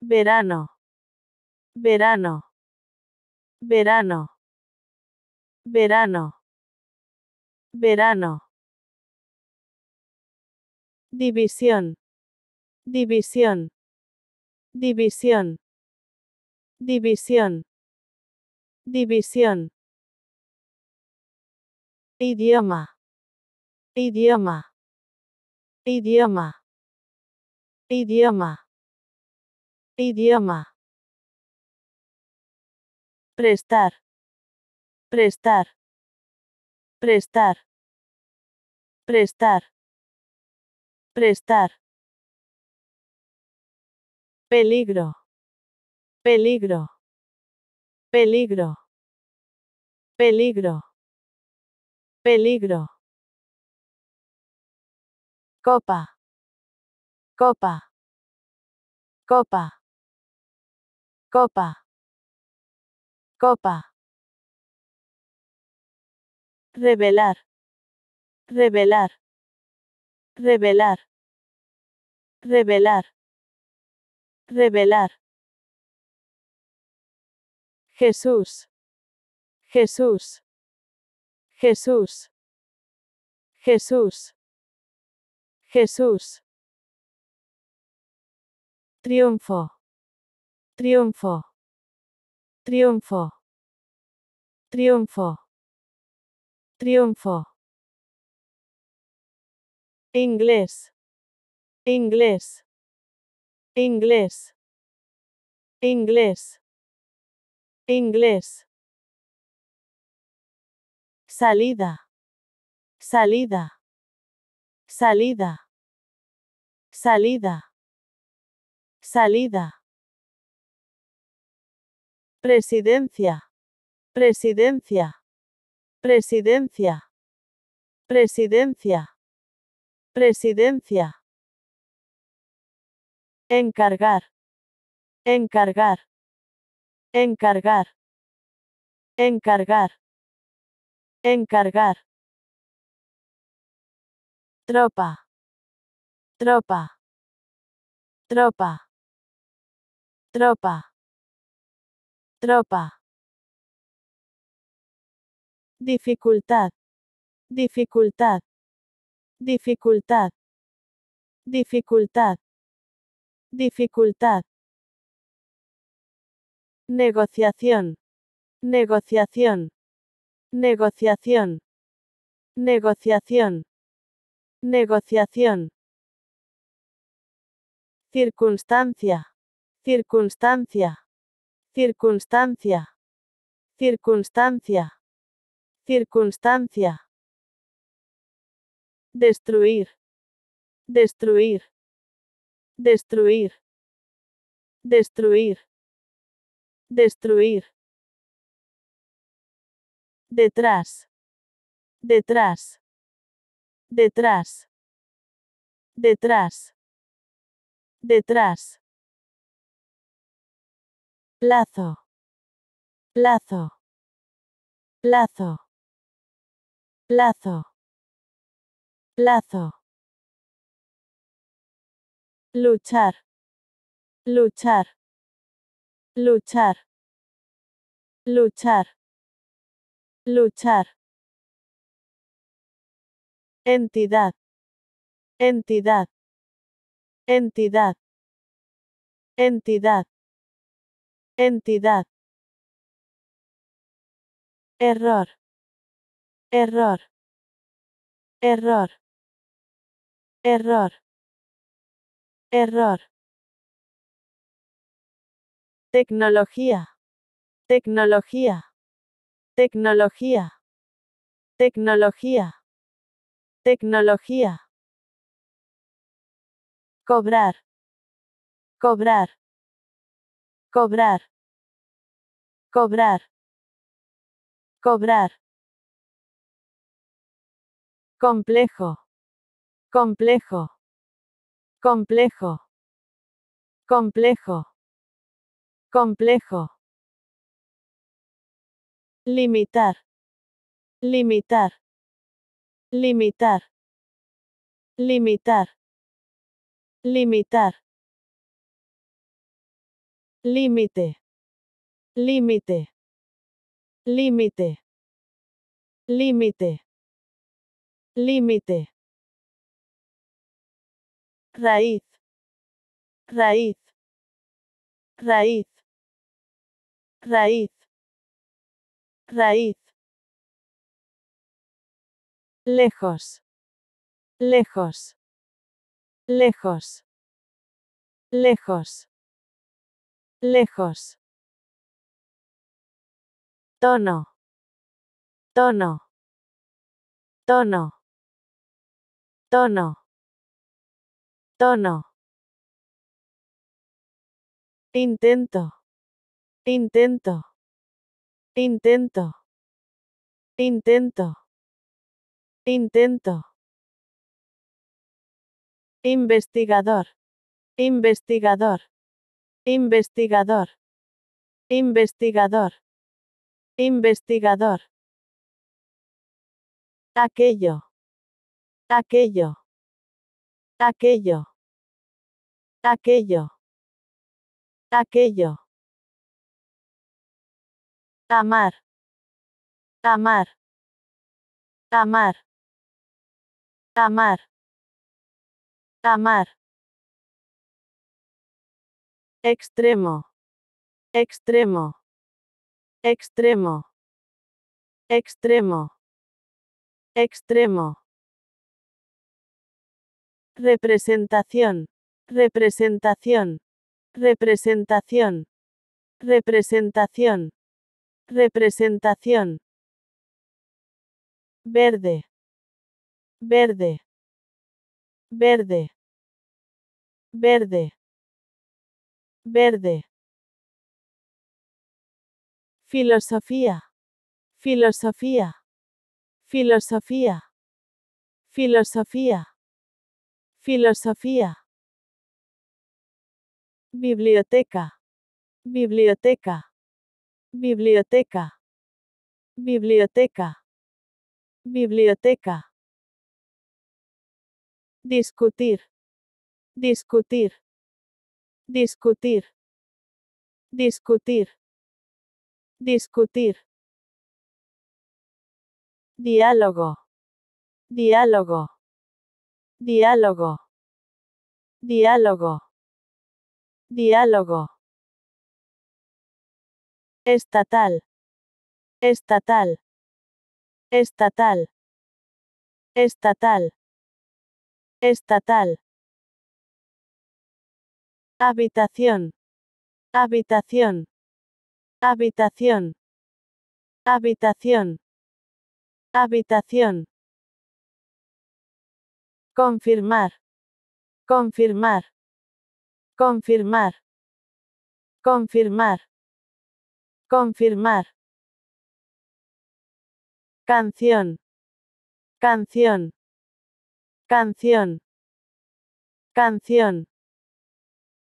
A: Verano. Verano. Verano. Verano. Verano. División. División. División. División. División. Idioma. Idioma. Idioma. Idioma. Idioma. Prestar. Prestar. Prestar. Prestar. Prestar. Peligro. Peligro. Peligro. Peligro. Peligro. Copa. Copa. Copa. Copa. Copa. Revelar. Revelar. Revelar. Revelar. Revelar. Jesús. Jesús. Jesús. Jesús. Jesús. Triunfo. Triunfo. Triunfo. Triunfo. Triunfo. Inglés. Inglés. Inglés. Inglés. Inglés. Salida. Salida. Salida. Salida. Salida. Presidencia. Presidencia. Presidencia. Presidencia. Presidencia. Encargar. Encargar. Encargar. Encargar. Encargar. Tropa. Tropa. Tropa. Tropa. Tropa. Dificultad. Dificultad. Dificultad. Dificultad. Dificultad. Negociación. Negociación. Negociación. Negociación. Negociación. Circunstancia. Circunstancia circunstancia, circunstancia, circunstancia. Destruir, destruir, destruir, destruir, destruir. Detrás, detrás, detrás, detrás, detrás plazo, plazo, plazo, plazo, plazo. Luchar, luchar, luchar, luchar, luchar. Entidad, entidad, entidad, entidad Entidad. Error. Error. Error. Error. Error. Tecnología. Tecnología. Tecnología. Tecnología. Tecnología. Cobrar. Cobrar. Cobrar. Cobrar. Cobrar. Complejo. Complejo. Complejo. Complejo. Complejo. Limitar. Limitar. Limitar. Limitar. Limitar. Límite. Límite. Límite. Límite. Límite. Raíz. Raíz. Raíz. Raíz. Raíz. Lejos. Lejos. Lejos. Lejos. Lejos. Tono. Tono. Tono. Tono. Tono. Intento. Intento. Intento. Intento. Intento. Investigador. Investigador. Investigador. Investigador. Investigador. Aquello. Aquello. Aquello. Aquello. Aquello. Amar. Amar. Amar. Amar. Amar extremo, extremo, extremo, extremo, extremo. Representación, representación, representación, representación, representación. Verde, verde, verde, verde. Verde. Filosofía. Filosofía. Filosofía. Filosofía. Filosofía. Biblioteca. Biblioteca. Biblioteca. Biblioteca. Biblioteca. Discutir. Discutir. Discutir. Discutir. Discutir. Diálogo. Diálogo. Diálogo. Diálogo. Diálogo. Estatal. Estatal. Estatal. Estatal. Estatal. Habitación. Habitación. Habitación. Habitación. Habitación. Confirmar. Confirmar. Confirmar. Confirmar. Confirmar. Canción. Canción. Canción. Canción.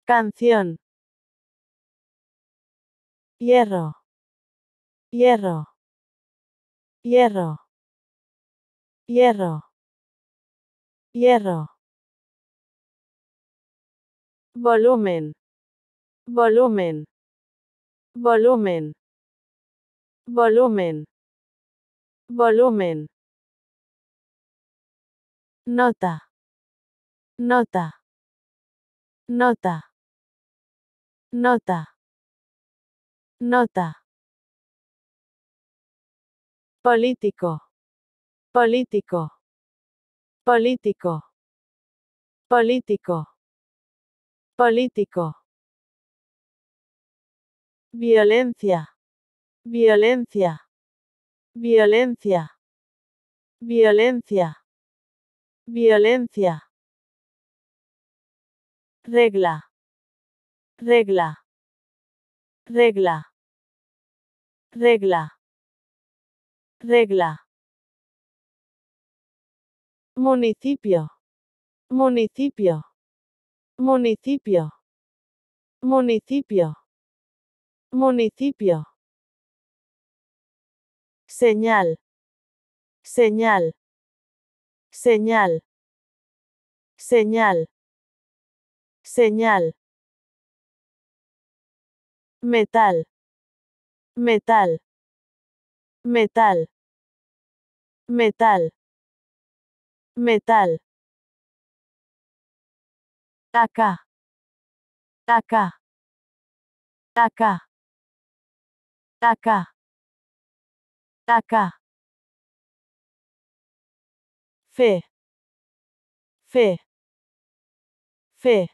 A: Canción. Hierro. Hierro. Hierro. Hierro. Hierro. Volumen. Volumen. Volumen. Volumen. Volumen. Nota. Nota. Nota. Nota. Nota. Político. Político. Político. Político. Político. Violencia. Violencia. Violencia. Violencia. Violencia. Regla regla, regla, regla, regla. Municipio, municipio, municipio, municipio, municipio. Señal, señal, señal, señal, señal metal, metal, metal, metal, metal. Acá, acá, acá, acá, acá. Fe, fe, fe,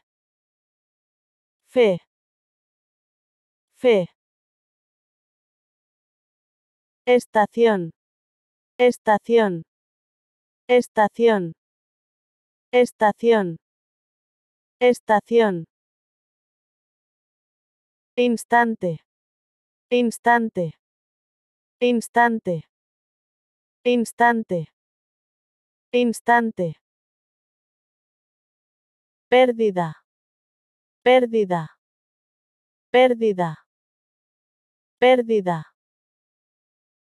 A: fe. Estación. Estación. Estación. Estación. Estación. Instante. Instante. Instante. Instante. Instante. Pérdida. Pérdida. Pérdida. Pérdida.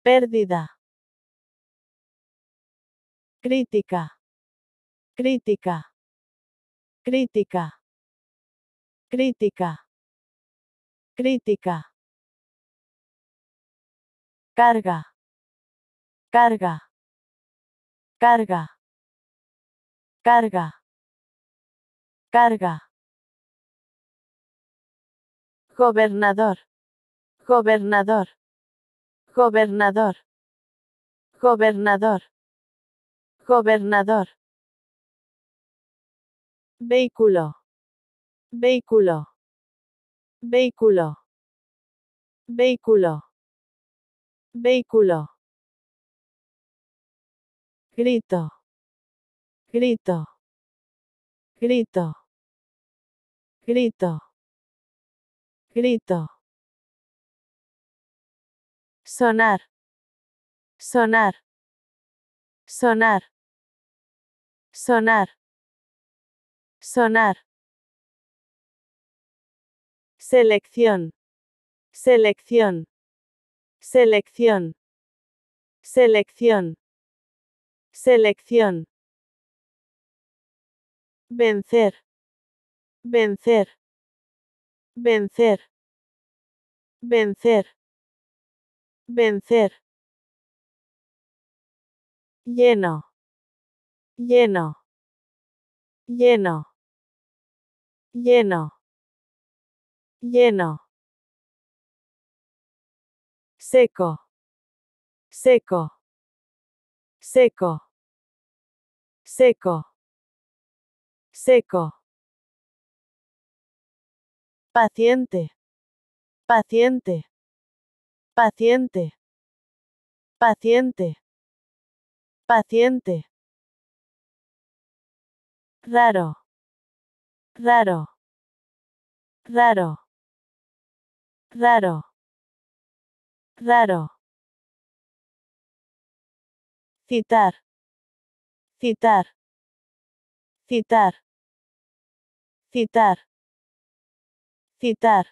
A: Pérdida. Crítica. Crítica. Crítica. Crítica. Crítica. Carga. Carga. Carga. Carga. Carga. Gobernador. Gobernador. Gobernador. Gobernador. Gobernador. Vehículo. Vehículo. Vehículo. Vehículo. Vehículo. Grito. Grito. Grito. Grito. Grito sonar, sonar, sonar, sonar, sonar. Selección, selección, selección, selección, selección. Vencer, vencer, vencer, vencer Vencer. Lleno. Lleno. Lleno. Lleno. Lleno. Seco. Seco. Seco. Seco. Seco. Paciente. Paciente. Paciente. Paciente. Paciente. Raro. Raro. Raro. Raro. Raro. Citar. Citar. Citar. Citar. Citar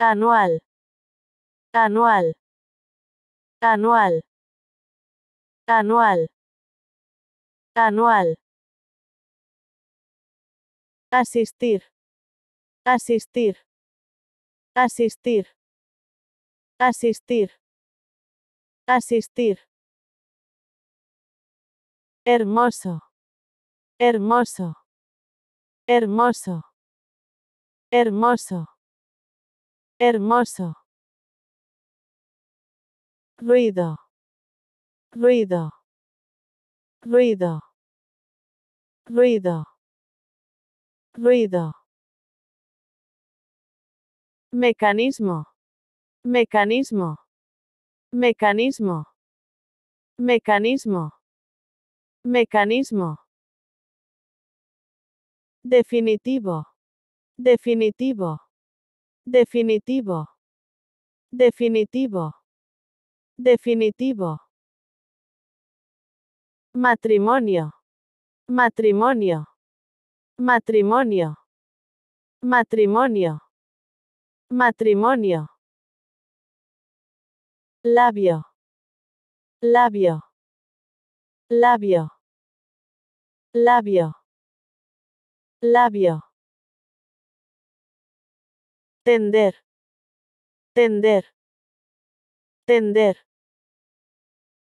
A: anual, anual, anual, anual, anual. Asistir, asistir, asistir, asistir, asistir. Hermoso, hermoso, hermoso, hermoso. Hermoso. Ruido. Ruido. Ruido. Ruido. Ruido. Mecanismo. Mecanismo. Mecanismo. Mecanismo. Mecanismo. Definitivo. Definitivo. Definitivo. Definitivo. Definitivo. Matrimonio. Matrimonio. Matrimonio. Matrimonio. Matrimonio. Labio. Labio. Labio. Labio. Labio tender, tender, tender,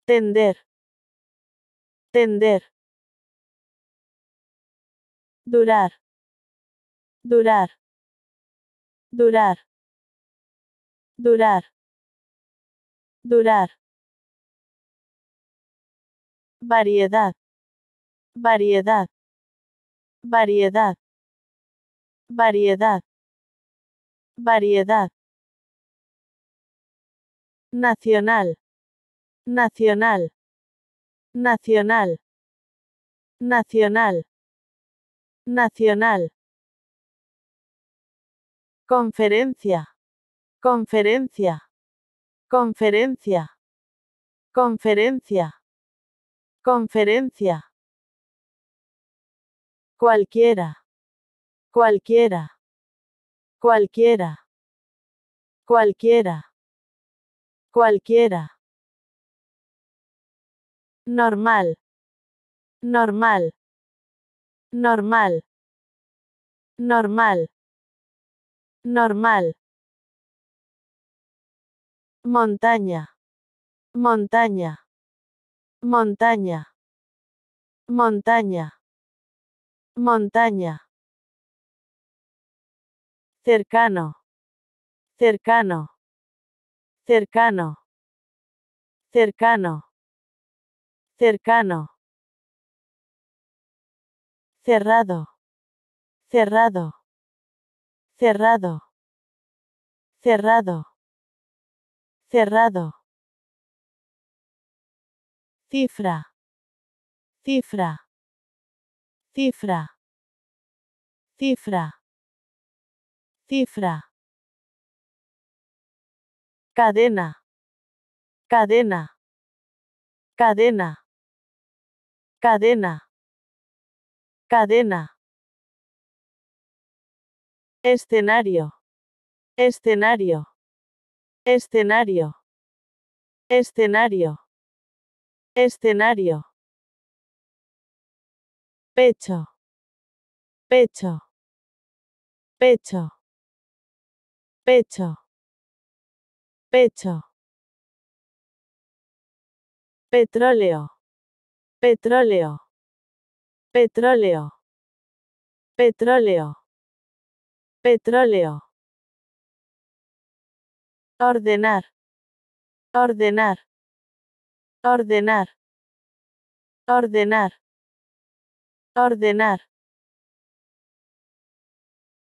A: tender, tender. Durar, durar, durar, durar, durar. Variedad, variedad, variedad, variedad Variedad. Nacional. Nacional. Nacional. Nacional. Nacional. Conferencia. Conferencia. Conferencia. Conferencia. Conferencia. Cualquiera. Cualquiera. Cualquiera. Cualquiera. Cualquiera. Normal. Normal. Normal. Normal. Normal. Montaña. Montaña. Montaña. Montaña. Montaña cercano, cercano, cercano, cercano, cercano, cerrado, cerrado, cerrado, cerrado, cerrado, cifra, cifra, cifra, cifra Cifra. Cadena. Cadena. Cadena. Cadena. Cadena. Escenario. Escenario. Escenario. Escenario. Escenario. Pecho. Pecho. Pecho pecho, pecho, petróleo, petróleo, petróleo, petróleo, petróleo. Ordenar, ordenar, ordenar, ordenar, ordenar.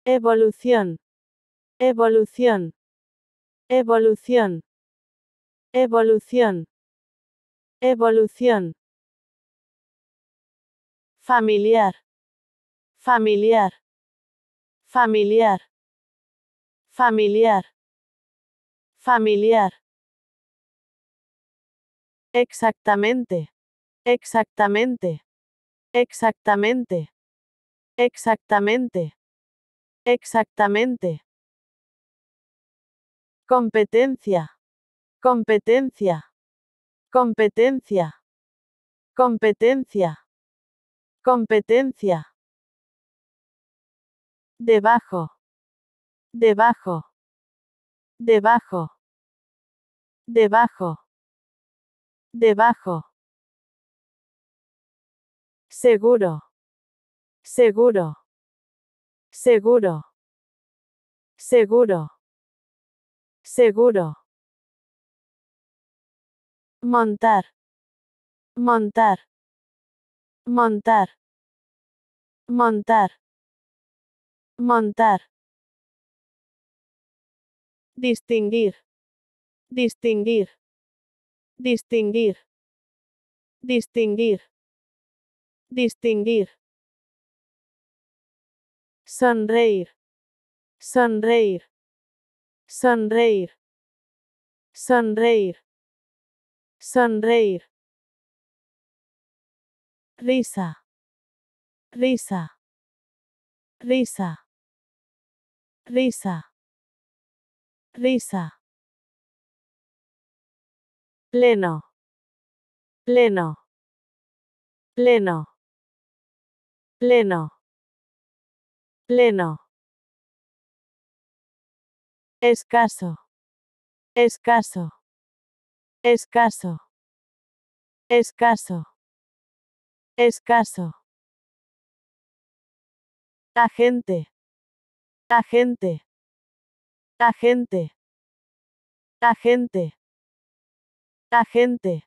A: Evolución. Evolución. Evolución. Evolución. Evolución. Familiar. Familiar. Familiar. Familiar. Familiar. Exactamente. Exactamente. Exactamente. Exactamente. Exactamente competencia, competencia, competencia, competencia, competencia. Debajo, debajo, debajo, debajo, debajo. Seguro, seguro, seguro, seguro. Seguro. Montar. Montar. Montar. Montar. Montar. Distinguir. Distinguir. Distinguir. Distinguir. Distinguir. Sonreír. Sonreír. Sonreír. Sonreír. Sonreír. Risa. Risa. Risa. Risa. Risa. Pleno. Pleno. Pleno. Pleno. Pleno. Escaso. Escaso. Escaso. Escaso. Escaso. Agente. Agente. Agente. Agente. Agente.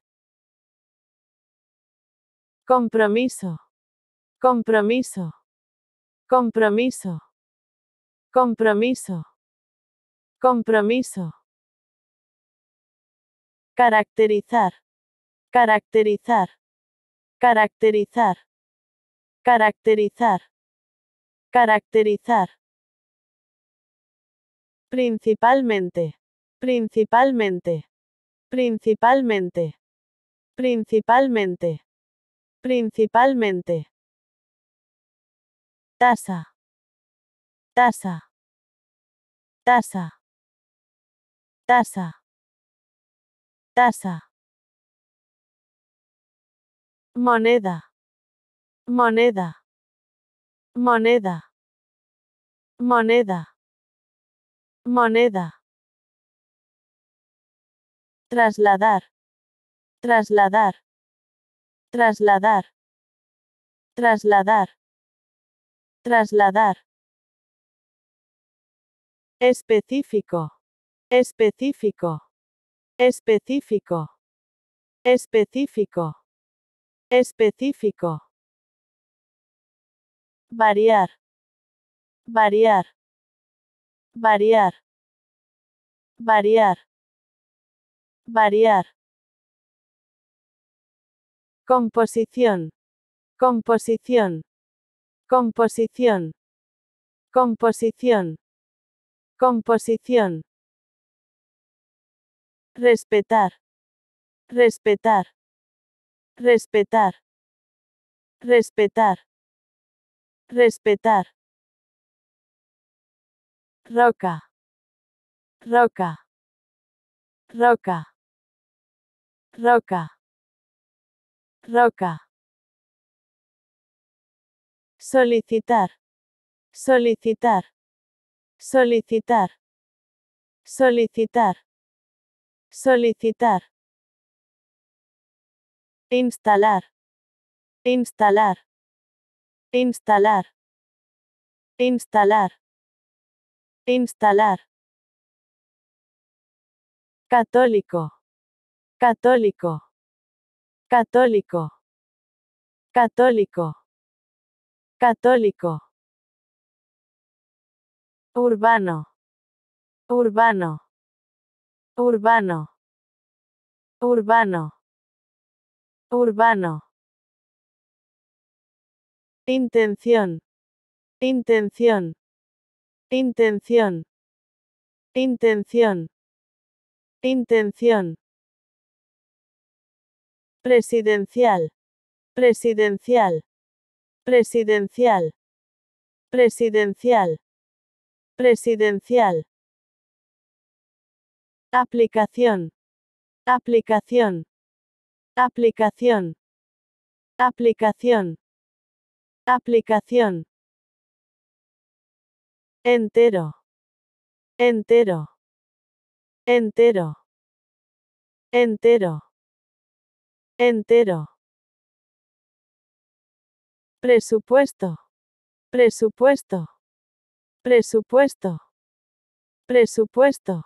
A: Compromiso. Compromiso. Compromiso. Compromiso. Compromiso. Caracterizar. Caracterizar. Caracterizar. Caracterizar. Caracterizar. Principalmente. Principalmente. Principalmente. Principalmente. Principalmente. Tasa. Tasa. Tasa taza, taza, moneda, moneda, moneda, moneda, moneda, trasladar, trasladar, trasladar, trasladar, trasladar, específico Específico. Específico. Específico. Específico. Variar. Variar. Variar. Variar. Variar. Composición. Composición. Composición. Composición. Composición. Respetar. Respetar. Respetar. Respetar. Respetar. Roca. Roca. Roca. Roca. Roca. Solicitar. Solicitar. Solicitar. Solicitar. Solicitar. Instalar. Instalar. Instalar. Instalar. Instalar. Católico. Católico. Católico. Católico. Católico. Urbano. Urbano. Urbano. Urbano. Urbano. Intención. Intención. Intención. Intención. Intención. Presidencial. Presidencial. Presidencial. Presidencial. Presidencial. Aplicación. Aplicación. Aplicación. Aplicación. Aplicación. Entero. Entero. Entero. Entero. Entero. Presupuesto. Presupuesto. Presupuesto. Presupuesto.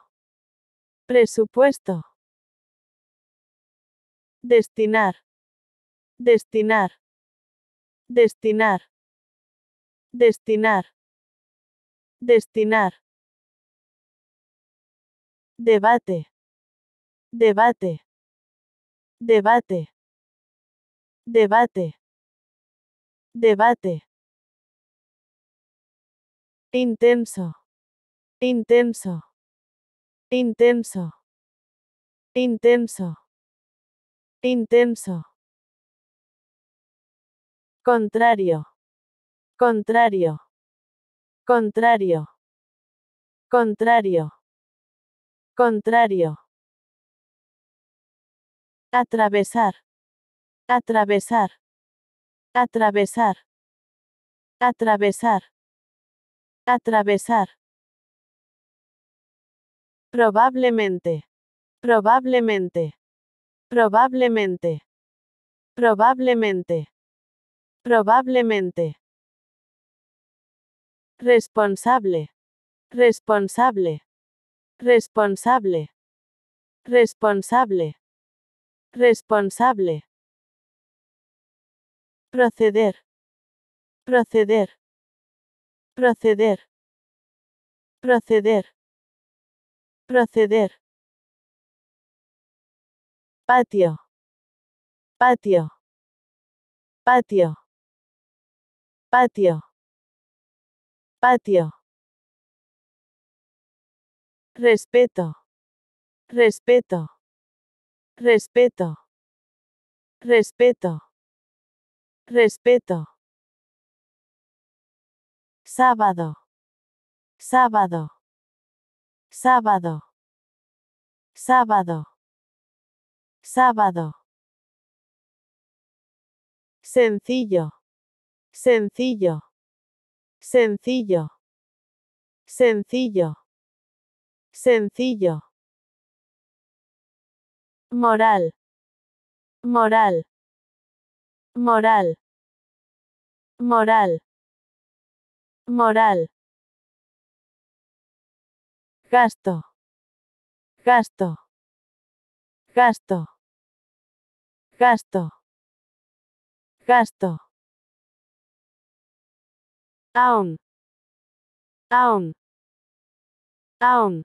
A: Presupuesto. Destinar. Destinar. Destinar. Destinar. Destinar. Debate. Debate. Debate. Debate. Debate. Intenso. Intenso. Intenso. Intenso. Intenso. Contrario. Contrario. Contrario. Contrario. Contrario. Atravesar. Atravesar. Atravesar. Atravesar. Atravesar. Probablemente. Probablemente. Probablemente. Probablemente. Probablemente. Responsable. Responsable. Responsable. Responsable. Responsable. Proceder. Proceder. Proceder. Proceder. Proceder. Patio. Patio. Patio. Patio. Patio. Respeto. Respeto. Respeto. Respeto. Respeto. Sábado. Sábado. Sábado. Sábado. Sábado. Sencillo. Sencillo. Sencillo. Sencillo. Sencillo. Moral. Moral. Moral. Moral. Moral gasto, gasto, gasto, gasto, gasto. aún, aún, aún,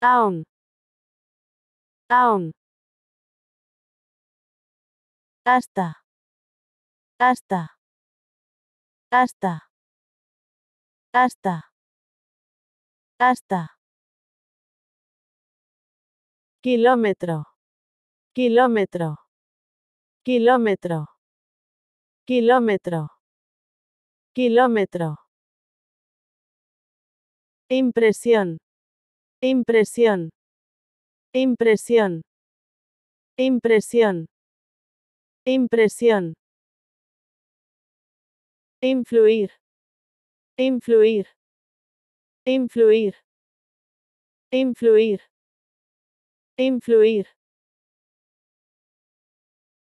A: aún, down. Hasta, hasta, hasta, hasta hasta kilómetro, kilómetro, kilómetro, kilómetro, kilómetro. Impresión, impresión, impresión, impresión, impresión. Influir, influir, Influir. Influir. Influir.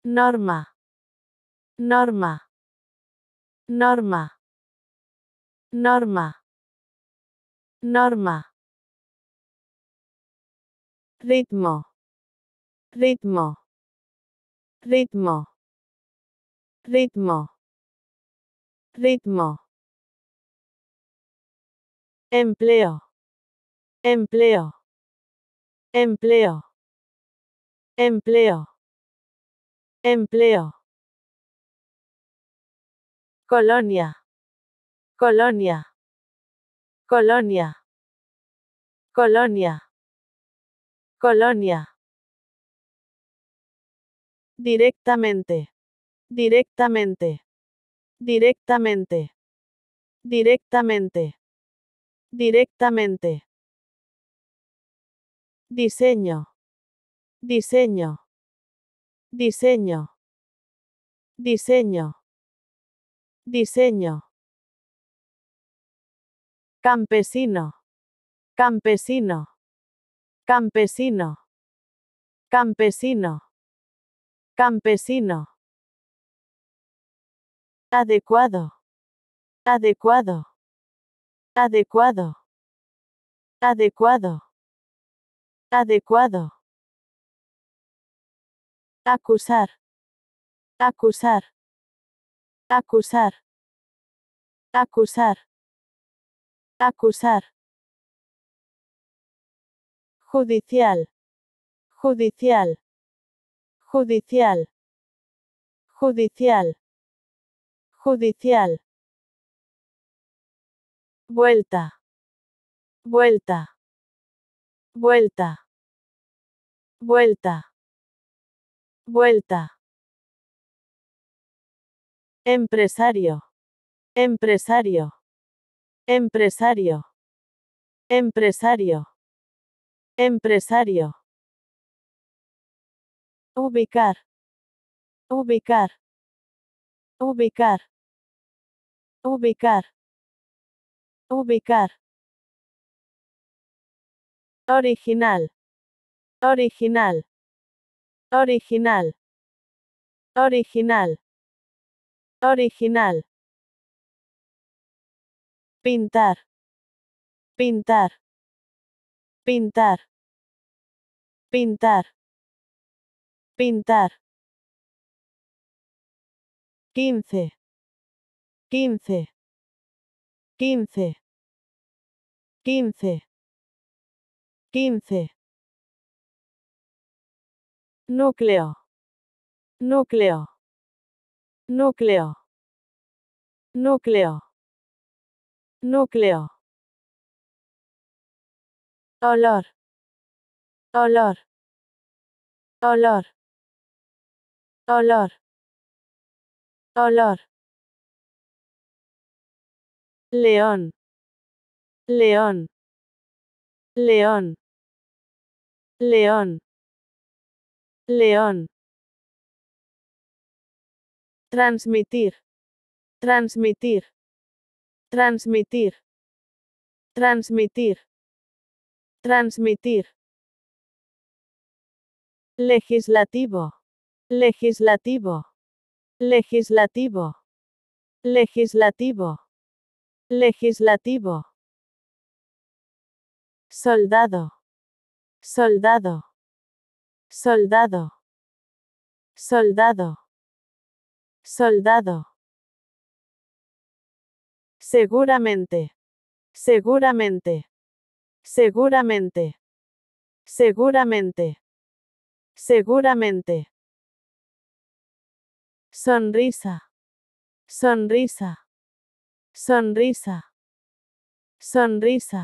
A: Norma. Norma. Norma. Norma. Norma. Ritmo. Ritmo. Ritmo. Ritmo. Ritmo. Empleo. Empleo. Empleo. Empleo. Empleo. Colonia. Colonia. Colonia. Colonia. Colonia. Directamente. Directamente. Directamente. Directamente. Directamente. Diseño. Diseño. Diseño. Diseño. Diseño. Campesino. Campesino. Campesino. Campesino. Campesino. Adecuado. Adecuado. Adecuado. Adecuado. Adecuado. Acusar. Acusar. Acusar. Acusar. Acusar. Judicial. Judicial. Judicial. Judicial. Judicial. Vuelta. Vuelta. Vuelta. Vuelta. Vuelta. Empresario. Empresario. Empresario. Empresario. Empresario. Ubicar. Ubicar. Ubicar. Ubicar ubicar Original. Original. Original. Original. Original. Pintar. Pintar. Pintar. Pintar. Pintar. quince, quince quince, quince, quince. Núcleo, núcleo, núcleo, núcleo, núcleo. Olor, olor, olor, olor, olor. León. León. León. León. León. Transmitir. Transmitir. Transmitir. Transmitir. Transmitir. Legislativo. Legislativo. Legislativo. Legislativo. Legislativo. Soldado. Soldado. Soldado. Soldado. Soldado. Seguramente. Seguramente. Seguramente. Seguramente. Seguramente. Sonrisa. Sonrisa. Sonrisa. Sonrisa.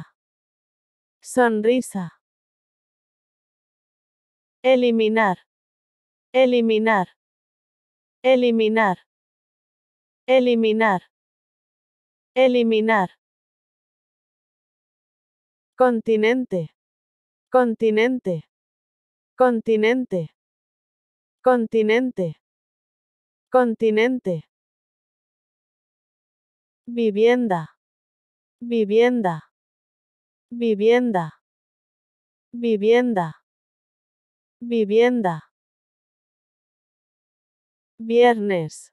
A: Sonrisa. Eliminar. Eliminar. Eliminar. Eliminar. Eliminar. Continente. Continente. Continente. Continente. Continente vivienda, vivienda, vivienda, vivienda, vivienda. Viernes,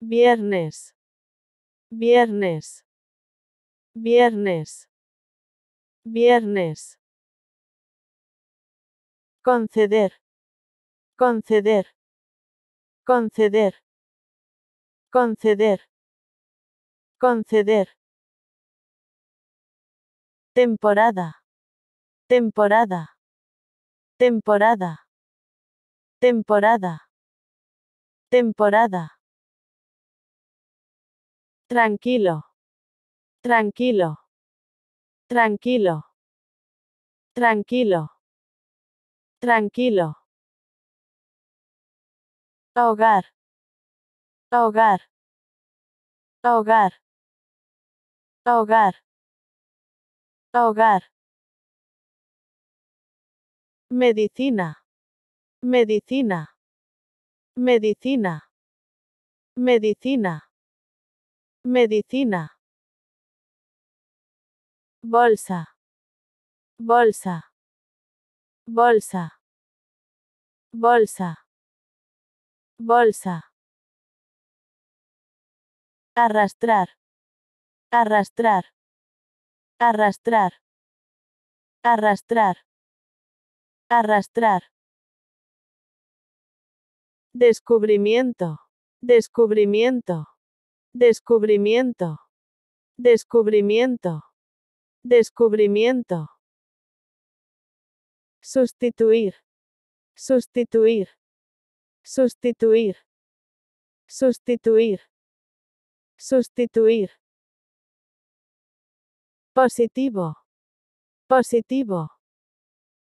A: viernes, viernes, viernes, viernes. Conceder, conceder, conceder, conceder Conceder. Temporada. Temporada. Temporada. Temporada. Temporada. Tranquilo. Tranquilo. Tranquilo. Tranquilo. Tranquilo. hogar hogar hogar hogar, hogar, Medicina, medicina, medicina, medicina, medicina. Bolsa, bolsa, bolsa, bolsa, bolsa. Arrastrar, Arrastrar. Arrastrar. Arrastrar. Arrastrar. Descubrimiento. Descubrimiento. Descubrimiento. Descubrimiento. Descubrimiento. Sustituir. Sustituir. Sustituir. Sustituir. Sustituir. Positivo. Positivo.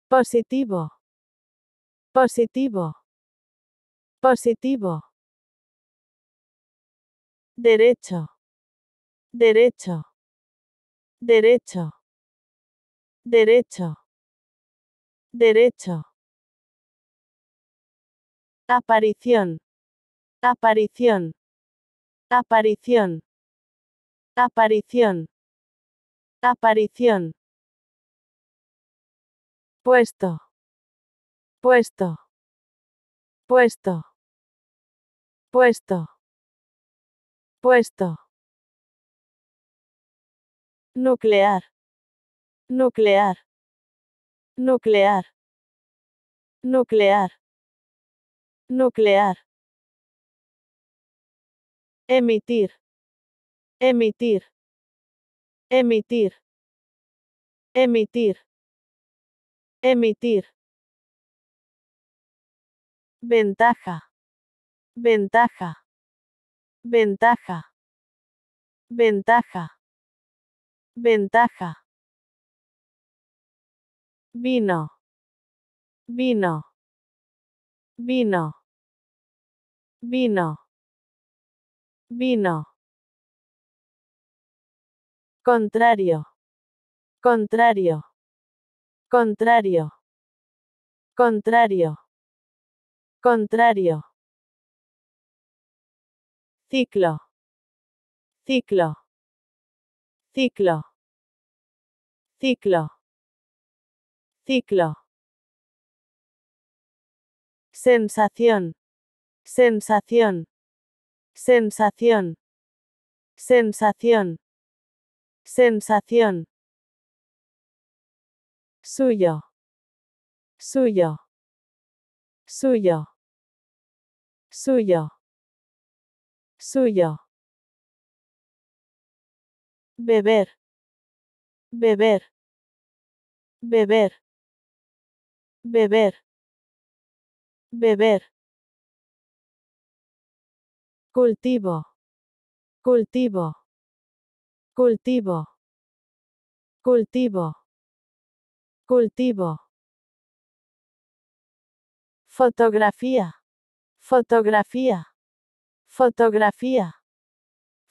A: Positivo. Positivo. Positivo. Derecho. Derecho. Derecho. Derecho. Derecho. Aparición. Aparición. Aparición. Aparición. Aparición. Puesto. Puesto. Puesto. Puesto. Puesto. Nuclear. Nuclear. Nuclear. Nuclear. Nuclear. Emitir. Emitir. Emitir. Emitir. Emitir. Ventaja. Ventaja. Ventaja. Ventaja. Ventaja. Vino. Vino. Vino. Vino. Vino. Contrario. Contrario. Contrario. Contrario. Contrario. Ciclo. Ciclo. Ciclo. Ciclo. Ciclo. Sensación. Sensación. Sensación. Sensación. Sensación. Suyo. Suyo. Suyo. Suyo. Suyo. Beber. Beber. Beber. Beber. Beber. Cultivo. Cultivo cultivo, cultivo, cultivo. Fotografía, fotografía, fotografía,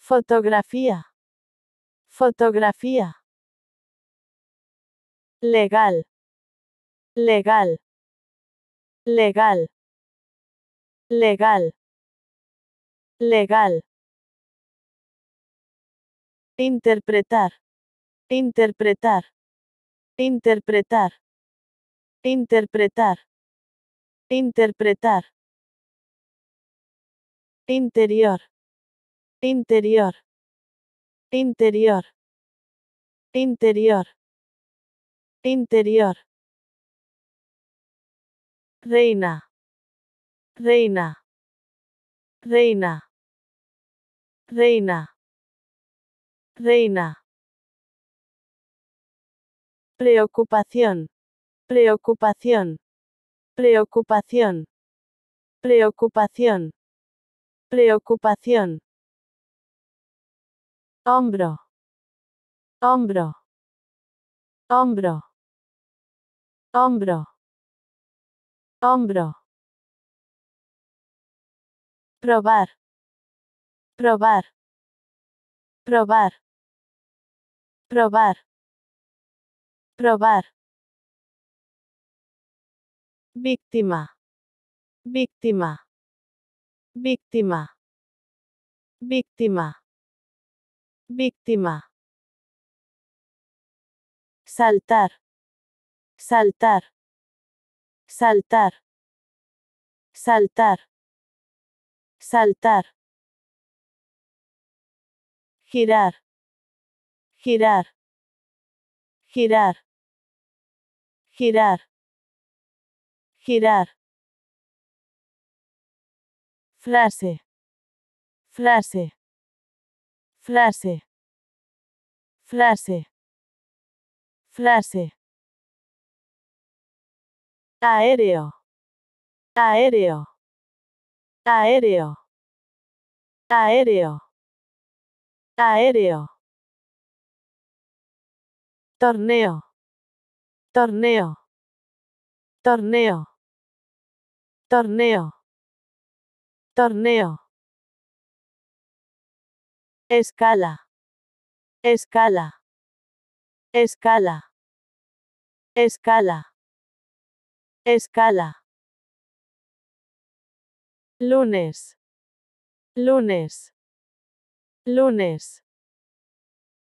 A: fotografía, fotografía. Legal, legal, legal, legal, legal. Interpretar. Interpretar. Interpretar. Interpretar. Interpretar. Interior. Interior. Interior. Interior. Interior. Reina. Reina. Reina. Reina. Reina. Preocupación. Preocupación. Preocupación. Preocupación. Preocupación. Hombro. Hombro. Hombro. Hombro. Hombro. Probar. Probar. Probar. Probar. Probar. Víctima. Víctima. Víctima. Víctima. Víctima. Saltar. Saltar. Saltar. Saltar. Saltar. Girar girar, girar, girar, girar. Frase, frase, frase, frase, frase. Aéreo, aéreo, aéreo, aéreo, aéreo torneo, torneo, torneo, torneo, torneo. Escala, escala, escala, escala, escala. Lunes, lunes, lunes,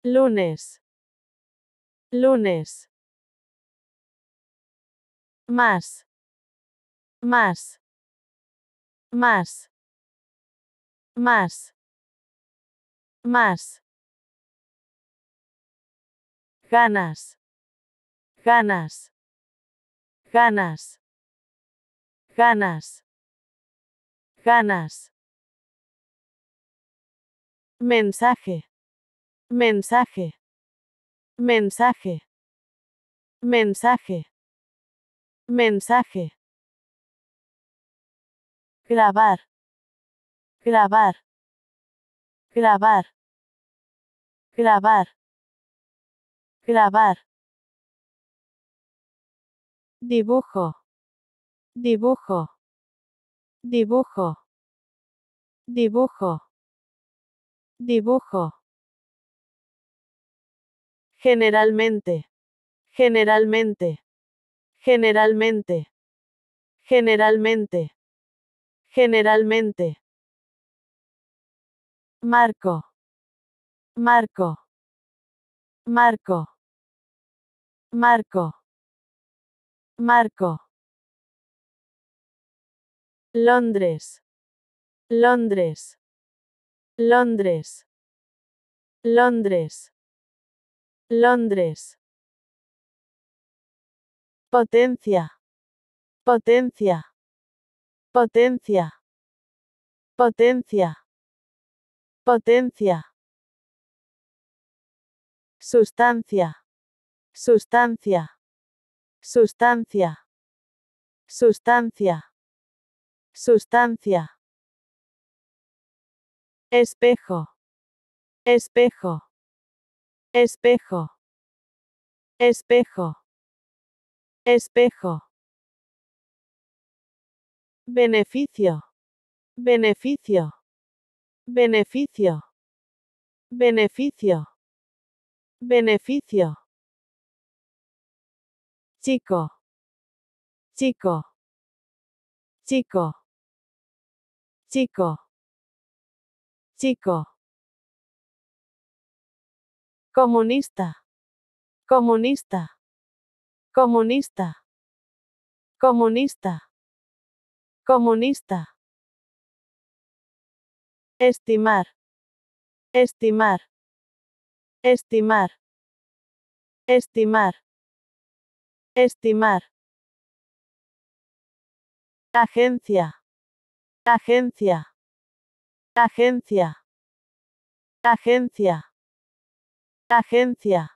A: lunes Lunes. Más. Más. Más. Más. Más. Ganas. Ganas. Ganas. Ganas. Ganas. Mensaje. Mensaje. Mensaje. Mensaje. Mensaje. Grabar. clavar, clavar, clavar, Grabar. Dibujo. Dibujo. Dibujo. Dibujo. Dibujo. Generalmente. Generalmente. Generalmente. Generalmente. Generalmente. Marco. Marco. Marco. Marco. Marco. Londres. Londres. Londres. Londres. Londres. Potencia. Potencia. Potencia. Potencia. Potencia. Sustancia. Sustancia. Sustancia. Sustancia. Sustancia. Espejo. Espejo. Espejo. Espejo. Espejo. Beneficio. Beneficio. Beneficio. Beneficio. Beneficio. Chico. Chico. Chico. Chico. Chico. Comunista. Comunista. Comunista. Comunista. Comunista. Estimar. Estimar. Estimar. Estimar. Estimar. Agencia. Agencia. Agencia. Agencia. Agencia.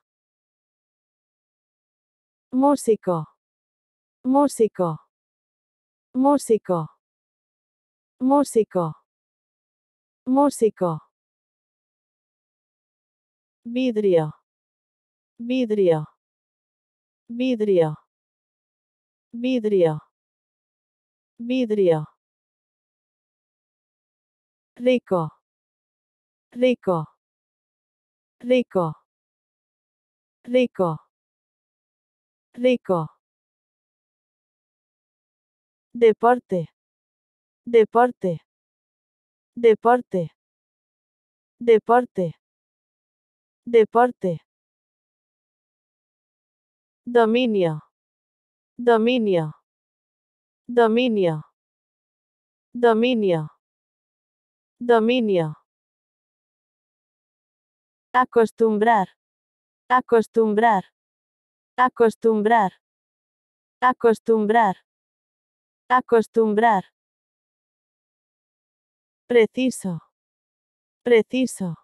A: Músico. Músico. Músico. Músico. Músico. Vidrio. Vidrio. Vidrio. Vidrio. Vidrio. Rico. Rico. Rico. Rico. Rico. Deporte. Deporte. Deporte. Deporte. Deporte. Dominio. Dominio. Dominio. Dominio. Dominio. Acostumbrar. Acostumbrar. Acostumbrar. Acostumbrar. Acostumbrar. Preciso. Preciso.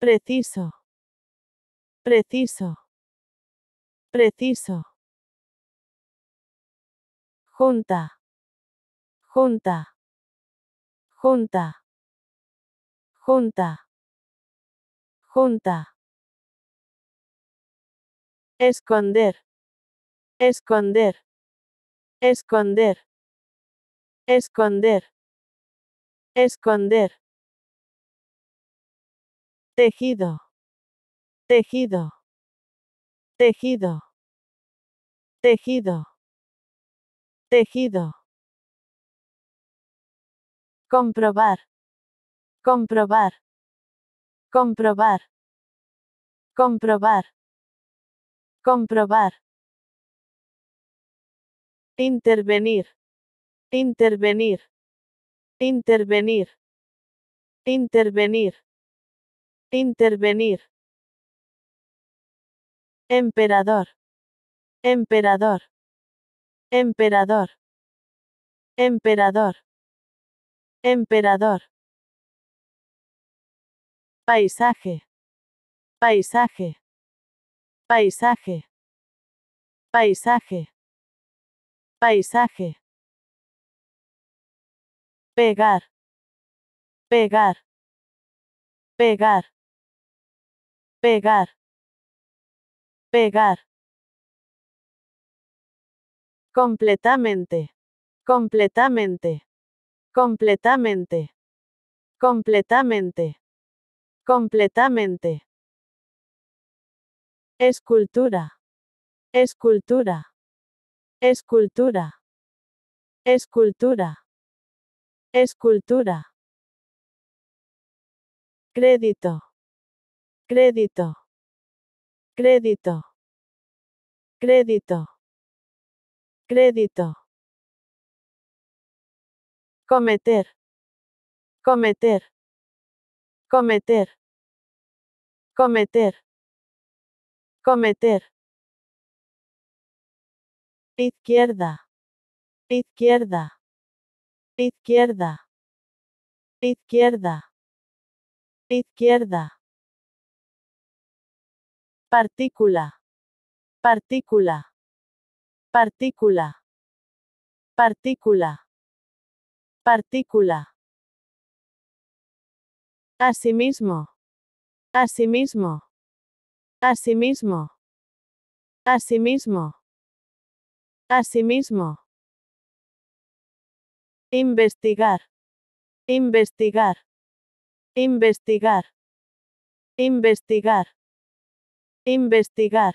A: Preciso. Preciso. Preciso. Junta. Junta. Junta. Junta. Junta. Esconder. Esconder. Esconder. Esconder. Esconder. Tejido. Tejido. Tejido. Tejido. Tejido. Comprobar. Comprobar. Comprobar. Comprobar. Comprobar. Intervenir. Intervenir. Intervenir. Intervenir. Intervenir. Emperador. Emperador. Emperador. Emperador. Emperador. Paisaje. Paisaje. Paisaje. Paisaje. Paisaje. Pegar. Pegar. Pegar. Pegar. Pegar. Completamente. Completamente. Completamente. Completamente. Completamente. Escultura. Escultura. Escultura. Escultura. Escultura. Crédito. Crédito. Crédito. Crédito. Crédito. Cometer. Cometer. Cometer. Cometer cometer. Izquierda. Izquierda. Izquierda. Izquierda. Izquierda. Partícula. Partícula. Partícula. Partícula. Partícula. Asimismo. Asimismo. Asimismo. Asimismo. Asimismo. Investigar. Investigar. Investigar. Investigar. Investigar.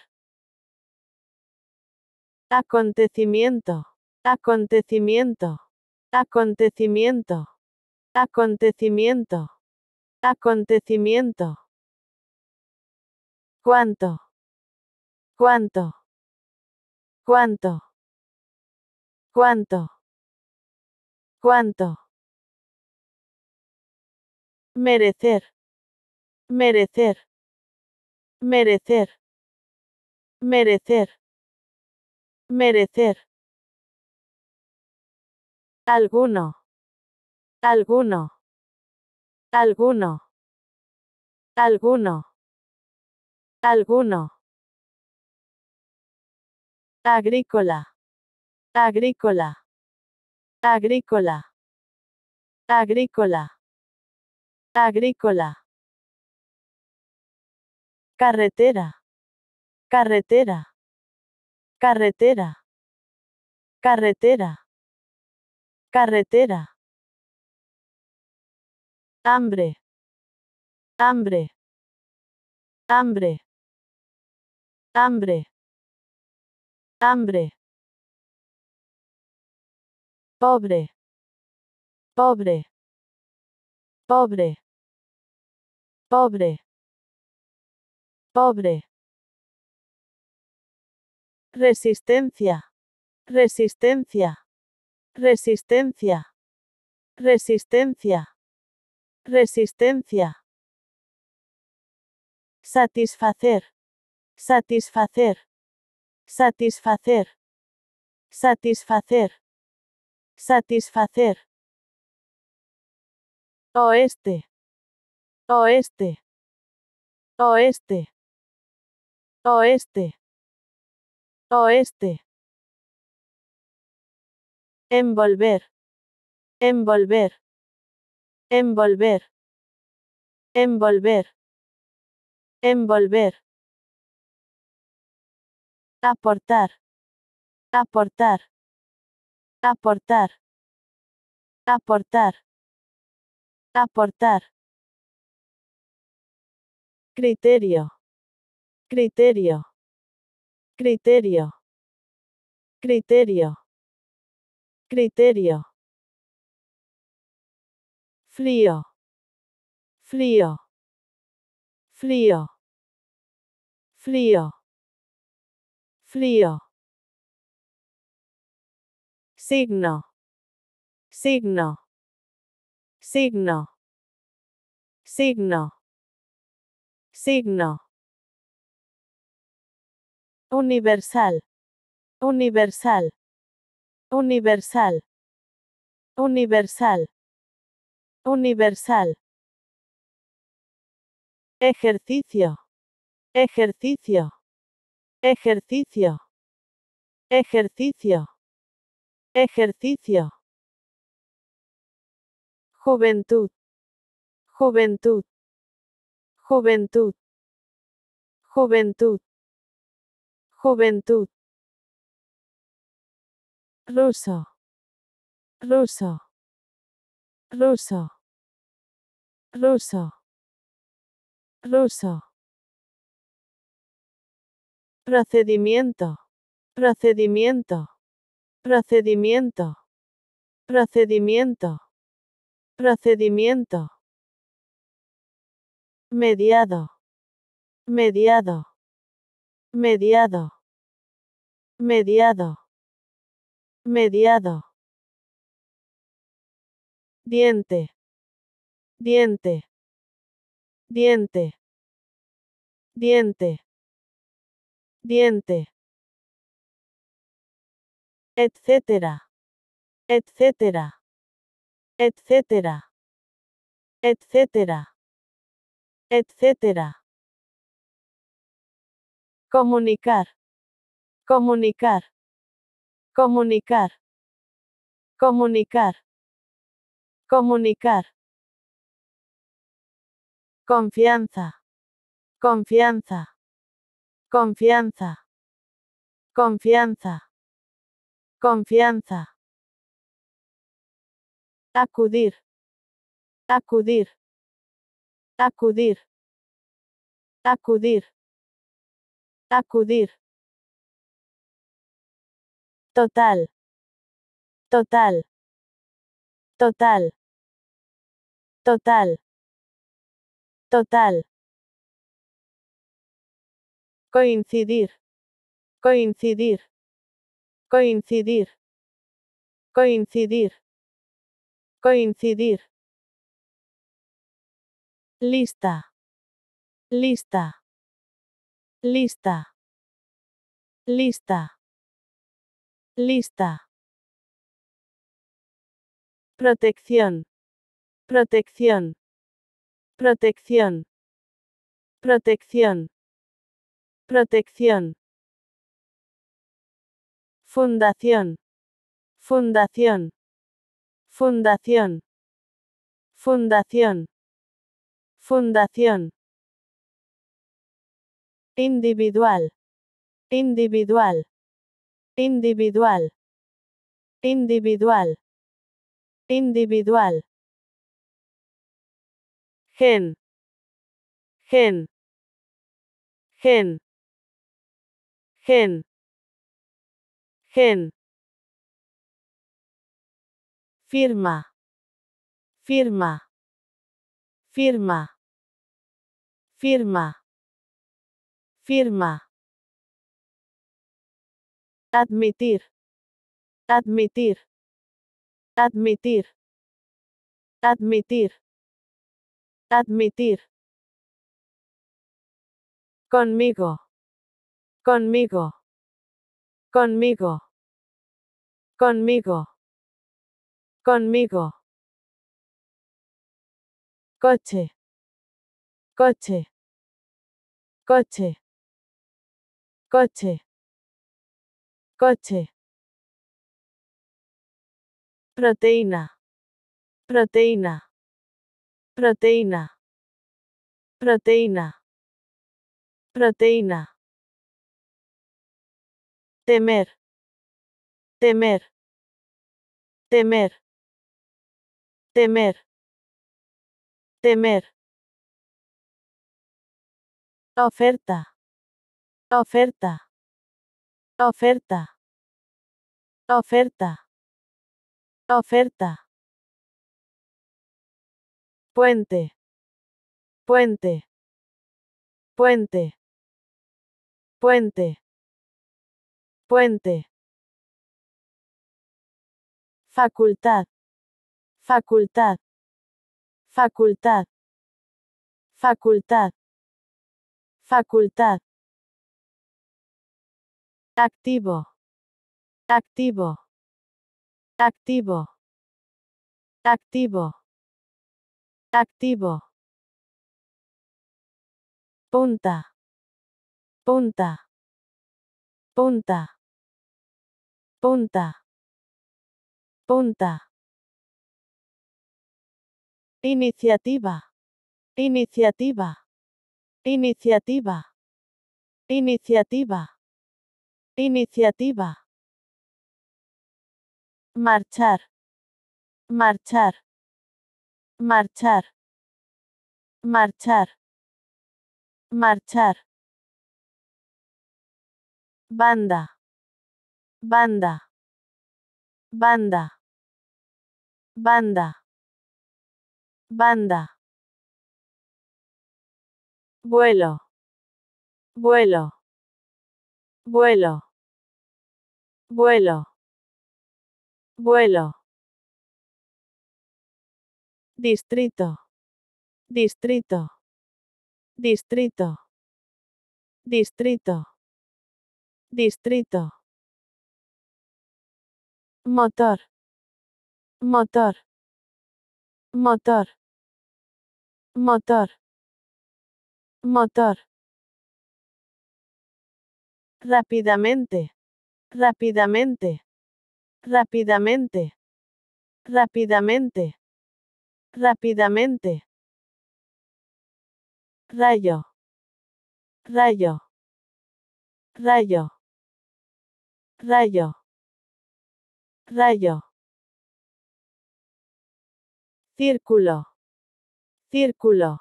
A: Acontecimiento. Acontecimiento. Acontecimiento. Acontecimiento. Acontecimiento. ¿Cuánto? ¿Cuánto? ¿Cuánto? ¿Cuánto? ¿Cuánto? Merecer. Merecer. Merecer. Merecer. Merecer. Alguno. Alguno. Alguno. Alguno. Alguno. Agrícola. Agrícola. Agrícola. Agrícola. Agrícola. Carretera. Carretera. Carretera. Carretera. Carretera. Hambre. Hambre. Hambre. Hambre. Hambre. Pobre. Pobre. Pobre. Pobre. Pobre. Resistencia. Resistencia. Resistencia. Resistencia. Resistencia. Satisfacer. Satisfacer. Satisfacer. Satisfacer. Satisfacer. Oeste. Oeste. Oeste. Oeste. Oeste. Envolver. Envolver. Envolver. Envolver. Envolver aportar, aportar, aportar, aportar, aportar. Criterio, criterio, criterio, criterio, criterio. Frío, frío, frío, frío frío. Signo. Signo. Signo. Signo. Signo. Universal. Universal. Universal. Universal. Universal. Ejercicio. Ejercicio. Ejercicio. Ejercicio. Ejercicio. Juventud. Juventud. Juventud. Juventud. Juventud. Ruso. Ruso. Ruso. Procedimiento. Procedimiento. Procedimiento. Procedimiento. Procedimiento. Mediado. Mediado. Mediado. Mediado. Mediado. Diente. Diente. Diente. Diente diente, etcétera, etcétera, etcétera, etcétera, etcétera. Comunicar, comunicar, comunicar, comunicar, comunicar. Confianza, confianza Confianza. Confianza. Confianza. Acudir. Acudir. Acudir. Acudir. Acudir. Total. Total. Total. Total. Total coincidir, coincidir, coincidir, coincidir, coincidir. Lista, lista, lista, lista, lista. Protección, protección, protección, protección. Protección. Fundación. Fundación. Fundación. Fundación. Fundación. Individual. Individual. Individual. Individual. Individual. Gen. Gen. Gen gen, gen, firma, firma, firma, firma, firma, admitir, admitir, admitir, admitir, admitir, conmigo Conmigo. Conmigo. Conmigo. Conmigo. Coche. Coche. Coche. Coche. Coche. Proteína. Proteína. Proteína. Proteína. Proteína temer, temer, temer, temer, temer. Oferta, oferta, oferta, oferta, oferta. Puente, puente, puente, puente Puente. Facultad. Facultad. Facultad. Facultad. Facultad. Activo. Activo. Activo. Activo. Activo. Punta. Punta. Punta punta, punta. Iniciativa, iniciativa, iniciativa, iniciativa, iniciativa. Marchar, marchar, marchar, marchar, marchar. Banda, banda, banda, banda, banda. Vuelo, vuelo, vuelo, vuelo, vuelo. Distrito, distrito, distrito, distrito, distrito motor, motor, motor, motor, motor. Rápidamente, rápidamente, rápidamente, rápidamente, rápidamente. Rayo, rayo, rayo, rayo. Rayo. Círculo. Círculo.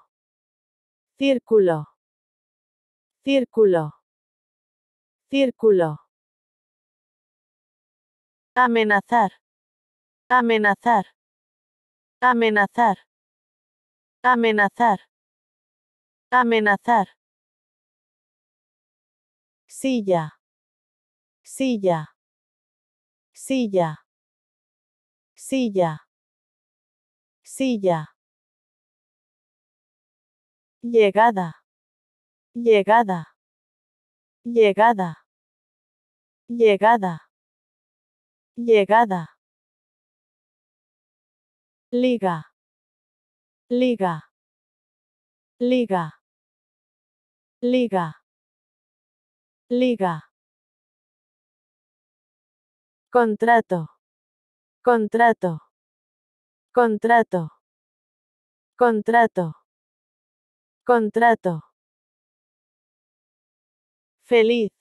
A: Círculo. Círculo. Círculo. Amenazar. Amenazar. Amenazar. Amenazar. Amenazar. Silla. Silla silla, silla, silla. Llegada, llegada, llegada, llegada, llegada. Liga, liga, liga, liga, liga. Contrato. Contrato. Contrato. Contrato. Contrato. Feliz.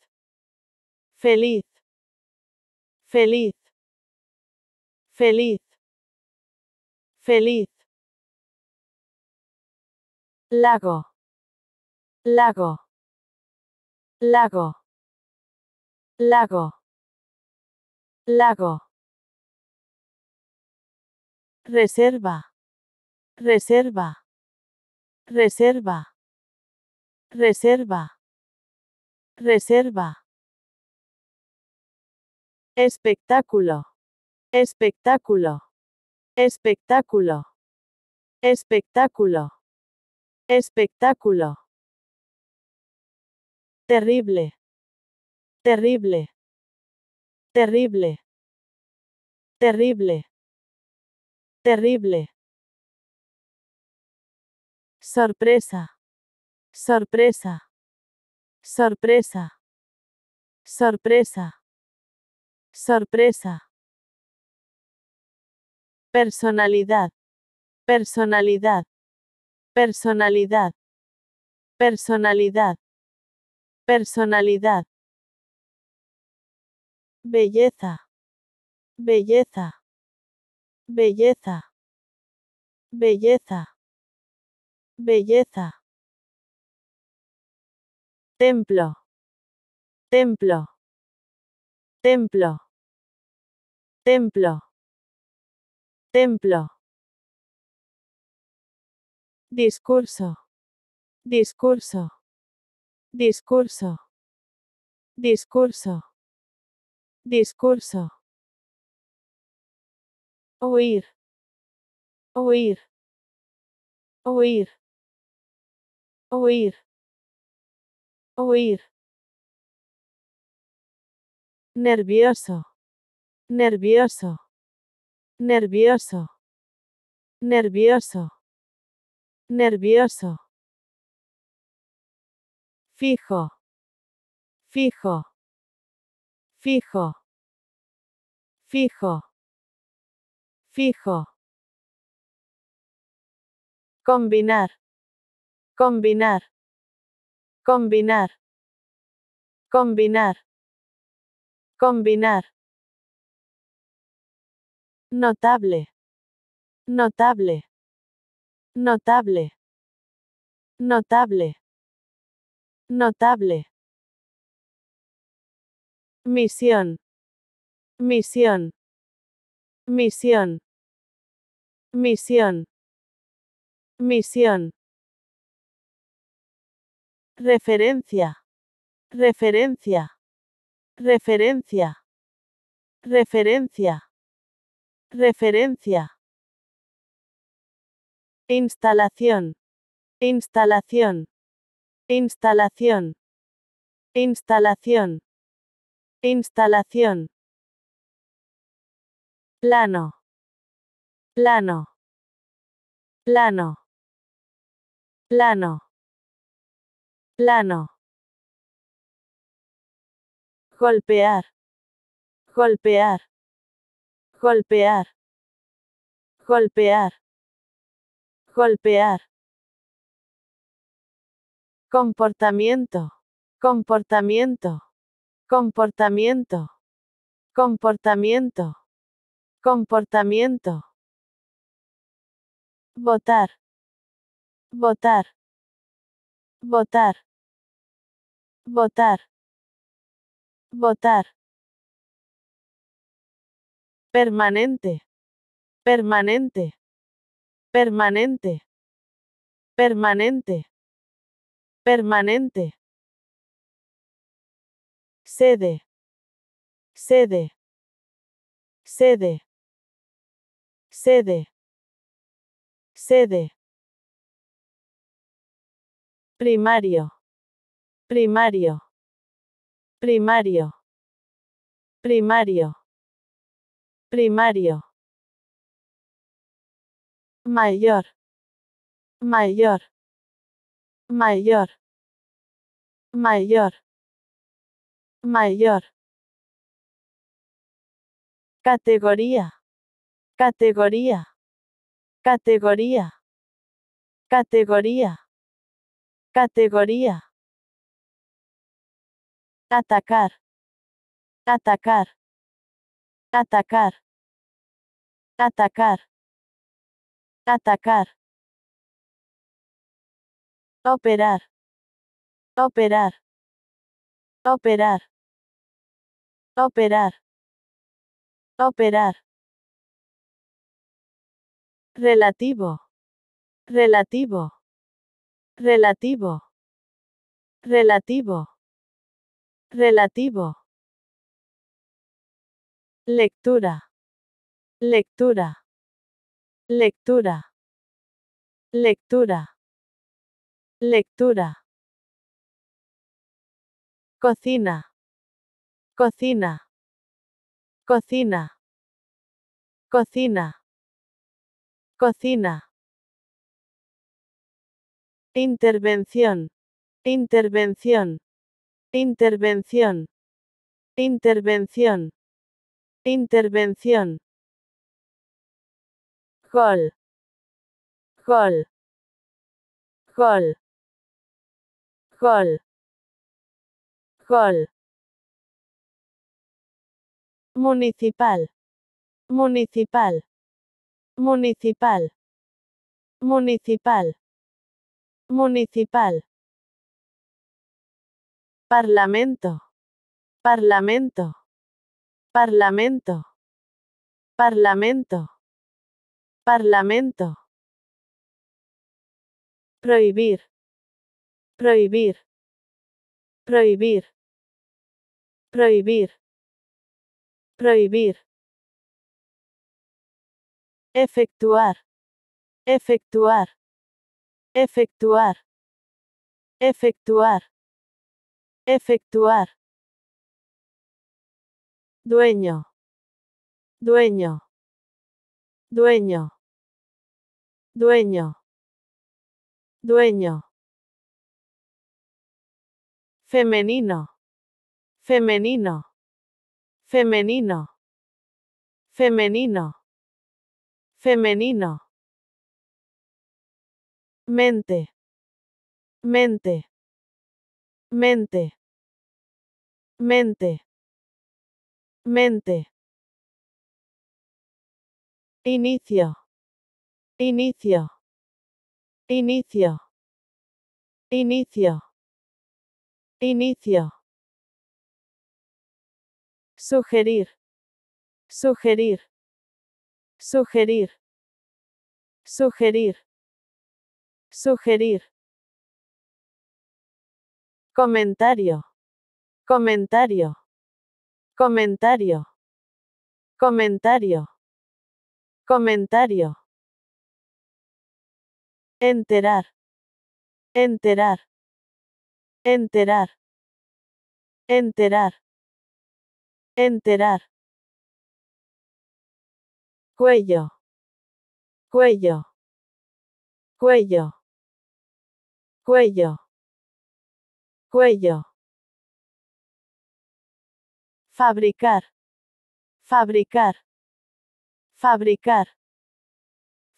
A: Feliz. Feliz. Feliz. Feliz. Lago. Lago. Lago. Lago. Lago. Reserva. Reserva. Reserva. Reserva. Reserva. Espectáculo. Espectáculo. Espectáculo. Espectáculo. Espectáculo. Terrible. Terrible. Terrible. Terrible. Terrible. Sorpresa. Sorpresa. Sorpresa. Sorpresa. Sorpresa. Personalidad. Personalidad. Personalidad. Personalidad. Personalidad. Belleza. Belleza. Belleza. Belleza. Belleza. Templo. Templo. Templo. Templo. Templo. Discurso. Discurso. Discurso. Discurso. Discurso. Oír. Oír. Oír. Oír. Oír. Nervioso. Nervioso. Nervioso. Nervioso. Nervioso. Fijo. Fijo fijo, fijo, fijo. Combinar, combinar, combinar, combinar, combinar. Notable, notable, notable, notable, notable. Misión. Misión. Misión. Misión. Misión. Referencia. Referencia. Referencia. Referencia. Referencia. Instalación. Instalación. Instalación. Instalación. Instalación. Plano. Plano. Plano. Plano. Plano. Golpear. Golpear. Golpear. Golpear. Golpear. Comportamiento. Comportamiento. Comportamiento. Comportamiento. Comportamiento. Votar. Votar. Votar. Votar. Votar. Permanente. Permanente. Permanente. Permanente. Permanente sede, sede, sede, sede, sede. Primario, primario, primario, primario, primario. Mayor, mayor, mayor, mayor. Mayor. Categoría. Categoría. Categoría. Categoría. Categoría. Atacar. Atacar. Atacar. Atacar. Atacar. Operar. Operar. Operar. Operar. Operar. Relativo. Relativo. Relativo. Relativo. Relativo. Lectura. Lectura. Lectura. Lectura. Lectura. Cocina. Cocina. Cocina. Cocina. Cocina. Intervención. Intervención. Intervención. Intervención. Intervención. call Gol. Gol. Gol. Municipal. Municipal. Municipal. Municipal. Municipal. Parlamento. Parlamento. Parlamento. Parlamento. Parlamento. Prohibir. Prohibir. Prohibir. Prohibir. Prohibir. Efectuar. Efectuar. Efectuar. Efectuar. Efectuar. Dueño. Dueño. Dueño. Dueño. Dueño. Femenino femenino, femenino, femenino, femenino. Mente, mente, mente, mente, mente. Inicio, inicio, inicio, inicio, inicio. Sugerir. Sugerir. Sugerir. Sugerir. Sugerir. Comentario. Comentario. Comentario. Comentario. Comentario. Enterar. Enterar. Enterar. Enterar. Enterar. Cuello. Cuello. Cuello. Cuello. Cuello. Fabricar. Fabricar. Fabricar.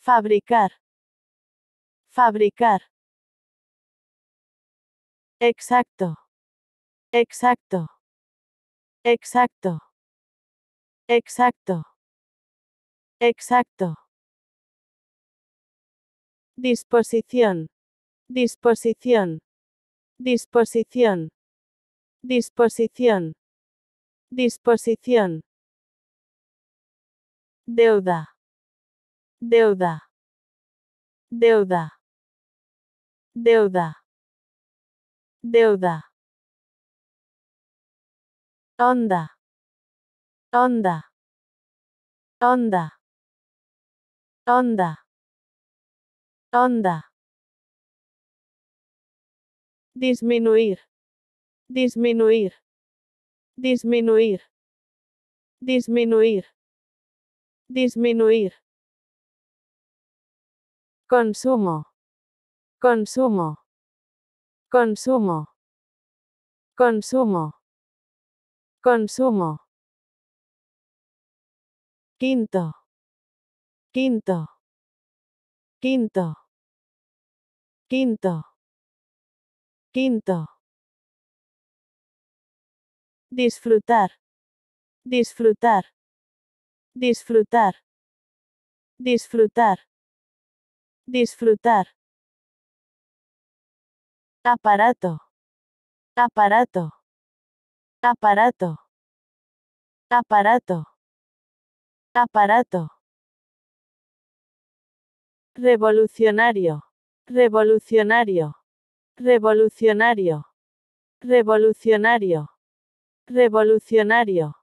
A: Fabricar. Fabricar. Exacto. Exacto. Exacto. Exacto. Exacto. Disposición. Disposición. Disposición. Disposición. Disposición. Deuda. Deuda. Deuda. Deuda. Deuda. Onda. Onda. Onda. Onda. Onda. Disminuir. Disminuir. Disminuir. Disminuir. Disminuir. Consumo. Consumo. Consumo. Consumo. Consumo. Quinto. Quinto. Quinto. Quinto. Quinto. Disfrutar. Disfrutar. Disfrutar. Disfrutar. Disfrutar. Aparato. Aparato aparato, aparato, aparato. Revolucionario, revolucionario, revolucionario, revolucionario, revolucionario.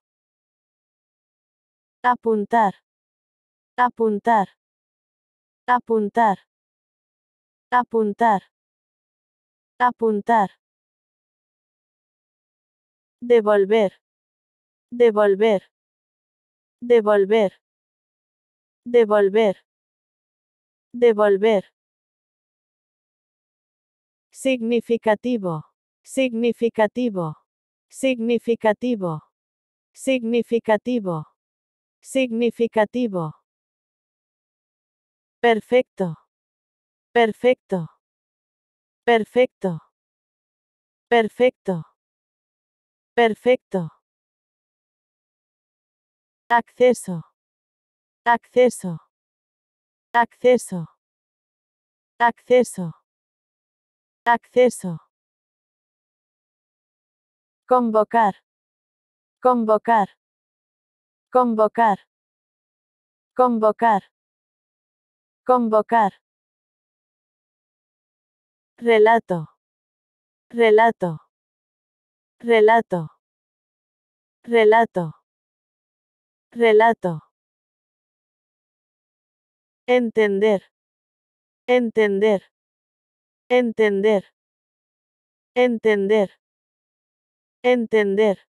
A: Apuntar, apuntar, apuntar, apuntar, apuntar. Devolver. Devolver. Devolver. Devolver. Devolver. Significativo. Significativo. Significativo. Significativo. Significativo. Perfecto. Perfecto. Perfecto. Perfecto. Perfecto. Acceso. Acceso. Acceso. Acceso. Acceso. Convocar. Convocar. Convocar. Convocar. Convocar. Relato. Relato. Relato. Relato. Relato. Entender. Entender. Entender. Entender. Entender.